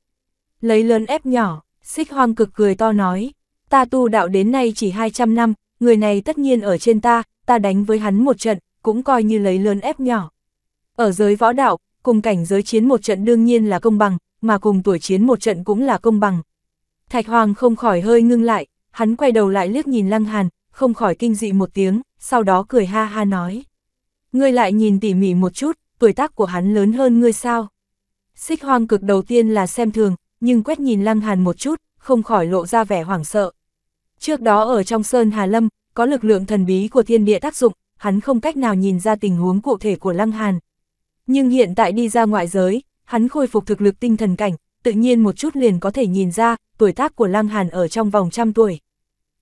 Lấy lớn ép nhỏ, xích hoang cực cười to nói, ta tu đạo đến nay chỉ 200 năm, người này tất nhiên ở trên ta, ta đánh với hắn một trận, cũng coi như lấy lớn ép nhỏ. Ở giới võ đạo, cùng cảnh giới chiến một trận đương nhiên là công bằng, mà cùng tuổi chiến một trận cũng là công bằng. Thạch Hoàng không khỏi hơi ngưng lại, Hắn quay đầu lại liếc nhìn Lăng Hàn, không khỏi kinh dị một tiếng, sau đó cười ha ha nói. Ngươi lại nhìn tỉ mỉ một chút, tuổi tác của hắn lớn hơn ngươi sao? Xích hoang cực đầu tiên là xem thường, nhưng quét nhìn Lăng Hàn một chút, không khỏi lộ ra vẻ hoảng sợ. Trước đó ở trong Sơn Hà Lâm, có lực lượng thần bí của thiên địa tác dụng, hắn không cách nào nhìn ra tình huống cụ thể của Lăng Hàn. Nhưng hiện tại đi ra ngoại giới, hắn khôi phục thực lực tinh thần cảnh, tự nhiên một chút liền có thể nhìn ra, tuổi tác của Lăng Hàn ở trong vòng trăm tuổi.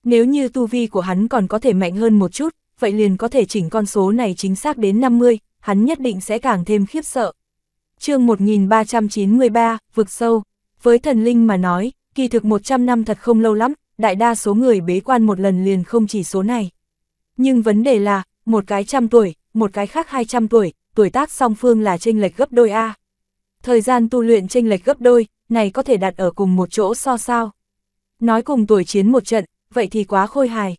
Nếu như tu vi của hắn còn có thể mạnh hơn một chút, vậy liền có thể chỉnh con số này chính xác đến 50, hắn nhất định sẽ càng thêm khiếp sợ. chương 1393, vực sâu. Với thần linh mà nói, kỳ thực 100 năm thật không lâu lắm, đại đa số người bế quan một lần liền không chỉ số này. Nhưng vấn đề là, một cái trăm tuổi, một cái khác 200 tuổi, tuổi tác song phương là chênh lệch gấp đôi A. Thời gian tu luyện chênh lệch gấp đôi, này có thể đặt ở cùng một chỗ so sao. Nói cùng tuổi chiến một trận, vậy thì quá khôi hài.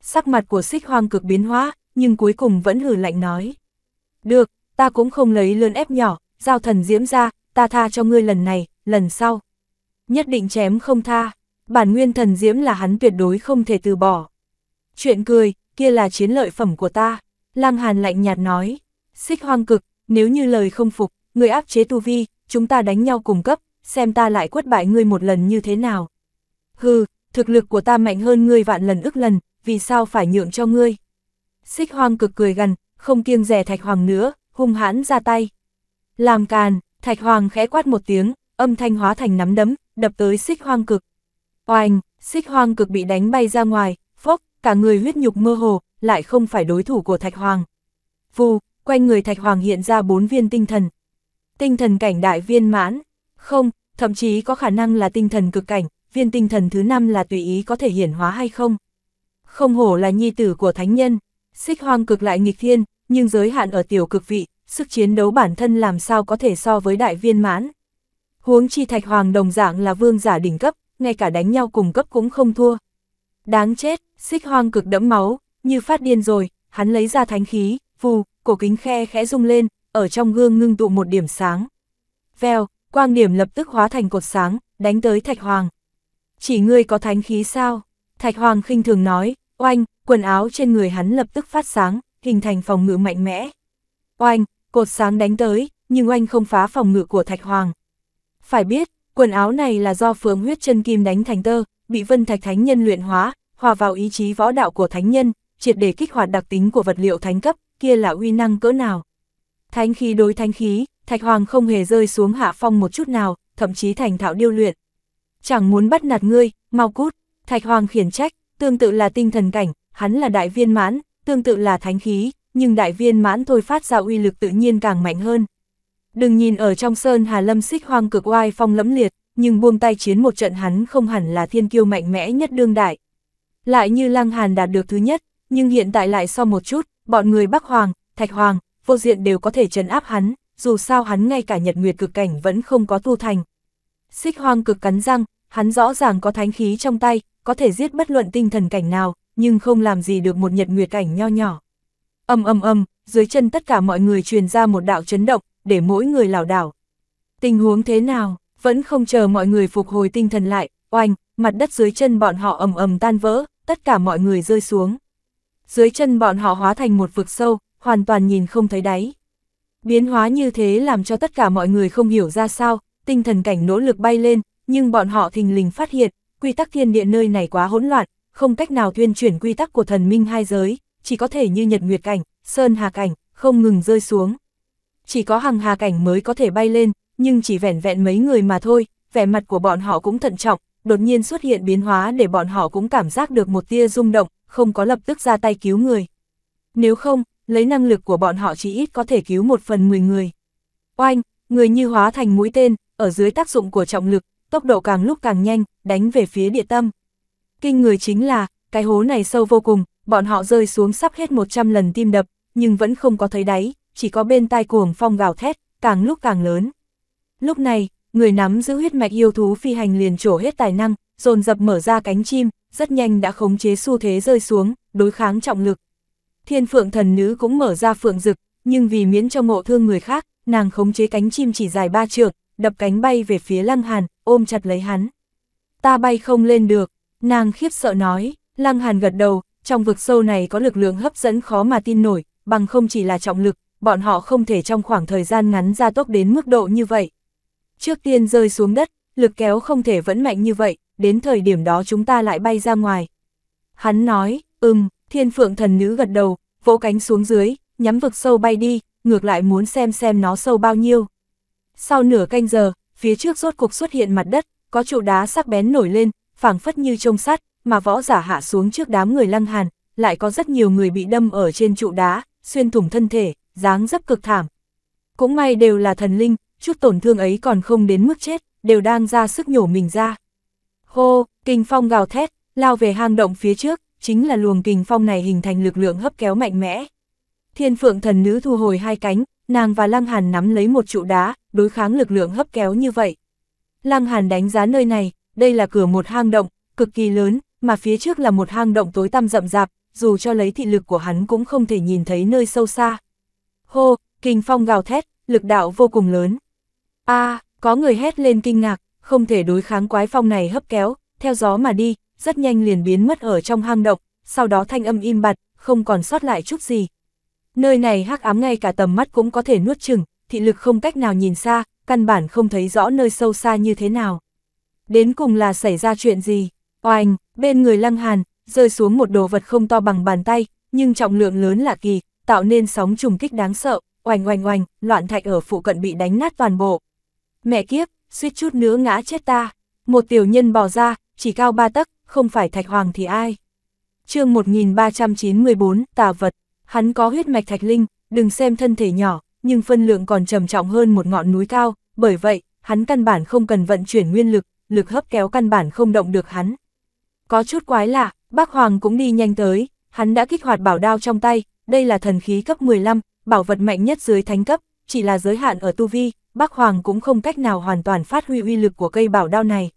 Sắc mặt của xích hoang cực biến hóa, nhưng cuối cùng vẫn hử lạnh nói. Được, ta cũng không lấy lươn ép nhỏ, giao thần diễm ra, ta tha cho ngươi lần này, lần sau. Nhất định chém không tha, bản nguyên thần diễm là hắn tuyệt đối không thể từ bỏ. Chuyện cười, kia là chiến lợi phẩm của ta, lang hàn lạnh nhạt nói. Xích hoang cực, nếu như lời không phục, người áp chế tu vi, chúng ta đánh nhau cùng cấp, xem ta lại quất bại ngươi một lần như thế nào. Hừ, thực lực của ta mạnh hơn ngươi vạn lần ức lần, vì sao phải nhượng cho ngươi? Xích hoang cực cười gần, không kiêng rẻ thạch hoàng nữa, hung hãn ra tay. Làm càn, thạch hoàng khẽ quát một tiếng, âm thanh hóa thành nắm đấm, đập tới xích hoang cực. Oanh, xích hoang cực bị đánh bay ra ngoài, phốc, cả người huyết nhục mơ hồ, lại không phải đối thủ của thạch hoàng. Vù, quanh người thạch hoàng hiện ra bốn viên tinh thần. Tinh thần cảnh đại viên mãn, không, thậm chí có khả năng là tinh thần cực cảnh, viên tinh thần thứ năm là tùy ý có thể hiển hóa hay không. Không hổ là nhi tử của thánh nhân, xích hoang cực lại nghịch thiên, nhưng giới hạn ở tiểu cực vị, sức chiến đấu bản thân làm sao có thể so với đại viên mãn. Huống chi thạch hoàng đồng dạng là vương giả đỉnh cấp, ngay cả đánh nhau cùng cấp cũng không thua. Đáng chết, xích hoang cực đẫm máu, như phát điên rồi, hắn lấy ra thánh khí, phù cổ kính khe khẽ rung lên, ở trong gương ngưng tụ một điểm sáng. Vèo, quang điểm lập tức hóa thành cột sáng, đánh tới thạch hoàng chỉ ngươi có thánh khí sao? Thạch Hoàng khinh thường nói, oanh, quần áo trên người hắn lập tức phát sáng, hình thành phòng ngự mạnh mẽ. Oanh, cột sáng đánh tới, nhưng oanh không phá phòng ngự của Thạch Hoàng. Phải biết, quần áo này là do phướng huyết chân kim đánh thành tơ, bị vân thạch thánh nhân luyện hóa, hòa vào ý chí võ đạo của thánh nhân, triệt để kích hoạt đặc tính của vật liệu thánh cấp, kia là uy năng cỡ nào. Thánh khí đối thánh khí, Thạch Hoàng không hề rơi xuống hạ phong một chút nào, thậm chí thành thạo điêu luyện chẳng muốn bắt nạt ngươi, mau cút, thạch hoàng khiển trách, tương tự là tinh thần cảnh, hắn là đại viên mãn, tương tự là thánh khí, nhưng đại viên mãn thôi phát ra uy lực tự nhiên càng mạnh hơn. Đừng nhìn ở trong sơn Hà Lâm xích hoang cực oai phong lẫm liệt, nhưng buông tay chiến một trận hắn không hẳn là thiên kiêu mạnh mẽ nhất đương đại. Lại như Lăng Hàn đạt được thứ nhất, nhưng hiện tại lại so một chút, bọn người Bắc Hoàng, Thạch Hoàng, vô diện đều có thể trấn áp hắn, dù sao hắn ngay cả nhật nguyệt cực cảnh vẫn không có tu thành. Xích hoang cực cắn răng, hắn rõ ràng có thánh khí trong tay, có thể giết bất luận tinh thần cảnh nào, nhưng không làm gì được một nhật nguyệt cảnh nho nhỏ. Âm âm âm, dưới chân tất cả mọi người truyền ra một đạo chấn động, để mỗi người lảo đảo. Tình huống thế nào, vẫn không chờ mọi người phục hồi tinh thần lại, oanh, mặt đất dưới chân bọn họ ầm ầm tan vỡ, tất cả mọi người rơi xuống. Dưới chân bọn họ hóa thành một vực sâu, hoàn toàn nhìn không thấy đáy. Biến hóa như thế làm cho tất cả mọi người không hiểu ra sao, tinh thần cảnh nỗ lực bay lên, nhưng bọn họ thình lình phát hiện, quy tắc thiên địa nơi này quá hỗn loạn, không cách nào tuyên chuyển quy tắc của thần minh hai giới, chỉ có thể như nhật nguyệt cảnh, sơn hà cảnh, không ngừng rơi xuống. Chỉ có hằng hà cảnh mới có thể bay lên, nhưng chỉ vẻn vẹn mấy người mà thôi, vẻ mặt của bọn họ cũng thận trọng, đột nhiên xuất hiện biến hóa để bọn họ cũng cảm giác được một tia rung động, không có lập tức ra tay cứu người. Nếu không, lấy năng lực của bọn họ chỉ ít có thể cứu một phần 10 người. Oanh, người như hóa thành mũi tên, ở dưới tác dụng của trọng lực, tốc độ càng lúc càng nhanh, đánh về phía địa tâm. Kinh người chính là, cái hố này sâu vô cùng, bọn họ rơi xuống sắp hết 100 lần tim đập, nhưng vẫn không có thấy đáy, chỉ có bên tai cuồng phong gào thét, càng lúc càng lớn. Lúc này, người nắm giữ huyết mạch yêu thú phi hành liền trổ hết tài năng, dồn dập mở ra cánh chim, rất nhanh đã khống chế xu thế rơi xuống, đối kháng trọng lực. Thiên phượng thần nữ cũng mở ra phượng rực, nhưng vì miễn cho ngộ thương người khác, nàng khống chế cánh chim chỉ dài ba trượng, đập cánh bay về phía Lăng Hàn, ôm chặt lấy hắn. Ta bay không lên được, nàng khiếp sợ nói, Lăng Hàn gật đầu, trong vực sâu này có lực lượng hấp dẫn khó mà tin nổi, bằng không chỉ là trọng lực, bọn họ không thể trong khoảng thời gian ngắn gia tốc đến mức độ như vậy. Trước tiên rơi xuống đất, lực kéo không thể vẫn mạnh như vậy, đến thời điểm đó chúng ta lại bay ra ngoài. Hắn nói, ừm, thiên phượng thần nữ gật đầu, vỗ cánh xuống dưới, nhắm vực sâu bay đi, ngược lại muốn xem xem nó sâu bao nhiêu. Sau nửa canh giờ, phía trước rốt cuộc xuất hiện mặt đất, có trụ đá sắc bén nổi lên, phảng phất như trông sắt, mà võ giả hạ xuống trước đám người lăng hàn, lại có rất nhiều người bị đâm ở trên trụ đá, xuyên thủng thân thể, dáng dấp cực thảm. Cũng may đều là thần linh, chút tổn thương ấy còn không đến mức chết, đều đang ra sức nhổ mình ra. Hô, kinh phong gào thét, lao về hang động phía trước, chính là luồng kình phong này hình thành lực lượng hấp kéo mạnh mẽ. Thiên phượng thần nữ thu hồi hai cánh, nàng và Lăng Hàn nắm lấy một trụ đá, đối kháng lực lượng hấp kéo như vậy. Lăng Hàn đánh giá nơi này, đây là cửa một hang động, cực kỳ lớn, mà phía trước là một hang động tối tăm rậm rạp, dù cho lấy thị lực của hắn cũng không thể nhìn thấy nơi sâu xa. Hô, kinh phong gào thét, lực đạo vô cùng lớn. a có người hét lên kinh ngạc, không thể đối kháng quái phong này hấp kéo, theo gió mà đi, rất nhanh liền biến mất ở trong hang động, sau đó thanh âm im bặt, không còn sót lại chút gì, Nơi này hắc ám ngay cả tầm mắt cũng có thể nuốt chừng, thị lực không cách nào nhìn xa, căn bản không thấy rõ nơi sâu xa như thế nào. Đến cùng là xảy ra chuyện gì? Oanh, bên người Lăng Hàn, rơi xuống một đồ vật không to bằng bàn tay, nhưng trọng lượng lớn lạ kỳ, tạo nên sóng trùng kích đáng sợ, oanh oanh oanh, loạn thạch ở phụ cận bị đánh nát toàn bộ. Mẹ kiếp, suýt chút nữa ngã chết ta. Một tiểu nhân bò ra, chỉ cao ba tấc, không phải thạch hoàng thì ai. chương 1394, tà vật hắn có huyết mạch thạch linh, đừng xem thân thể nhỏ, nhưng phân lượng còn trầm trọng hơn một ngọn núi cao, bởi vậy, hắn căn bản không cần vận chuyển nguyên lực, lực hấp kéo căn bản không động được hắn. Có chút quái lạ, bác Hoàng cũng đi nhanh tới, hắn đã kích hoạt bảo đao trong tay, đây là thần khí cấp 15, bảo vật mạnh nhất dưới thánh cấp, chỉ là giới hạn ở tu vi, bác Hoàng cũng không cách nào hoàn toàn phát huy uy lực của cây bảo đao này.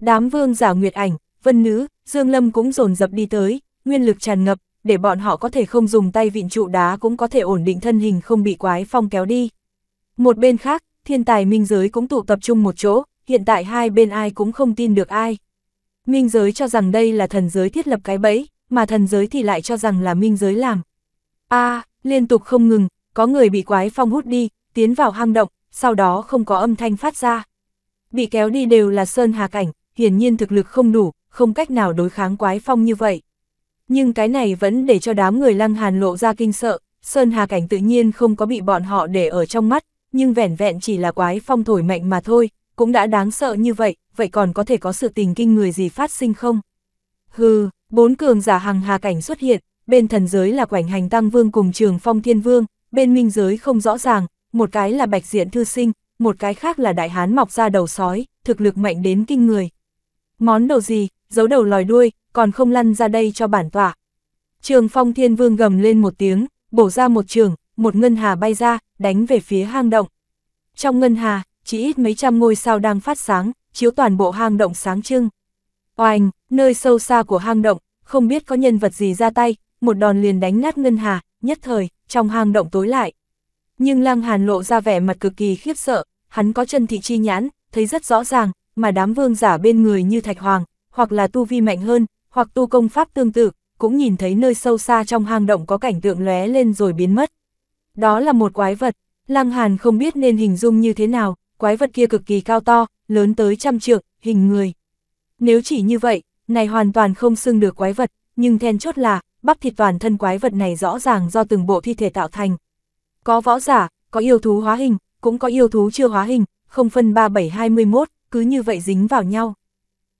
Đám vương giả Nguyệt Ảnh, Vân Nữ, Dương Lâm cũng dồn dập đi tới, nguyên lực tràn ngập, để bọn họ có thể không dùng tay vịn trụ đá cũng có thể ổn định thân hình không bị quái phong kéo đi. Một bên khác, thiên tài minh giới cũng tụ tập trung một chỗ, hiện tại hai bên ai cũng không tin được ai. Minh giới cho rằng đây là thần giới thiết lập cái bẫy, mà thần giới thì lại cho rằng là minh giới làm. a liên tục không ngừng, có người bị quái phong hút đi, tiến vào hang động, sau đó không có âm thanh phát ra. Bị kéo đi đều là sơn hà cảnh, hiển nhiên thực lực không đủ, không cách nào đối kháng quái phong như vậy. Nhưng cái này vẫn để cho đám người lăng hàn lộ ra kinh sợ, Sơn Hà Cảnh tự nhiên không có bị bọn họ để ở trong mắt, nhưng vẻn vẹn chỉ là quái phong thổi mạnh mà thôi, cũng đã đáng sợ như vậy, vậy còn có thể có sự tình kinh người gì phát sinh không? Hừ, bốn cường giả hằng hà cảnh xuất hiện, bên thần giới là quảnh hành tăng vương cùng trường phong thiên vương, bên minh giới không rõ ràng, một cái là bạch diện thư sinh, một cái khác là đại hán mọc ra đầu sói, thực lực mạnh đến kinh người. Món đầu gì, giấu đầu lòi đuôi, còn không lăn ra đây cho bản tỏa. Trường phong thiên vương gầm lên một tiếng, bổ ra một trường, một ngân hà bay ra, đánh về phía hang động. Trong ngân hà, chỉ ít mấy trăm ngôi sao đang phát sáng, chiếu toàn bộ hang động sáng trưng. Oanh, nơi sâu xa của hang động, không biết có nhân vật gì ra tay, một đòn liền đánh nát ngân hà, nhất thời, trong hang động tối lại. Nhưng Lang Hàn lộ ra vẻ mặt cực kỳ khiếp sợ, hắn có chân thị chi nhãn, thấy rất rõ ràng, mà đám vương giả bên người như Thạch Hoàng, hoặc là tu vi mạnh hơn, hoặc tu công pháp tương tự, cũng nhìn thấy nơi sâu xa trong hang động có cảnh tượng lóe lên rồi biến mất. Đó là một quái vật, Lăng Hàn không biết nên hình dung như thế nào, quái vật kia cực kỳ cao to, lớn tới trăm trượng, hình người. Nếu chỉ như vậy, này hoàn toàn không xưng được quái vật, nhưng then chốt là, bắp thịt toàn thân quái vật này rõ ràng do từng bộ thi thể tạo thành. Có võ giả, có yêu thú hóa hình, cũng có yêu thú chưa hóa hình, không phân 3721, cứ như vậy dính vào nhau.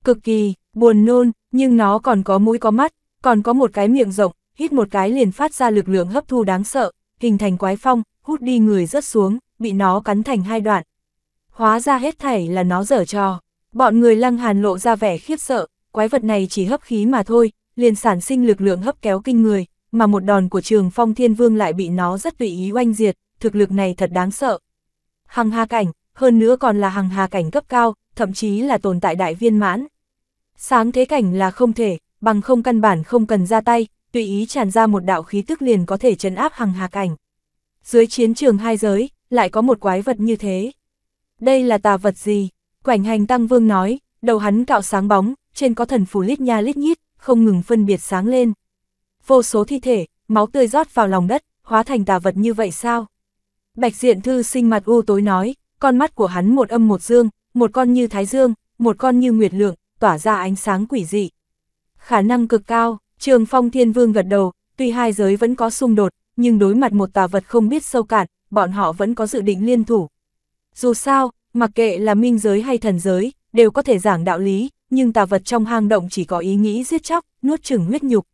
Cực kỳ, buồn nôn, nhưng nó còn có mũi có mắt, còn có một cái miệng rộng, hít một cái liền phát ra lực lượng hấp thu đáng sợ, hình thành quái phong, hút đi người rớt xuống, bị nó cắn thành hai đoạn. Hóa ra hết thảy là nó dở trò. Bọn người lăng hàn lộ ra vẻ khiếp sợ, quái vật này chỉ hấp khí mà thôi, liền sản sinh lực lượng hấp kéo kinh người, mà một đòn của trường phong thiên vương lại bị nó rất tùy ý oanh diệt, thực lực này thật đáng sợ. Hằng hà cảnh, hơn nữa còn là hằng hà cảnh cấp cao, thậm chí là tồn tại đại viên mãn. Sáng thế cảnh là không thể, bằng không căn bản không cần ra tay, tùy ý tràn ra một đạo khí tức liền có thể chấn áp hằng hà cảnh. Dưới chiến trường hai giới, lại có một quái vật như thế. Đây là tà vật gì? Quảnh hành tăng vương nói, đầu hắn cạo sáng bóng, trên có thần phù lít nha lít nhít, không ngừng phân biệt sáng lên. Vô số thi thể, máu tươi rót vào lòng đất, hóa thành tà vật như vậy sao? Bạch diện thư sinh mặt u tối nói, con mắt của hắn một âm một dương, một con như thái dương, một con như nguyệt lượng, tỏa ra ánh sáng quỷ dị. Khả năng cực cao, Trường Phong Thiên Vương gật đầu, tuy hai giới vẫn có xung đột, nhưng đối mặt một tà vật không biết sâu cạn, bọn họ vẫn có dự định liên thủ. Dù sao, mặc kệ là minh giới hay thần giới, đều có thể giảng đạo lý, nhưng tà vật trong hang động chỉ có ý nghĩ giết chóc, nuốt chửng huyết nhục.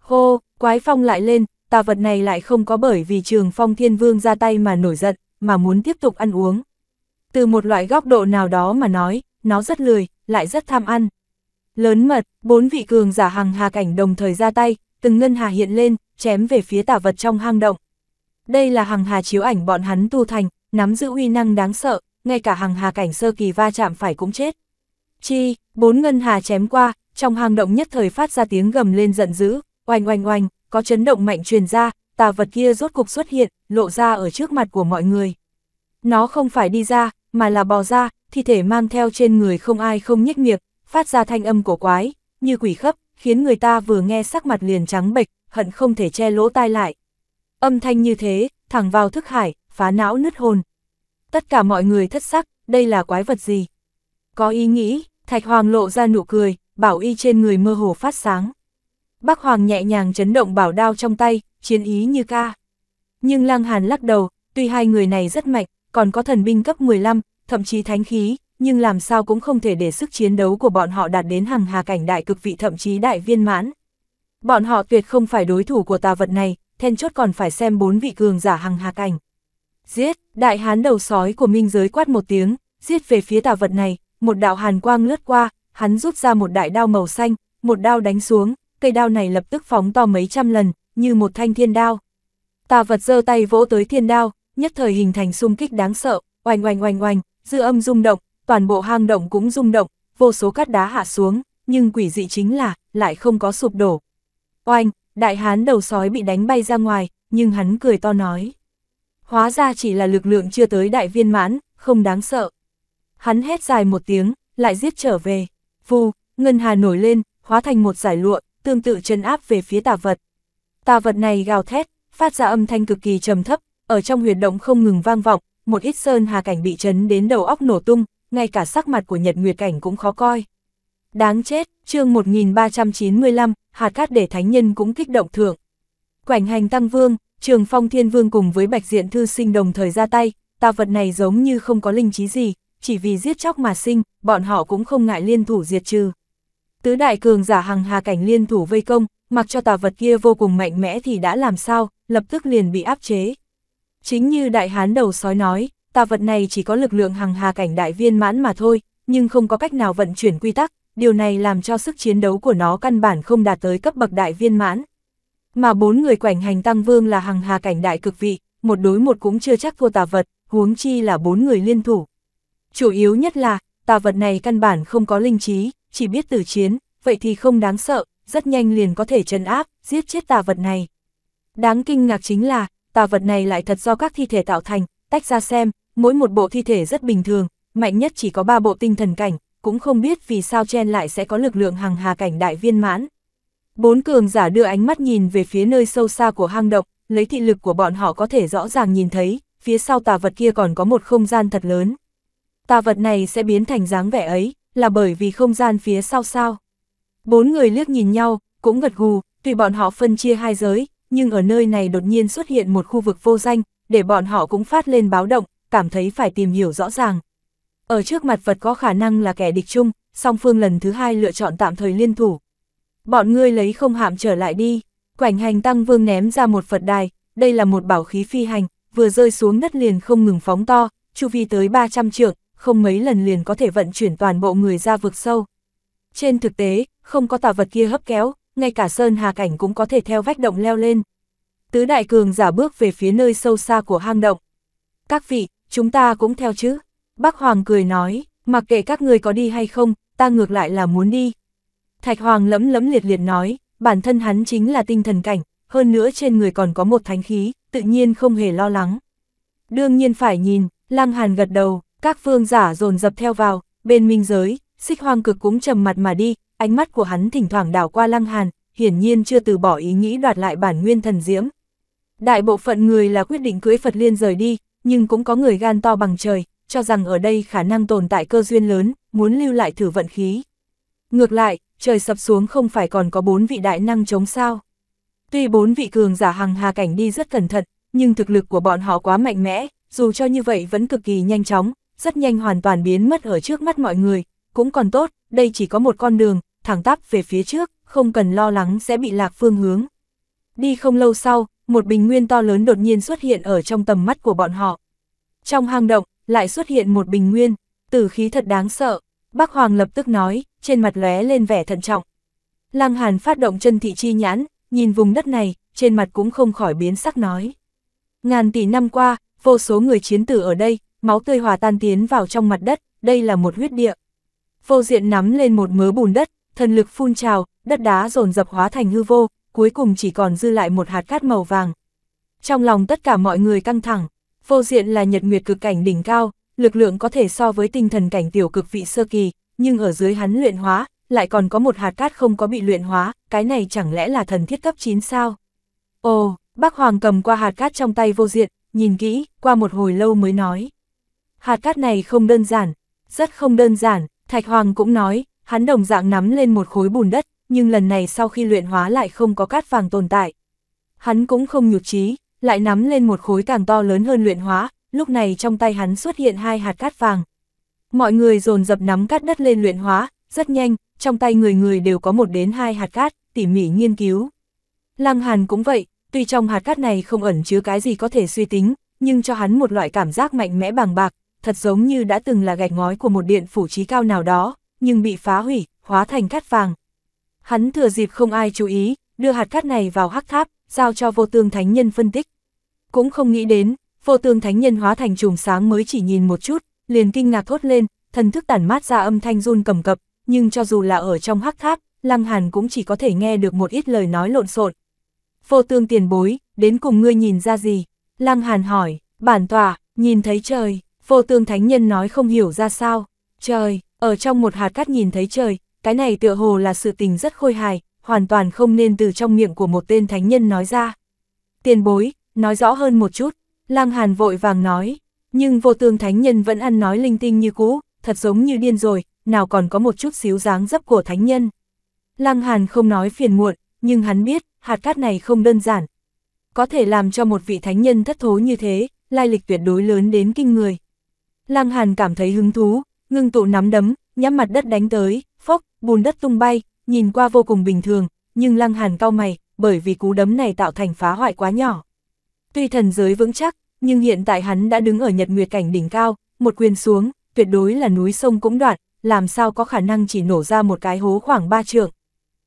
Hô, quái phong lại lên, tà vật này lại không có bởi vì trường phong thiên vương ra tay mà nổi giận, mà muốn tiếp tục ăn uống. Từ một loại góc độ nào đó mà nói, nó rất lười, lại rất tham ăn. Lớn mật, bốn vị cường giả hàng hà cảnh đồng thời ra tay, từng ngân hà hiện lên, chém về phía tả vật trong hang động. Đây là hàng hà chiếu ảnh bọn hắn tu thành, nắm giữ uy năng đáng sợ, ngay cả hàng hà cảnh sơ kỳ va chạm phải cũng chết. Chi, bốn ngân hà chém qua, trong hang động nhất thời phát ra tiếng gầm lên giận dữ, oanh oanh oanh, có chấn động mạnh truyền ra, tà vật kia rốt cục xuất hiện, lộ ra ở trước mặt của mọi người. Nó không phải đi ra, mà là bò ra, thi thể mang theo trên người không ai không nhếch miệng, phát ra thanh âm cổ quái, như quỷ khấp, khiến người ta vừa nghe sắc mặt liền trắng bệch, hận không thể che lỗ tai lại. Âm thanh như thế, thẳng vào thức hải, phá não nứt hồn. Tất cả mọi người thất sắc, đây là quái vật gì? Có ý nghĩ, Thạch Hoàng lộ ra nụ cười, bảo y trên người mơ hồ phát sáng. Bác Hoàng nhẹ nhàng chấn động bảo đao trong tay, chiến ý như ca. Nhưng Lăng Hàn lắc đầu, tuy hai người này rất mạnh, còn có thần binh cấp 15, thậm chí thánh khí, nhưng làm sao cũng không thể để sức chiến đấu của bọn họ đạt đến hàng hà cảnh đại cực vị thậm chí đại viên mãn. Bọn họ tuyệt không phải đối thủ của tà vật này, then chốt còn phải xem bốn vị cường giả hàng hà cảnh. Giết, đại hán đầu sói của minh giới quát một tiếng, giết về phía tà vật này, một đạo hàn quang lướt qua, hắn rút ra một đại đao màu xanh, một đao đánh xuống, cây đao này lập tức phóng to mấy trăm lần, như một thanh thiên đao. Tà vật giơ tay vỗ tới thiên đao, nhất thời hình thành xung kích đáng sợ, oanh oanh oanh oanh, dư âm rung động, toàn bộ hang động cũng rung động, vô số cát đá hạ xuống, nhưng quỷ dị chính là, lại không có sụp đổ. Oanh, đại hán đầu sói bị đánh bay ra ngoài, nhưng hắn cười to nói. Hóa ra chỉ là lực lượng chưa tới đại viên mãn, không đáng sợ. Hắn hét dài một tiếng, lại giết trở về. Vù, ngân hà nổi lên, hóa thành một giải lụa, tương tự chân áp về phía tà vật. Tà vật này gào thét, phát ra âm thanh cực kỳ trầm thấp, ở trong huyệt động không ngừng vang vọng, một ít sơn hà cảnh bị chấn đến đầu óc nổ tung, ngay cả sắc mặt của nhật nguyệt cảnh cũng khó coi. Đáng chết, chương 1395, hạt cát để thánh nhân cũng kích động thượng. Quảnh hành tăng vương, trường phong thiên vương cùng với bạch diện thư sinh đồng thời ra tay, tà vật này giống như không có linh trí gì, chỉ vì giết chóc mà sinh, bọn họ cũng không ngại liên thủ diệt trừ. Tứ đại cường giả hằng hà cảnh liên thủ vây công, mặc cho tà vật kia vô cùng mạnh mẽ thì đã làm sao, lập tức liền bị áp chế. Chính như đại hán đầu sói nói, tà vật này chỉ có lực lượng hằng hà cảnh đại viên mãn mà thôi, nhưng không có cách nào vận chuyển quy tắc, điều này làm cho sức chiến đấu của nó căn bản không đạt tới cấp bậc đại viên mãn. Mà bốn người quảnh hành tăng vương là hằng hà cảnh đại cực vị, một đối một cũng chưa chắc thua tà vật, huống chi là bốn người liên thủ. Chủ yếu nhất là, tà vật này căn bản không có linh trí, chỉ biết tử chiến, vậy thì không đáng sợ, rất nhanh liền có thể trấn áp, giết chết tà vật này. Đáng kinh ngạc chính là, tà vật này lại thật do các thi thể tạo thành, tách ra xem, mỗi một bộ thi thể rất bình thường, mạnh nhất chỉ có ba bộ tinh thần cảnh, cũng không biết vì sao Chen lại sẽ có lực lượng hàng hà cảnh đại viên mãn. Bốn cường giả đưa ánh mắt nhìn về phía nơi sâu xa của hang động, lấy thị lực của bọn họ có thể rõ ràng nhìn thấy, phía sau tà vật kia còn có một không gian thật lớn. Tà vật này sẽ biến thành dáng vẻ ấy, là bởi vì không gian phía sau sao. Bốn người liếc nhìn nhau, cũng gật gù, tùy bọn họ phân chia hai giới, nhưng ở nơi này đột nhiên xuất hiện một khu vực vô danh, để bọn họ cũng phát lên báo động, cảm thấy phải tìm hiểu rõ ràng. Ở trước mặt vật có khả năng là kẻ địch chung, song phương lần thứ hai lựa chọn tạm thời liên thủ. Bọn ngươi lấy không hạm trở lại đi, quảnh hành tăng vương ném ra một Phật đài, đây là một bảo khí phi hành, vừa rơi xuống đất liền không ngừng phóng to, chu vi tới 300 trượng, không mấy lần liền có thể vận chuyển toàn bộ người ra vực sâu. Trên thực tế, không có tà vật kia hấp kéo, ngay cả sơn hà cảnh cũng có thể theo vách động leo lên. Tứ đại cường giả bước về phía nơi sâu xa của hang động. Các vị, chúng ta cũng theo chứ. Bác Hoàng cười nói, mặc kệ các người có đi hay không, ta ngược lại là muốn đi. Thạch Hoàng lấm lấm liệt liệt nói, bản thân hắn chính là tinh thần cảnh, hơn nữa trên người còn có một thánh khí, tự nhiên không hề lo lắng. Đương nhiên phải nhìn, Lăng Hàn gật đầu, các phương giả dồn dập theo vào, bên minh giới, xích hoang cực cũng trầm mặt mà đi, ánh mắt của hắn thỉnh thoảng đảo qua Lăng Hàn, hiển nhiên chưa từ bỏ ý nghĩ đoạt lại bản nguyên thần diễm. Đại bộ phận người là quyết định cưới Phật Liên rời đi, nhưng cũng có người gan to bằng trời, cho rằng ở đây khả năng tồn tại cơ duyên lớn, muốn lưu lại thử vận khí. Ngược lại, trời sập xuống không phải còn có bốn vị đại năng chống sao. Tuy bốn vị cường giả hằng hà cảnh đi rất cẩn thận, nhưng thực lực của bọn họ quá mạnh mẽ, dù cho như vậy vẫn cực kỳ nhanh chóng, rất nhanh hoàn toàn biến mất ở trước mắt mọi người, cũng còn tốt, đây chỉ có một con đường, thẳng tắp về phía trước, không cần lo lắng sẽ bị lạc phương hướng. Đi không lâu sau, một bình nguyên to lớn đột nhiên xuất hiện ở trong tầm mắt của bọn họ. Trong hang động, lại xuất hiện một bình nguyên, tử khí thật đáng sợ, bác Hoàng lập tức nói, trên mặt lóe lên vẻ thận trọng. Lăng Hàn phát động chân thị chi nhãn, nhìn vùng đất này, trên mặt cũng không khỏi biến sắc nói. Ngàn tỷ năm qua, vô số người chiến tử ở đây, máu tươi hòa tan tiến vào trong mặt đất, đây là một huyết địa. Vô diện nắm lên một mớ bùn đất, thần lực phun trào, đất đá dồn dập hóa thành hư vô, cuối cùng chỉ còn dư lại một hạt cát màu vàng. Trong lòng tất cả mọi người căng thẳng, vô diện là nhật nguyệt cực cảnh đỉnh cao, lực lượng có thể so với tinh thần cảnh tiểu cực vị sơ kỳ, nhưng ở dưới hắn luyện hóa, lại còn có một hạt cát không có bị luyện hóa, cái này chẳng lẽ là thần thiết cấp 9 sao? Ồ, bác Hoàng cầm qua hạt cát trong tay vô diện, nhìn kỹ, qua một hồi lâu mới nói. Hạt cát này không đơn giản, rất không đơn giản, Thạch Hoàng cũng nói, hắn đồng dạng nắm lên một khối bùn đất, nhưng lần này sau khi luyện hóa lại không có cát vàng tồn tại. Hắn cũng không nhục trí, lại nắm lên một khối càng to lớn hơn luyện hóa, lúc này trong tay hắn xuất hiện hai hạt cát vàng. Mọi người dồn dập nắm cát đất lên luyện hóa, rất nhanh, trong tay người người đều có một đến hai hạt cát, tỉ mỉ nghiên cứu. Lăng Hàn cũng vậy, tuy trong hạt cát này không ẩn chứa cái gì có thể suy tính, nhưng cho hắn một loại cảm giác mạnh mẽ bằng bạc, thật giống như đã từng là gạch ngói của một điện phủ trí cao nào đó, nhưng bị phá hủy, hóa thành cát vàng. Hắn thừa dịp không ai chú ý, đưa hạt cát này vào hắc tháp, giao cho vô tương thánh nhân phân tích. Cũng không nghĩ đến, vô tương thánh nhân hóa thành trùng sáng mới chỉ nhìn một chút, liền kinh ngạc thốt lên, thần thức tản mát ra âm thanh run cầm cập, nhưng cho dù là ở trong hắc tháp, Lăng Hàn cũng chỉ có thể nghe được một ít lời nói lộn xộn. Vô tương tiền bối, đến cùng ngươi nhìn ra gì? Lăng Hàn hỏi, bản tòa, nhìn thấy trời vô tương thánh nhân nói không hiểu ra sao, trời, ở trong một hạt cát nhìn thấy trời, cái này tựa hồ là sự tình rất khôi hài, hoàn toàn không nên từ trong miệng của một tên thánh nhân nói ra. Tiền bối, nói rõ hơn một chút, lang hàn vội vàng nói, nhưng vô tương thánh nhân vẫn ăn nói linh tinh như cũ, thật giống như điên rồi, nào còn có một chút xíu dáng dấp của thánh nhân. Lăng Hàn không nói phiền muộn, nhưng hắn biết, hạt cát này không đơn giản. Có thể làm cho một vị thánh nhân thất thố như thế, lai lịch tuyệt đối lớn đến kinh người. Lăng Hàn cảm thấy hứng thú, ngưng tụ nắm đấm, nhắm mặt đất đánh tới, phốc, bùn đất tung bay, nhìn qua vô cùng bình thường, nhưng Lăng Hàn cau mày, bởi vì cú đấm này tạo thành phá hoại quá nhỏ. Tuy thần giới vững chắc, nhưng hiện tại hắn đã đứng ở nhật nguyệt cảnh đỉnh cao, một quyền xuống, tuyệt đối là núi sông cũng đoạn, làm sao có khả năng chỉ nổ ra một cái hố khoảng ba trượng.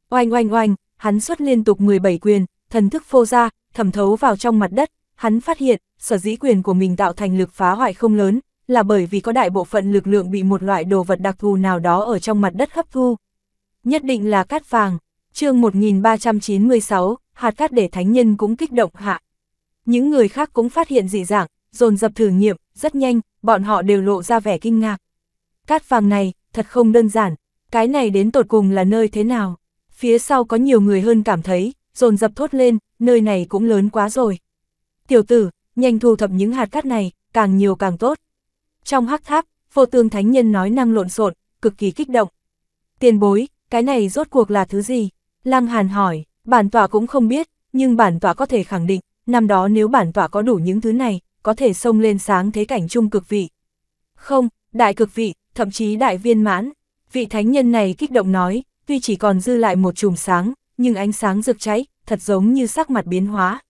Oanh oanh oanh, hắn xuất liên tục 17 quyền, thần thức phô ra, thẩm thấu vào trong mặt đất, hắn phát hiện, sở dĩ quyền của mình tạo thành lực phá hoại không lớn, là bởi vì có đại bộ phận lực lượng bị một loại đồ vật đặc thù nào đó ở trong mặt đất hấp thu. Nhất định là cát vàng, chương 1396, hạt cát để thánh nhân cũng kích động hạ. Những người khác cũng phát hiện dị dạng, dồn dập thử nghiệm, rất nhanh, bọn họ đều lộ ra vẻ kinh ngạc. Cát vàng này, thật không đơn giản, cái này đến tột cùng là nơi thế nào? Phía sau có nhiều người hơn cảm thấy, dồn dập thốt lên, nơi này cũng lớn quá rồi. Tiểu tử, nhanh thu thập những hạt cát này, càng nhiều càng tốt. Trong hắc tháp, vô tương thánh nhân nói năng lộn xộn, cực kỳ kích động. Tiền bối, cái này rốt cuộc là thứ gì? Lăng Hàn hỏi, bản tọa cũng không biết, nhưng bản tọa có thể khẳng định, năm đó nếu bản tọa có đủ những thứ này, có thể xông lên sáng thế cảnh trung cực vị. Không, đại cực vị, thậm chí đại viên mãn. Vị thánh nhân này kích động nói, tuy chỉ còn dư lại một chùm sáng, nhưng ánh sáng rực cháy, thật giống như sắc mặt biến hóa.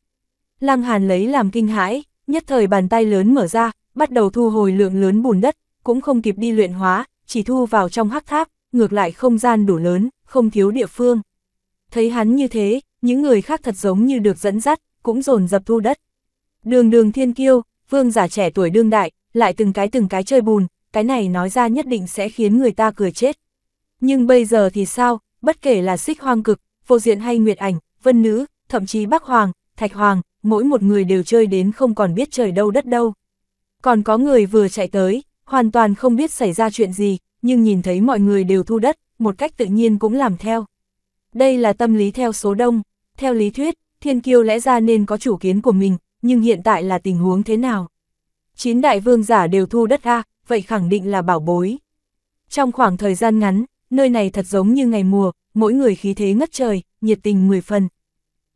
Lăng Hàn lấy làm kinh hãi, nhất thời bàn tay lớn mở ra, bắt đầu thu hồi lượng lớn bùn đất, cũng không kịp đi luyện hóa, chỉ thu vào trong hắc tháp, ngược lại không gian đủ lớn, không thiếu địa phương. Thấy hắn như thế, những người khác thật giống như được dẫn dắt, cũng dồn dập thu đất. Đường đường thiên kiêu, vương giả trẻ tuổi đương đại, lại từng cái từng cái chơi bùn, cái này nói ra nhất định sẽ khiến người ta cười chết. Nhưng bây giờ thì sao, bất kể là xích hoang cực, vô diện hay nguyệt ảnh, vân nữ, thậm chí bắc hoàng, thạch hoàng, mỗi một người đều chơi đến không còn biết trời đâu đất đâu. Còn có người vừa chạy tới, hoàn toàn không biết xảy ra chuyện gì, nhưng nhìn thấy mọi người đều thu đất, một cách tự nhiên cũng làm theo. Đây là tâm lý theo số đông. Theo lý thuyết, thiên kiêu lẽ ra nên có chủ kiến của mình, nhưng hiện tại là tình huống thế nào? Chín đại vương giả đều thu đất A, vậy khẳng định là bảo bối. Trong khoảng thời gian ngắn, nơi này thật giống như ngày mùa, mỗi người khí thế ngất trời, nhiệt tình mười phần.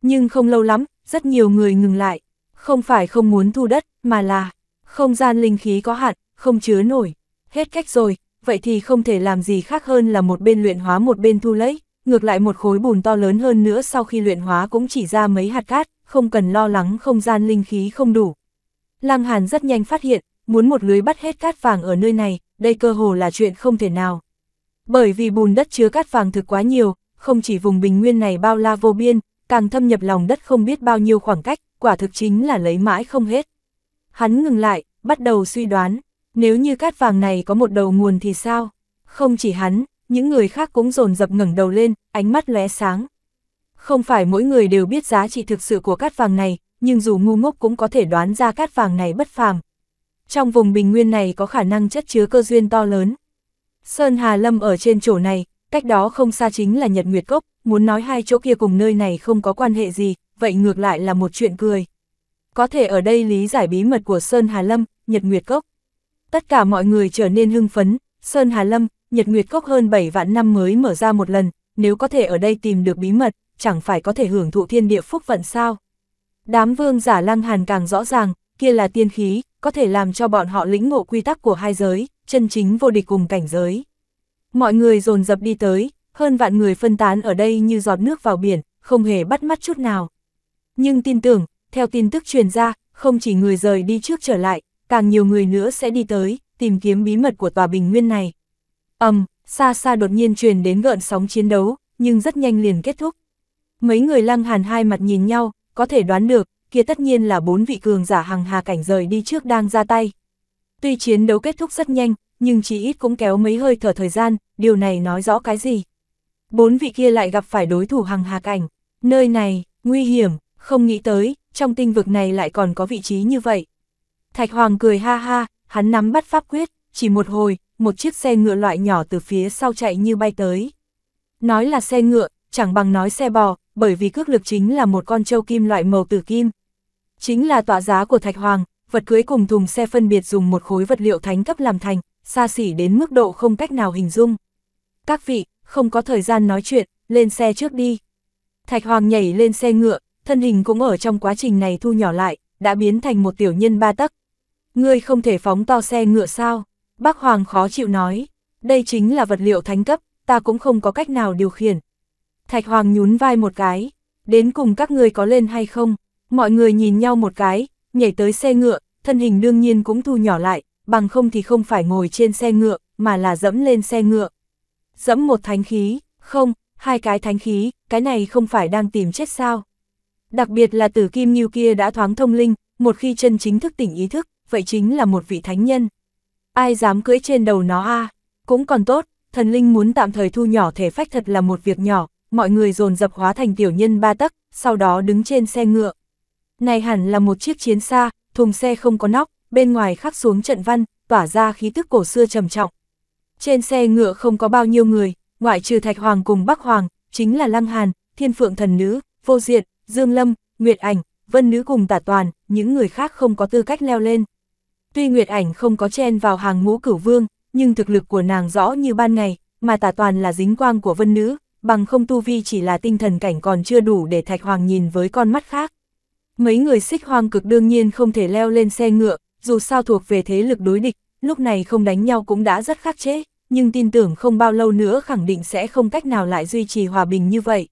Nhưng không lâu lắm, rất nhiều người ngừng lại, không phải không muốn thu đất, mà là không gian linh khí có hạn, không chứa nổi. Hết cách rồi, vậy thì không thể làm gì khác hơn là một bên luyện hóa một bên thu lấy, ngược lại một khối bùn to lớn hơn nữa sau khi luyện hóa cũng chỉ ra mấy hạt cát, không cần lo lắng không gian linh khí không đủ. Lăng Hàn rất nhanh phát hiện, muốn một lưới bắt hết cát vàng ở nơi này, đây cơ hồ là chuyện không thể nào. Bởi vì bùn đất chứa cát vàng thực quá nhiều, không chỉ vùng bình nguyên này bao la vô biên, càng thâm nhập lòng đất không biết bao nhiêu khoảng cách, quả thực chính là lấy mãi không hết. Hắn ngừng lại, bắt đầu suy đoán, nếu như cát vàng này có một đầu nguồn thì sao? Không chỉ hắn, những người khác cũng dồn dập ngẩng đầu lên, ánh mắt lóe sáng. Không phải mỗi người đều biết giá trị thực sự của cát vàng này, nhưng dù ngu ngốc cũng có thể đoán ra cát vàng này bất phàm. Trong vùng bình nguyên này có khả năng chất chứa cơ duyên to lớn. Sơn Hà Lâm ở trên chỗ này, cách đó không xa chính là Nhật Nguyệt Cốc, muốn nói hai chỗ kia cùng nơi này không có quan hệ gì, vậy ngược lại là một chuyện cười có thể ở đây lý giải bí mật của Sơn Hà Lâm, Nhật Nguyệt Cốc. Tất cả mọi người trở nên hưng phấn, Sơn Hà Lâm, Nhật Nguyệt Cốc hơn 7 vạn năm mới mở ra một lần, nếu có thể ở đây tìm được bí mật, chẳng phải có thể hưởng thụ thiên địa phúc vận sao. Đám vương giả lăng hàn càng rõ ràng, kia là tiên khí, có thể làm cho bọn họ lĩnh ngộ quy tắc của hai giới, chân chính vô địch cùng cảnh giới. Mọi người dồn dập đi tới, hơn vạn người phân tán ở đây như giọt nước vào biển, không hề bắt mắt chút nào. Nhưng tin tưởng, theo tin tức truyền ra, không chỉ người rời đi trước trở lại, càng nhiều người nữa sẽ đi tới, tìm kiếm bí mật của tòa bình nguyên này. ầm, um, xa xa đột nhiên truyền đến gợn sóng chiến đấu, nhưng rất nhanh liền kết thúc. Mấy người lăng hàn hai mặt nhìn nhau, có thể đoán được, kia tất nhiên là bốn vị cường giả hàng hà cảnh rời đi trước đang ra tay. Tuy chiến đấu kết thúc rất nhanh, nhưng chỉ ít cũng kéo mấy hơi thở thời gian, điều này nói rõ cái gì. Bốn vị kia lại gặp phải đối thủ hàng hà cảnh, nơi này, nguy hiểm, không nghĩ tới, trong tinh vực này lại còn có vị trí như vậy. Thạch Hoàng cười ha ha, hắn nắm bắt pháp quyết, chỉ một hồi, một chiếc xe ngựa loại nhỏ từ phía sau chạy như bay tới. Nói là xe ngựa, chẳng bằng nói xe bò, bởi vì cước lực chính là một con trâu kim loại màu tử kim. Chính là tọa giá của Thạch Hoàng, vật cưới cùng thùng xe phân biệt dùng một khối vật liệu thánh cấp làm thành, xa xỉ đến mức độ không cách nào hình dung. Các vị, không có thời gian nói chuyện, lên xe trước đi. Thạch Hoàng nhảy lên xe ngựa, thân hình cũng ở trong quá trình này thu nhỏ lại, đã biến thành một tiểu nhân ba tắc. Ngươi không thể phóng to xe ngựa sao? Bác Hoàng khó chịu nói, đây chính là vật liệu thánh cấp, ta cũng không có cách nào điều khiển. Thạch Hoàng nhún vai một cái, đến cùng các ngươi có lên hay không? Mọi người nhìn nhau một cái, nhảy tới xe ngựa, thân hình đương nhiên cũng thu nhỏ lại, bằng không thì không phải ngồi trên xe ngựa, mà là dẫm lên xe ngựa. Dẫm một thánh khí, không, hai cái thánh khí, cái này không phải đang tìm chết sao? Đặc biệt là tử kim như kia đã thoáng thông linh, một khi chân chính thức tỉnh ý thức, vậy chính là một vị thánh nhân. Ai dám cưỡi trên đầu nó a Cũng còn tốt, thần linh muốn tạm thời thu nhỏ thể phách thật là một việc nhỏ, mọi người dồn dập hóa thành tiểu nhân ba tấc, sau đó đứng trên xe ngựa. Này hẳn là một chiếc chiến xa, thùng xe không có nóc, bên ngoài khắc xuống trận văn, tỏa ra khí tức cổ xưa trầm trọng. Trên xe ngựa không có bao nhiêu người, ngoại trừ Thạch Hoàng cùng Bắc Hoàng, chính là Lăng Hàn, Thiên Phượng Thần Nữ, Vô Diện, Dương Lâm, Nguyệt Ảnh, Vân Nữ cùng tả toàn, những người khác không có tư cách leo lên. Tuy Nguyệt Ảnh không có chen vào hàng ngũ cửu vương, nhưng thực lực của nàng rõ như ban ngày, mà tả toàn là dính quang của Vân Nữ, bằng không tu vi chỉ là tinh thần cảnh còn chưa đủ để Thạch Hoàng nhìn với con mắt khác. Mấy người xích hoang cực đương nhiên không thể leo lên xe ngựa, dù sao thuộc về thế lực đối địch, lúc này không đánh nhau cũng đã rất khắc chế, nhưng tin tưởng không bao lâu nữa khẳng định sẽ không cách nào lại duy trì hòa bình như vậy.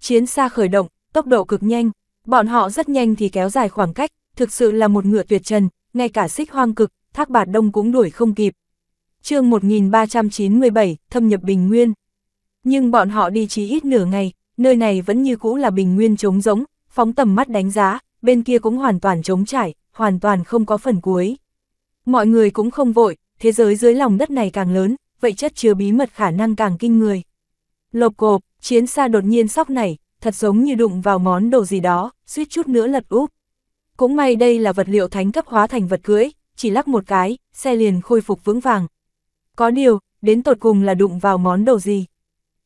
Chiến xa khởi động, tốc độ cực nhanh, bọn họ rất nhanh thì kéo dài khoảng cách, thực sự là một ngựa tuyệt trần, ngay cả xích hoang cực, thác bạt đông cũng đuổi không kịp. chương 1397, thâm nhập Bình Nguyên. Nhưng bọn họ đi chỉ ít nửa ngày, nơi này vẫn như cũ là Bình Nguyên trống rỗng, phóng tầm mắt đánh giá, bên kia cũng hoàn toàn trống trải, hoàn toàn không có phần cuối. Mọi người cũng không vội, thế giới dưới lòng đất này càng lớn, vậy chất chứa bí mật khả năng càng kinh người. Lộp cộp, chiến xa đột nhiên sóc nảy, thật giống như đụng vào món đồ gì đó, suýt chút nữa lật úp. Cũng may đây là vật liệu thánh cấp hóa thành vật cưỡi, chỉ lắc một cái, xe liền khôi phục vững vàng. Có điều, đến tột cùng là đụng vào món đồ gì?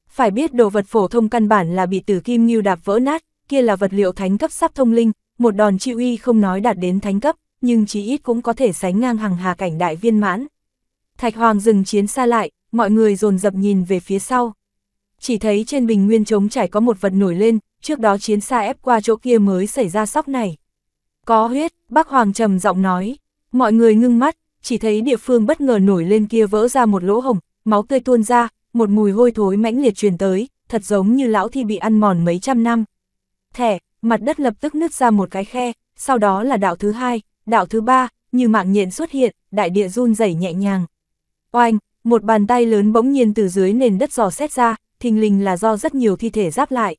Phải biết đồ vật phổ thông căn bản là bị tử kim nghiêu đạp vỡ nát, kia là vật liệu thánh cấp sắp thông linh, một đòn chi uy không nói đạt đến thánh cấp, nhưng chí ít cũng có thể sánh ngang hàng hà cảnh đại viên mãn. Thạch Hoàng dừng chiến xa lại, mọi người dồn dập nhìn về phía sau chỉ thấy trên bình nguyên trống trải có một vật nổi lên, trước đó chiến xa ép qua chỗ kia mới xảy ra sóc này. Có huyết, bác Hoàng trầm giọng nói, mọi người ngưng mắt, chỉ thấy địa phương bất ngờ nổi lên kia vỡ ra một lỗ hồng, máu tươi tuôn ra, một mùi hôi thối mãnh liệt truyền tới, thật giống như lão thi bị ăn mòn mấy trăm năm. Thẻ, mặt đất lập tức nứt ra một cái khe, sau đó là đạo thứ hai, đạo thứ ba, như mạng nhện xuất hiện, đại địa run rẩy nhẹ nhàng. Oanh, một bàn tay lớn bỗng nhiên từ dưới nền đất giò xét ra, thình lình là do rất nhiều thi thể giáp lại.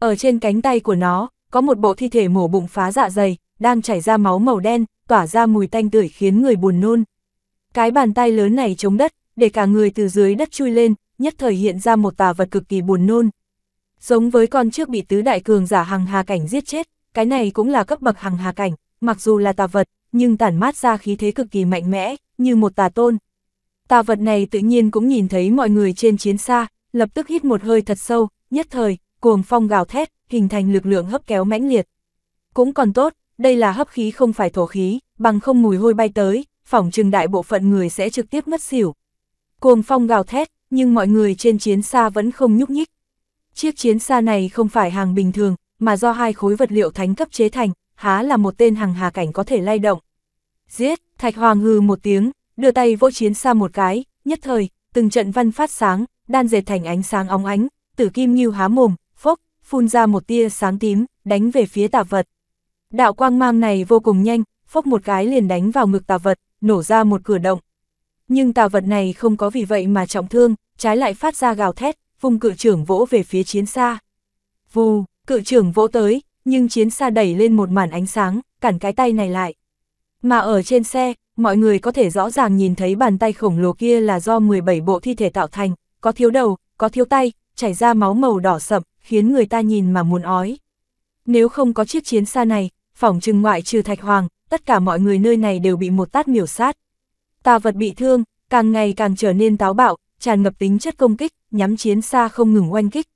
Ở trên cánh tay của nó, có một bộ thi thể mổ bụng phá dạ dày, đang chảy ra máu màu đen, tỏa ra mùi tanh tưởi khiến người buồn nôn. Cái bàn tay lớn này chống đất, để cả người từ dưới đất chui lên, nhất thời hiện ra một tà vật cực kỳ buồn nôn. Giống với con trước bị tứ đại cường giả hằng hà cảnh giết chết, cái này cũng là cấp bậc hằng hà cảnh, mặc dù là tà vật, nhưng tản mát ra khí thế cực kỳ mạnh mẽ, như một tà tôn. Tà vật này tự nhiên cũng nhìn thấy mọi người trên chiến xa, lập tức hít một hơi thật sâu, nhất thời, cuồng phong gào thét, hình thành lực lượng hấp kéo mãnh liệt. Cũng còn tốt, đây là hấp khí không phải thổ khí, bằng không mùi hôi bay tới, phỏng trừng đại bộ phận người sẽ trực tiếp mất xỉu. Cuồng phong gào thét, nhưng mọi người trên chiến xa vẫn không nhúc nhích. Chiếc chiến xa này không phải hàng bình thường, mà do hai khối vật liệu thánh cấp chế thành, há là một tên hàng hà cảnh có thể lay động. Giết, Thạch Hoàng hừ một tiếng, đưa tay vỗ chiến xa một cái, nhất thời, từng trận văn phát sáng, đan dệt thành ánh sáng óng ánh, tử kim như há mồm, phốc, phun ra một tia sáng tím, đánh về phía tà vật. Đạo quang mang này vô cùng nhanh, phốc một cái liền đánh vào ngực tà vật, nổ ra một cửa động. Nhưng tà vật này không có vì vậy mà trọng thương, trái lại phát ra gào thét, vùng cự trưởng vỗ về phía chiến xa. Vù, cự trưởng vỗ tới, nhưng chiến xa đẩy lên một màn ánh sáng, cản cái tay này lại. Mà ở trên xe, mọi người có thể rõ ràng nhìn thấy bàn tay khổng lồ kia là do 17 bộ thi thể tạo thành, có thiếu đầu, có thiếu tay, chảy ra máu màu đỏ sậm, khiến người ta nhìn mà muốn ói. Nếu không có chiếc chiến xa này, phỏng trừng ngoại trừ Thạch Hoàng, tất cả mọi người nơi này đều bị một tát miểu sát. Tà vật bị thương, càng ngày càng trở nên táo bạo, tràn ngập tính chất công kích, nhắm chiến xa không ngừng oanh kích.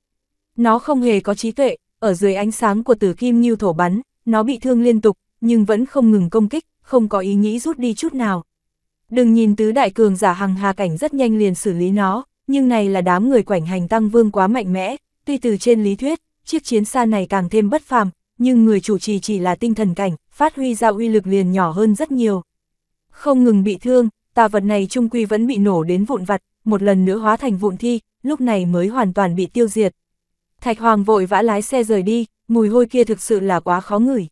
Nó không hề có trí tuệ, ở dưới ánh sáng của tử kim như thổ bắn, nó bị thương liên tục, nhưng vẫn không ngừng công kích, không có ý nghĩ rút đi chút nào. Đừng nhìn tứ đại cường giả hằng hà cảnh rất nhanh liền xử lý nó, nhưng này là đám người quảnh hành tăng vương quá mạnh mẽ, tuy từ trên lý thuyết, chiếc chiến xa này càng thêm bất phàm, nhưng người chủ trì chỉ là tinh thần cảnh, phát huy ra uy lực liền nhỏ hơn rất nhiều. Không ngừng bị thương, tà vật này trung quy vẫn bị nổ đến vụn vặt, một lần nữa hóa thành vụn thi, lúc này mới hoàn toàn bị tiêu diệt. Thạch Hoàng vội vã lái xe rời đi, mùi hôi kia thực sự là quá khó ngửi.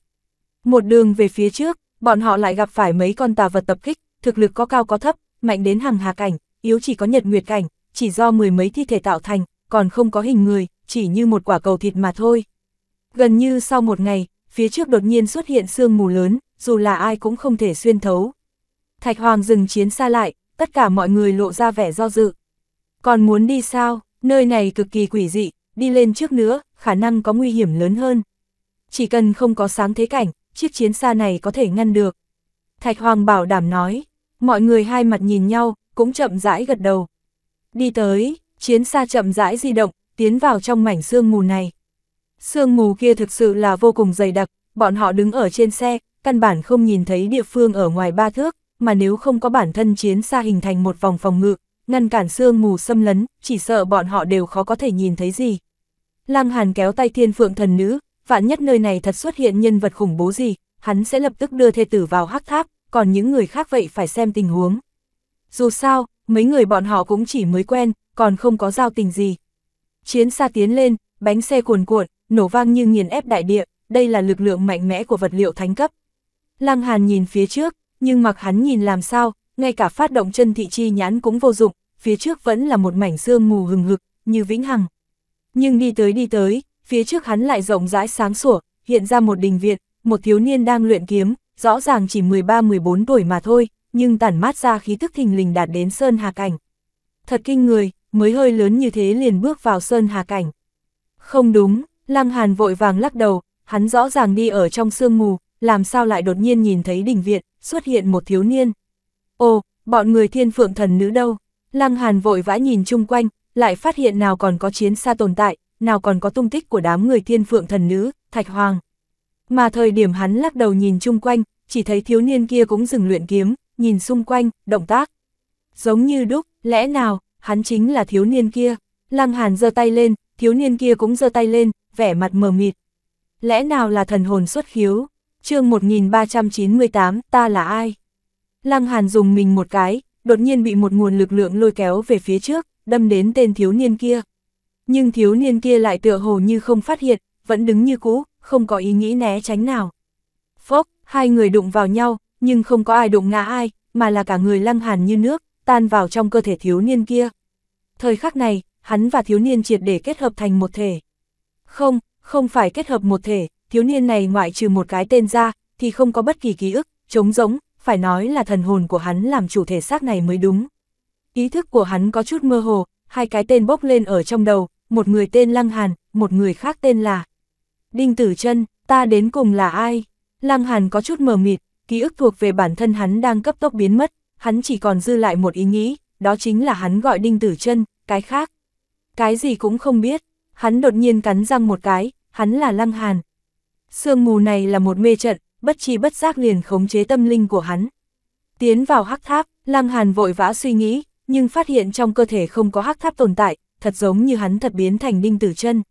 Một đường về phía trước, bọn họ lại gặp phải mấy con tà vật tập kích, thực lực có cao có thấp, mạnh đến hàng hà cảnh, yếu chỉ có nhật nguyệt cảnh, chỉ do mười mấy thi thể tạo thành, còn không có hình người, chỉ như một quả cầu thịt mà thôi. Gần như sau một ngày, phía trước đột nhiên xuất hiện sương mù lớn, dù là ai cũng không thể xuyên thấu. Thạch Hoàng dừng chiến xa lại, tất cả mọi người lộ ra vẻ do dự. Còn muốn đi sao, nơi này cực kỳ quỷ dị, đi lên trước nữa, khả năng có nguy hiểm lớn hơn. Chỉ cần không có sáng thế cảnh, chiếc chiến xa này có thể ngăn được. Thạch Hoàng bảo đảm nói, mọi người hai mặt nhìn nhau, cũng chậm rãi gật đầu. Đi tới, chiến xa chậm rãi di động, tiến vào trong mảnh sương mù này. Sương mù kia thực sự là vô cùng dày đặc, bọn họ đứng ở trên xe, căn bản không nhìn thấy địa phương ở ngoài ba thước, mà nếu không có bản thân chiến xa hình thành một vòng phòng ngự, ngăn cản sương mù xâm lấn, chỉ sợ bọn họ đều khó có thể nhìn thấy gì. Lăng Hàn kéo tay thiên phượng thần nữ, vạn nhất nơi này thật xuất hiện nhân vật khủng bố gì, hắn sẽ lập tức đưa thê tử vào hắc tháp, còn những người khác vậy phải xem tình huống. Dù sao, mấy người bọn họ cũng chỉ mới quen, còn không có giao tình gì. Chiến xa tiến lên, bánh xe cuồn cuộn, nổ vang như nghiền ép đại địa, đây là lực lượng mạnh mẽ của vật liệu thánh cấp. Lăng Hàn nhìn phía trước, nhưng mặc hắn nhìn làm sao, ngay cả phát động chân thị chi nhãn cũng vô dụng, phía trước vẫn là một mảnh xương mù hừng hực, như vĩnh hằng. Nhưng đi tới đi tới, phía trước hắn lại rộng rãi sáng sủa, hiện ra một đình viện, một thiếu niên đang luyện kiếm, rõ ràng chỉ 13-14 tuổi mà thôi, nhưng tản mát ra khí thức thình lình đạt đến Sơn Hà Cảnh. Thật kinh người, mới hơi lớn như thế liền bước vào Sơn Hà Cảnh. Không đúng, Lăng Hàn vội vàng lắc đầu, hắn rõ ràng đi ở trong sương mù, làm sao lại đột nhiên nhìn thấy đỉnh viện, xuất hiện một thiếu niên. Ồ, bọn người thiên phượng thần nữ đâu? Lăng Hàn vội vã nhìn chung quanh, lại phát hiện nào còn có chiến xa tồn tại, nào còn có tung tích của đám người thiên phượng thần nữ, Thạch Hoàng. Mà thời điểm hắn lắc đầu nhìn chung quanh, chỉ thấy thiếu niên kia cũng dừng luyện kiếm, nhìn xung quanh, động tác. Giống như đúc, lẽ nào, hắn chính là thiếu niên kia. Lăng Hàn giơ tay lên, thiếu niên kia cũng giơ tay lên, vẻ mặt mờ mịt. Lẽ nào là thần hồn xuất khiếu? chương 1398, ta là ai? Lăng Hàn dùng mình một cái, đột nhiên bị một nguồn lực lượng lôi kéo về phía trước, đâm đến tên thiếu niên kia. Nhưng thiếu niên kia lại tựa hồ như không phát hiện, vẫn đứng như cũ, không có ý nghĩ né tránh nào. Phốc, hai người đụng vào nhau, nhưng không có ai đụng ngã ai, mà là cả người lăng hàn như nước, tan vào trong cơ thể thiếu niên kia. Thời khắc này, hắn và thiếu niên triệt để kết hợp thành một thể. Không, không phải kết hợp một thể, thiếu niên này ngoại trừ một cái tên ra, thì không có bất kỳ ký ức, trống rỗng, phải nói là thần hồn của hắn làm chủ thể xác này mới đúng. Ý thức của hắn có chút mơ hồ, hai cái tên bốc lên ở trong đầu, một người tên Lăng Hàn, một người khác tên là Đinh Tử Chân, ta đến cùng là ai? Lăng Hàn có chút mờ mịt, ký ức thuộc về bản thân hắn đang cấp tốc biến mất, hắn chỉ còn dư lại một ý nghĩ, đó chính là hắn gọi Đinh Tử chân cái khác. Cái gì cũng không biết, hắn đột nhiên cắn răng một cái, hắn là Lăng Hàn. Sương mù này là một mê trận, bất chi bất giác liền khống chế tâm linh của hắn. Tiến vào hắc tháp, Lăng Hàn vội vã suy nghĩ, nhưng phát hiện trong cơ thể không có hắc tháp tồn tại, thật giống như hắn thật biến thành Đinh Tử chân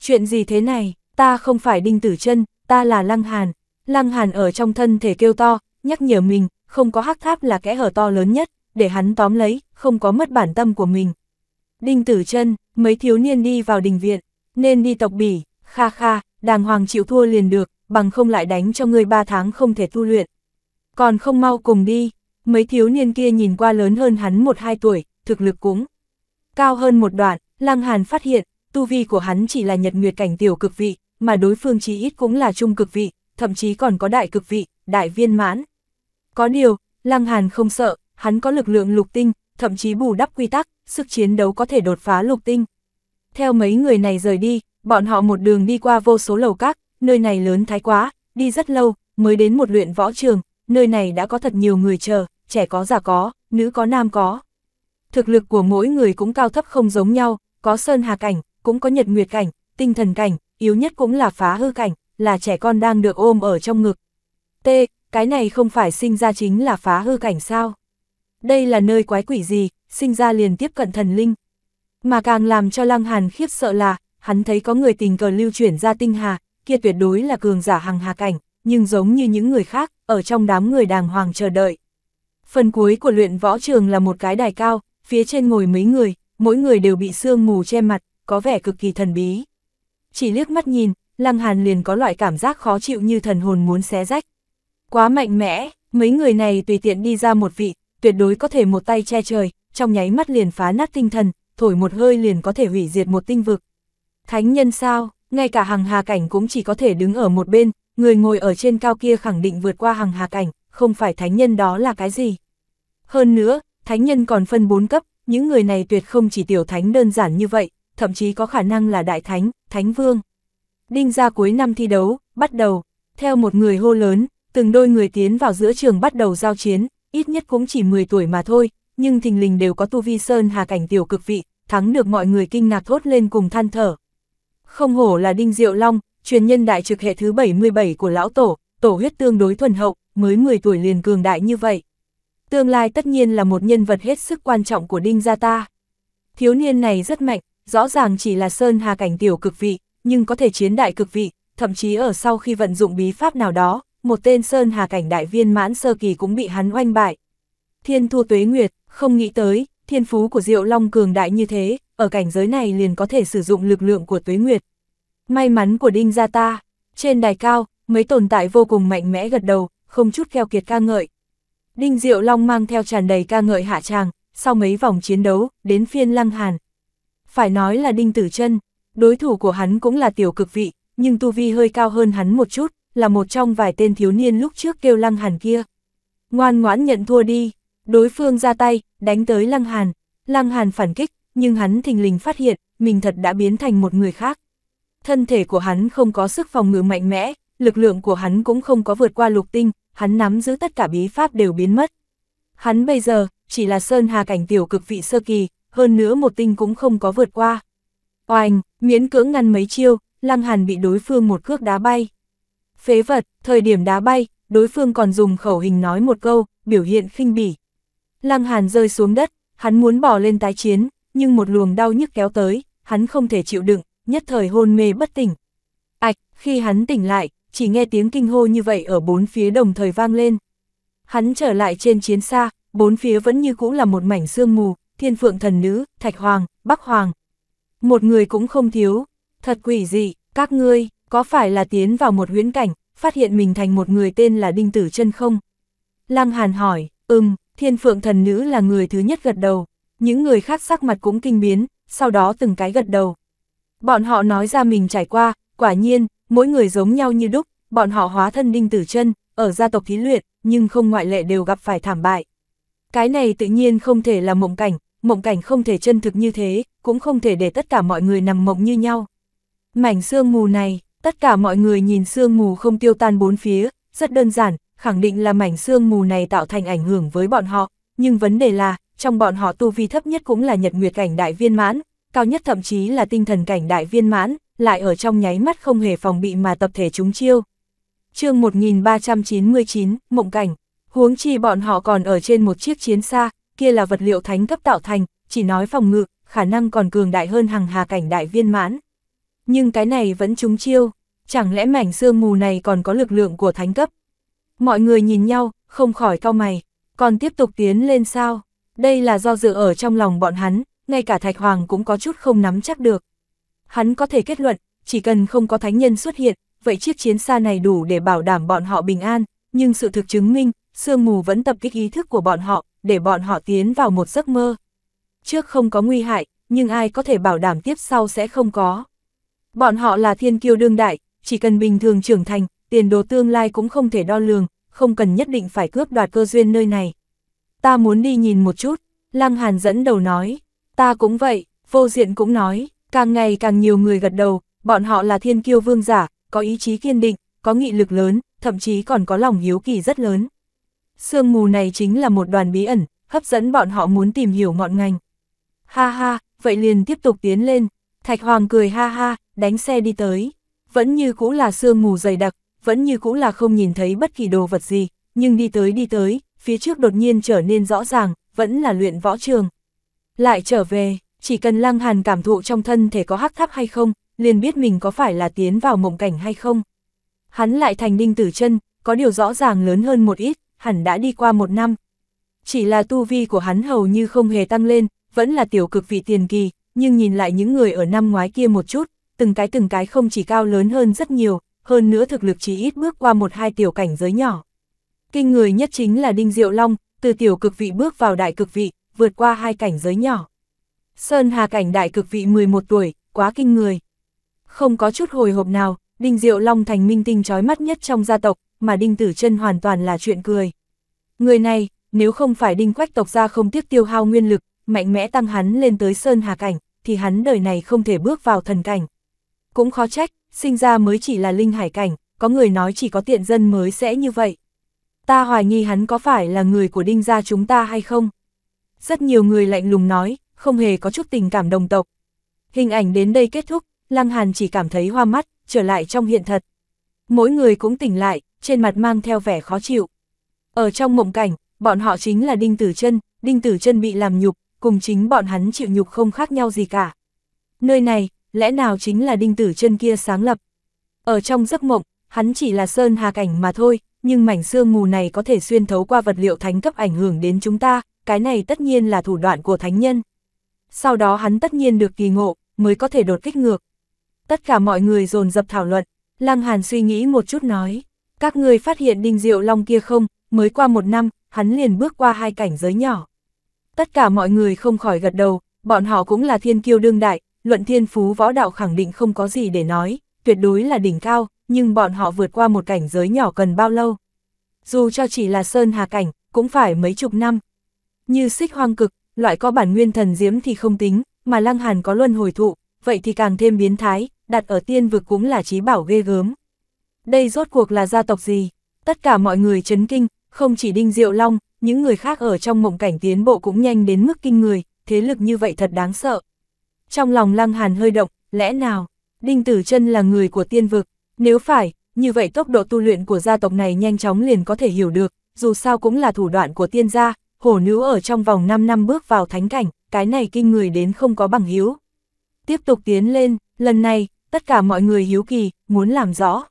Chuyện gì thế này, ta không phải Đinh Tử chân ta là Lăng Hàn. Lăng Hàn ở trong thân thể kêu to, nhắc nhở mình, không có hắc tháp là kẽ hở to lớn nhất, để hắn tóm lấy, không có mất bản tâm của mình. Đinh Tử chân mấy thiếu niên đi vào đình viện, nên đi tộc bỉ, kha kha, đàng hoàng chịu thua liền được, bằng không lại đánh cho người ba tháng không thể tu luyện. Còn không mau cùng đi, mấy thiếu niên kia nhìn qua lớn hơn hắn một hai tuổi, thực lực cũng cao hơn một đoạn, Lăng Hàn phát hiện, tu vi của hắn chỉ là nhật nguyệt cảnh tiểu cực vị, mà đối phương chỉ ít cũng là trung cực vị, thậm chí còn có đại cực vị, đại viên mãn. Có điều, Lăng Hàn không sợ, hắn có lực lượng lục tinh, thậm chí bù đắp quy tắc, sức chiến đấu có thể đột phá lục tinh. Theo mấy người này rời đi, bọn họ một đường đi qua vô số lầu các, nơi này lớn thái quá, đi rất lâu, mới đến một luyện võ trường, nơi này đã có thật nhiều người chờ, trẻ có già có, nữ có nam có. Thực lực của mỗi người cũng cao thấp không giống nhau, có sơn hà cảnh, cũng có nhật nguyệt cảnh, tinh thần cảnh, yếu nhất cũng là phá hư cảnh là trẻ con đang được ôm ở trong ngực. T, cái này không phải sinh ra chính là phá hư cảnh sao? Đây là nơi quái quỷ gì, sinh ra liền tiếp cận thần linh. Mà càng làm cho Lăng Hàn khiếp sợ là, hắn thấy có người tình cờ lưu chuyển ra tinh hà, kia tuyệt đối là cường giả hàng hà cảnh, nhưng giống như những người khác, ở trong đám người đàng hoàng chờ đợi. Phần cuối của luyện võ trường là một cái đài cao, phía trên ngồi mấy người, mỗi người đều bị sương mù che mặt, có vẻ cực kỳ thần bí. Chỉ liếc mắt nhìn, Lăng Hàn liền có loại cảm giác khó chịu như thần hồn muốn xé rách. Quá mạnh mẽ, mấy người này tùy tiện đi ra một vị, tuyệt đối có thể một tay che trời, trong nháy mắt liền phá nát tinh thần, thổi một hơi liền có thể hủy diệt một tinh vực. Thánh nhân sao, ngay cả hàng hà cảnh cũng chỉ có thể đứng ở một bên, người ngồi ở trên cao kia khẳng định vượt qua hàng hà cảnh, không phải thánh nhân đó là cái gì. Hơn nữa, thánh nhân còn phân bốn cấp, những người này tuyệt không chỉ tiểu thánh đơn giản như vậy, thậm chí có khả năng là đại thánh, thánh vương. Đinh ra cuối năm thi đấu, bắt đầu, theo một người hô lớn, từng đôi người tiến vào giữa trường bắt đầu giao chiến, ít nhất cũng chỉ 10 tuổi mà thôi, nhưng thình lình đều có tu vi sơn hà cảnh tiểu cực vị, thắng được mọi người kinh ngạc thốt lên cùng than thở. Không hổ là Đinh Diệu Long, truyền nhân đại trực hệ thứ 77 của lão tổ, tổ huyết tương đối thuần hậu, mới 10 tuổi liền cường đại như vậy. Tương lai tất nhiên là một nhân vật hết sức quan trọng của Đinh gia ta. Thiếu niên này rất mạnh, rõ ràng chỉ là sơn hà cảnh tiểu cực vị, nhưng có thể chiến đại cực vị, thậm chí ở sau khi vận dụng bí pháp nào đó, một tên Sơn Hà Cảnh đại viên mãn sơ kỳ cũng bị hắn oanh bại. Thiên thua tuế nguyệt, không nghĩ tới, thiên phú của Diệu Long cường đại như thế, ở cảnh giới này liền có thể sử dụng lực lượng của tuế nguyệt. May mắn của Đinh Gia ta, trên đài cao, mấy tồn tại vô cùng mạnh mẽ gật đầu, không chút keo kiệt ca ngợi. Đinh Diệu Long mang theo tràn đầy ca ngợi hạ tràng, sau mấy vòng chiến đấu, đến phiên Lăng Hàn. Phải nói là Đinh Tử chân Đối thủ của hắn cũng là tiểu cực vị, nhưng tu vi hơi cao hơn hắn một chút, là một trong vài tên thiếu niên lúc trước kêu Lăng Hàn kia. Ngoan ngoãn nhận thua đi, đối phương ra tay, đánh tới Lăng Hàn. Lăng Hàn phản kích, nhưng hắn thình lình phát hiện, mình thật đã biến thành một người khác. Thân thể của hắn không có sức phòng ngự mạnh mẽ, lực lượng của hắn cũng không có vượt qua lục tinh, hắn nắm giữ tất cả bí pháp đều biến mất. Hắn bây giờ, chỉ là Sơn Hà cảnh tiểu cực vị sơ kỳ, hơn nữa một tinh cũng không có vượt qua. Oanh, miễn cưỡng ngăn mấy chiêu, Lăng Hàn bị đối phương một cước đá bay. Phế vật, thời điểm đá bay, đối phương còn dùng khẩu hình nói một câu, biểu hiện khinh bỉ. Lăng Hàn rơi xuống đất, hắn muốn bỏ lên tái chiến, nhưng một luồng đau nhức kéo tới, hắn không thể chịu đựng, nhất thời hôn mê bất tỉnh. Ạch! khi hắn tỉnh lại, chỉ nghe tiếng kinh hô như vậy ở bốn phía đồng thời vang lên. Hắn trở lại trên chiến xa, bốn phía vẫn như cũ là một mảnh sương mù, thiên phượng thần nữ, thạch hoàng, bắc hoàng, một người cũng không thiếu. Thật quỷ dị, các ngươi, có phải là tiến vào một huyễn cảnh, phát hiện mình thành một người tên là Đinh Tử chân không? Lăng Hàn hỏi, ừm, thiên phượng thần nữ là người thứ nhất gật đầu, những người khác sắc mặt cũng kinh biến, sau đó từng cái gật đầu. Bọn họ nói ra mình trải qua, quả nhiên, mỗi người giống nhau như đúc, bọn họ hóa thân Đinh Tử chân ở gia tộc thí luyện, nhưng không ngoại lệ đều gặp phải thảm bại. Cái này tự nhiên không thể là mộng cảnh, mộng cảnh không thể chân thực như thế, cũng không thể để tất cả mọi người nằm mộng như nhau. Mảnh sương mù này, tất cả mọi người nhìn sương mù không tiêu tan bốn phía, rất đơn giản, khẳng định là mảnh sương mù này tạo thành ảnh hưởng với bọn họ, nhưng vấn đề là, trong bọn họ tu vi thấp nhất cũng là nhật nguyệt cảnh đại viên mãn, cao nhất thậm chí là tinh thần cảnh đại viên mãn, lại ở trong nháy mắt không hề phòng bị mà tập thể chúng chiêu. chương 1399, Mộng Cảnh, huống chi bọn họ còn ở trên một chiếc chiến xa, kia là vật liệu thánh cấp tạo thành, chỉ nói phòng ngự, khả năng còn cường đại hơn hàng hà cảnh đại viên mãn. Nhưng cái này vẫn trúng chiêu, chẳng lẽ mảnh sương mù này còn có lực lượng của thánh cấp? Mọi người nhìn nhau, không khỏi cau mày, còn tiếp tục tiến lên sao? Đây là do dự ở trong lòng bọn hắn, ngay cả Thạch Hoàng cũng có chút không nắm chắc được. Hắn có thể kết luận, chỉ cần không có thánh nhân xuất hiện, vậy chiếc chiến xa này đủ để bảo đảm bọn họ bình an, nhưng sự thực chứng minh, sương mù vẫn tập kích ý thức của bọn họ, để bọn họ tiến vào một giấc mơ. Trước không có nguy hại, nhưng ai có thể bảo đảm tiếp sau sẽ không có. Bọn họ là thiên kiêu đương đại, chỉ cần bình thường trưởng thành, tiền đồ tương lai cũng không thể đo lường, không cần nhất định phải cướp đoạt cơ duyên nơi này. Ta muốn đi nhìn một chút, Lăng Hàn dẫn đầu nói, ta cũng vậy, vô diện cũng nói, càng ngày càng nhiều người gật đầu, bọn họ là thiên kiêu vương giả, có ý chí kiên định, có nghị lực lớn, thậm chí còn có lòng hiếu kỳ rất lớn. Sương mù này chính là một đoàn bí ẩn, hấp dẫn bọn họ muốn tìm hiểu ngọn ngành. Ha ha, vậy liền tiếp tục tiến lên. Thạch Hoàng cười ha ha, đánh xe đi tới. Vẫn như cũ là sương mù dày đặc, vẫn như cũ là không nhìn thấy bất kỳ đồ vật gì, nhưng đi tới đi tới, phía trước đột nhiên trở nên rõ ràng, vẫn là luyện võ trường. Lại trở về, chỉ cần Lăng Hàn cảm thụ trong thân thể có hắc tháp hay không, liền biết mình có phải là tiến vào mộng cảnh hay không. Hắn lại thành đinh tử chân, có điều rõ ràng lớn hơn một ít, hẳn đã đi qua một năm. Chỉ là tu vi của hắn hầu như không hề tăng lên, vẫn là tiểu cực vị tiền kỳ, nhưng nhìn lại những người ở năm ngoái kia một chút, từng cái từng cái không chỉ cao lớn hơn rất nhiều, hơn nữa thực lực chỉ ít bước qua một hai tiểu cảnh giới nhỏ. Kinh người nhất chính là Đinh Diệu Long, từ tiểu cực vị bước vào đại cực vị, vượt qua hai cảnh giới nhỏ. Sơn Hà cảnh đại cực vị 11 tuổi, quá kinh người. Không có chút hồi hộp nào, Đinh Diệu Long thành minh tinh trói mắt nhất trong gia tộc, mà Đinh Tử chân hoàn toàn là chuyện cười. Người này, nếu không phải Đinh Quách tộc ra không tiếc tiêu hao nguyên lực, mạnh mẽ tăng hắn lên tới Sơn Hà Cảnh, thì hắn đời này không thể bước vào thần cảnh. Cũng khó trách, sinh ra mới chỉ là linh hải cảnh, có người nói chỉ có tiện dân mới sẽ như vậy. Ta hoài nghi hắn có phải là người của Đinh gia chúng ta hay không? Rất nhiều người lạnh lùng nói, không hề có chút tình cảm đồng tộc. Hình ảnh đến đây kết thúc, Lăng Hàn chỉ cảm thấy hoa mắt, trở lại trong hiện thật. Mỗi người cũng tỉnh lại, trên mặt mang theo vẻ khó chịu. Ở trong mộng cảnh, bọn họ chính là Đinh Tử chân Đinh Tử chân bị làm nhục, cùng chính bọn hắn chịu nhục không khác nhau gì cả. Nơi này, lẽ nào chính là Đinh Tử chân kia sáng lập? Ở trong giấc mộng, hắn chỉ là sơn hà cảnh mà thôi, nhưng mảnh xương mù này có thể xuyên thấu qua vật liệu thánh cấp ảnh hưởng đến chúng ta, cái này tất nhiên là thủ đoạn của thánh nhân. Sau đó hắn tất nhiên được kỳ ngộ, mới có thể đột kích ngược. Tất cả mọi người dồn dập thảo luận, Lăng Hàn suy nghĩ một chút nói các người phát hiện đinh diệu long kia không, mới qua một năm, hắn liền bước qua hai cảnh giới nhỏ. Tất cả mọi người không khỏi gật đầu, bọn họ cũng là thiên kiêu đương đại, luận thiên phú võ đạo khẳng định không có gì để nói, tuyệt đối là đỉnh cao, nhưng bọn họ vượt qua một cảnh giới nhỏ cần bao lâu. Dù cho chỉ là sơn hà cảnh, cũng phải mấy chục năm. Như xích hoang cực, loại có bản nguyên thần diễm thì không tính, mà lăng hàn có luân hồi thụ, vậy thì càng thêm biến thái, đặt ở tiên vực cũng là trí bảo ghê gớm đây rốt cuộc là gia tộc gì? Tất cả mọi người chấn kinh, không chỉ Đinh Diệu Long, những người khác ở trong mộng cảnh tiến bộ cũng nhanh đến mức kinh người, thế lực như vậy thật đáng sợ. Trong lòng Lăng Hàn hơi động, lẽ nào, Đinh Tử chân là người của tiên vực, nếu phải, như vậy tốc độ tu luyện của gia tộc này nhanh chóng liền có thể hiểu được, dù sao cũng là thủ đoạn của tiên gia, hổ nữ ở trong vòng 5 năm bước vào thánh cảnh, cái này kinh người đến không có bằng hiếu. Tiếp tục tiến lên, lần này, tất cả mọi người hiếu kỳ, muốn làm rõ.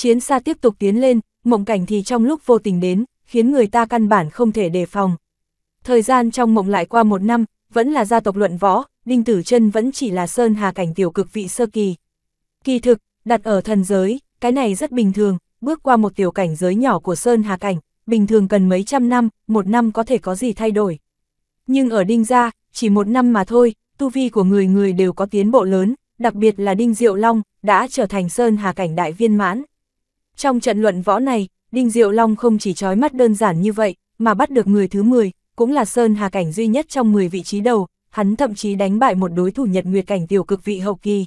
Chiến xa tiếp tục tiến lên, mộng cảnh thì trong lúc vô tình đến, khiến người ta căn bản không thể đề phòng. Thời gian trong mộng lại qua một năm, vẫn là gia tộc luận võ, Đinh Tử chân vẫn chỉ là sơn hà cảnh tiểu cực vị sơ kỳ. Kỳ thực, đặt ở thần giới, cái này rất bình thường, bước qua một tiểu cảnh giới nhỏ của sơn hà cảnh, bình thường cần mấy trăm năm, một năm có thể có gì thay đổi. Nhưng ở Đinh Gia, chỉ một năm mà thôi, tu vi của người người đều có tiến bộ lớn, đặc biệt là Đinh Diệu Long, đã trở thành sơn hà cảnh đại viên mãn. Trong trận luận võ này, Đinh Diệu Long không chỉ trói mắt đơn giản như vậy, mà bắt được người thứ 10, cũng là Sơn Hà Cảnh duy nhất trong 10 vị trí đầu, hắn thậm chí đánh bại một đối thủ nhật nguyệt cảnh tiểu cực vị hậu kỳ.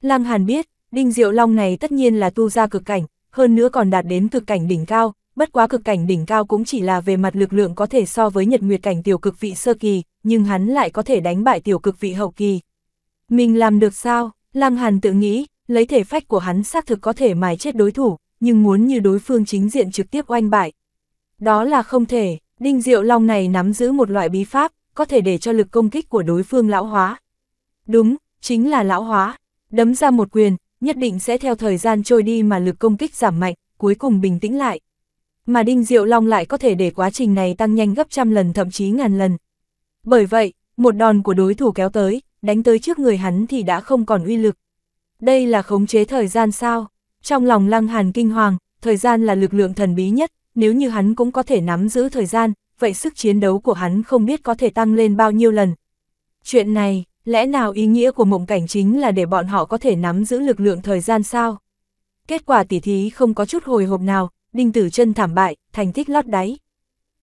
Lăng Hàn biết, Đinh Diệu Long này tất nhiên là tu ra cực cảnh, hơn nữa còn đạt đến cực cảnh đỉnh cao, bất quá cực cảnh đỉnh cao cũng chỉ là về mặt lực lượng có thể so với nhật nguyệt cảnh tiểu cực vị sơ kỳ, nhưng hắn lại có thể đánh bại tiểu cực vị hậu kỳ. Mình làm được sao? Lăng Hàn tự nghĩ, lấy thể phách của hắn xác thực có thể mài chết đối thủ, nhưng muốn như đối phương chính diện trực tiếp oanh bại. Đó là không thể, Đinh Diệu Long này nắm giữ một loại bí pháp, có thể để cho lực công kích của đối phương lão hóa. Đúng, chính là lão hóa, đấm ra một quyền, nhất định sẽ theo thời gian trôi đi mà lực công kích giảm mạnh, cuối cùng bình tĩnh lại. Mà Đinh Diệu Long lại có thể để quá trình này tăng nhanh gấp trăm lần thậm chí ngàn lần. Bởi vậy, một đòn của đối thủ kéo tới, đánh tới trước người hắn thì đã không còn uy lực. Đây là khống chế thời gian sao? Trong lòng Lăng Hàn kinh hoàng, thời gian là lực lượng thần bí nhất, nếu như hắn cũng có thể nắm giữ thời gian, vậy sức chiến đấu của hắn không biết có thể tăng lên bao nhiêu lần. Chuyện này, lẽ nào ý nghĩa của mộng cảnh chính là để bọn họ có thể nắm giữ lực lượng thời gian sao? Kết quả tỉ thí không có chút hồi hộp nào, Đinh Tử chân thảm bại, thành tích lót đáy.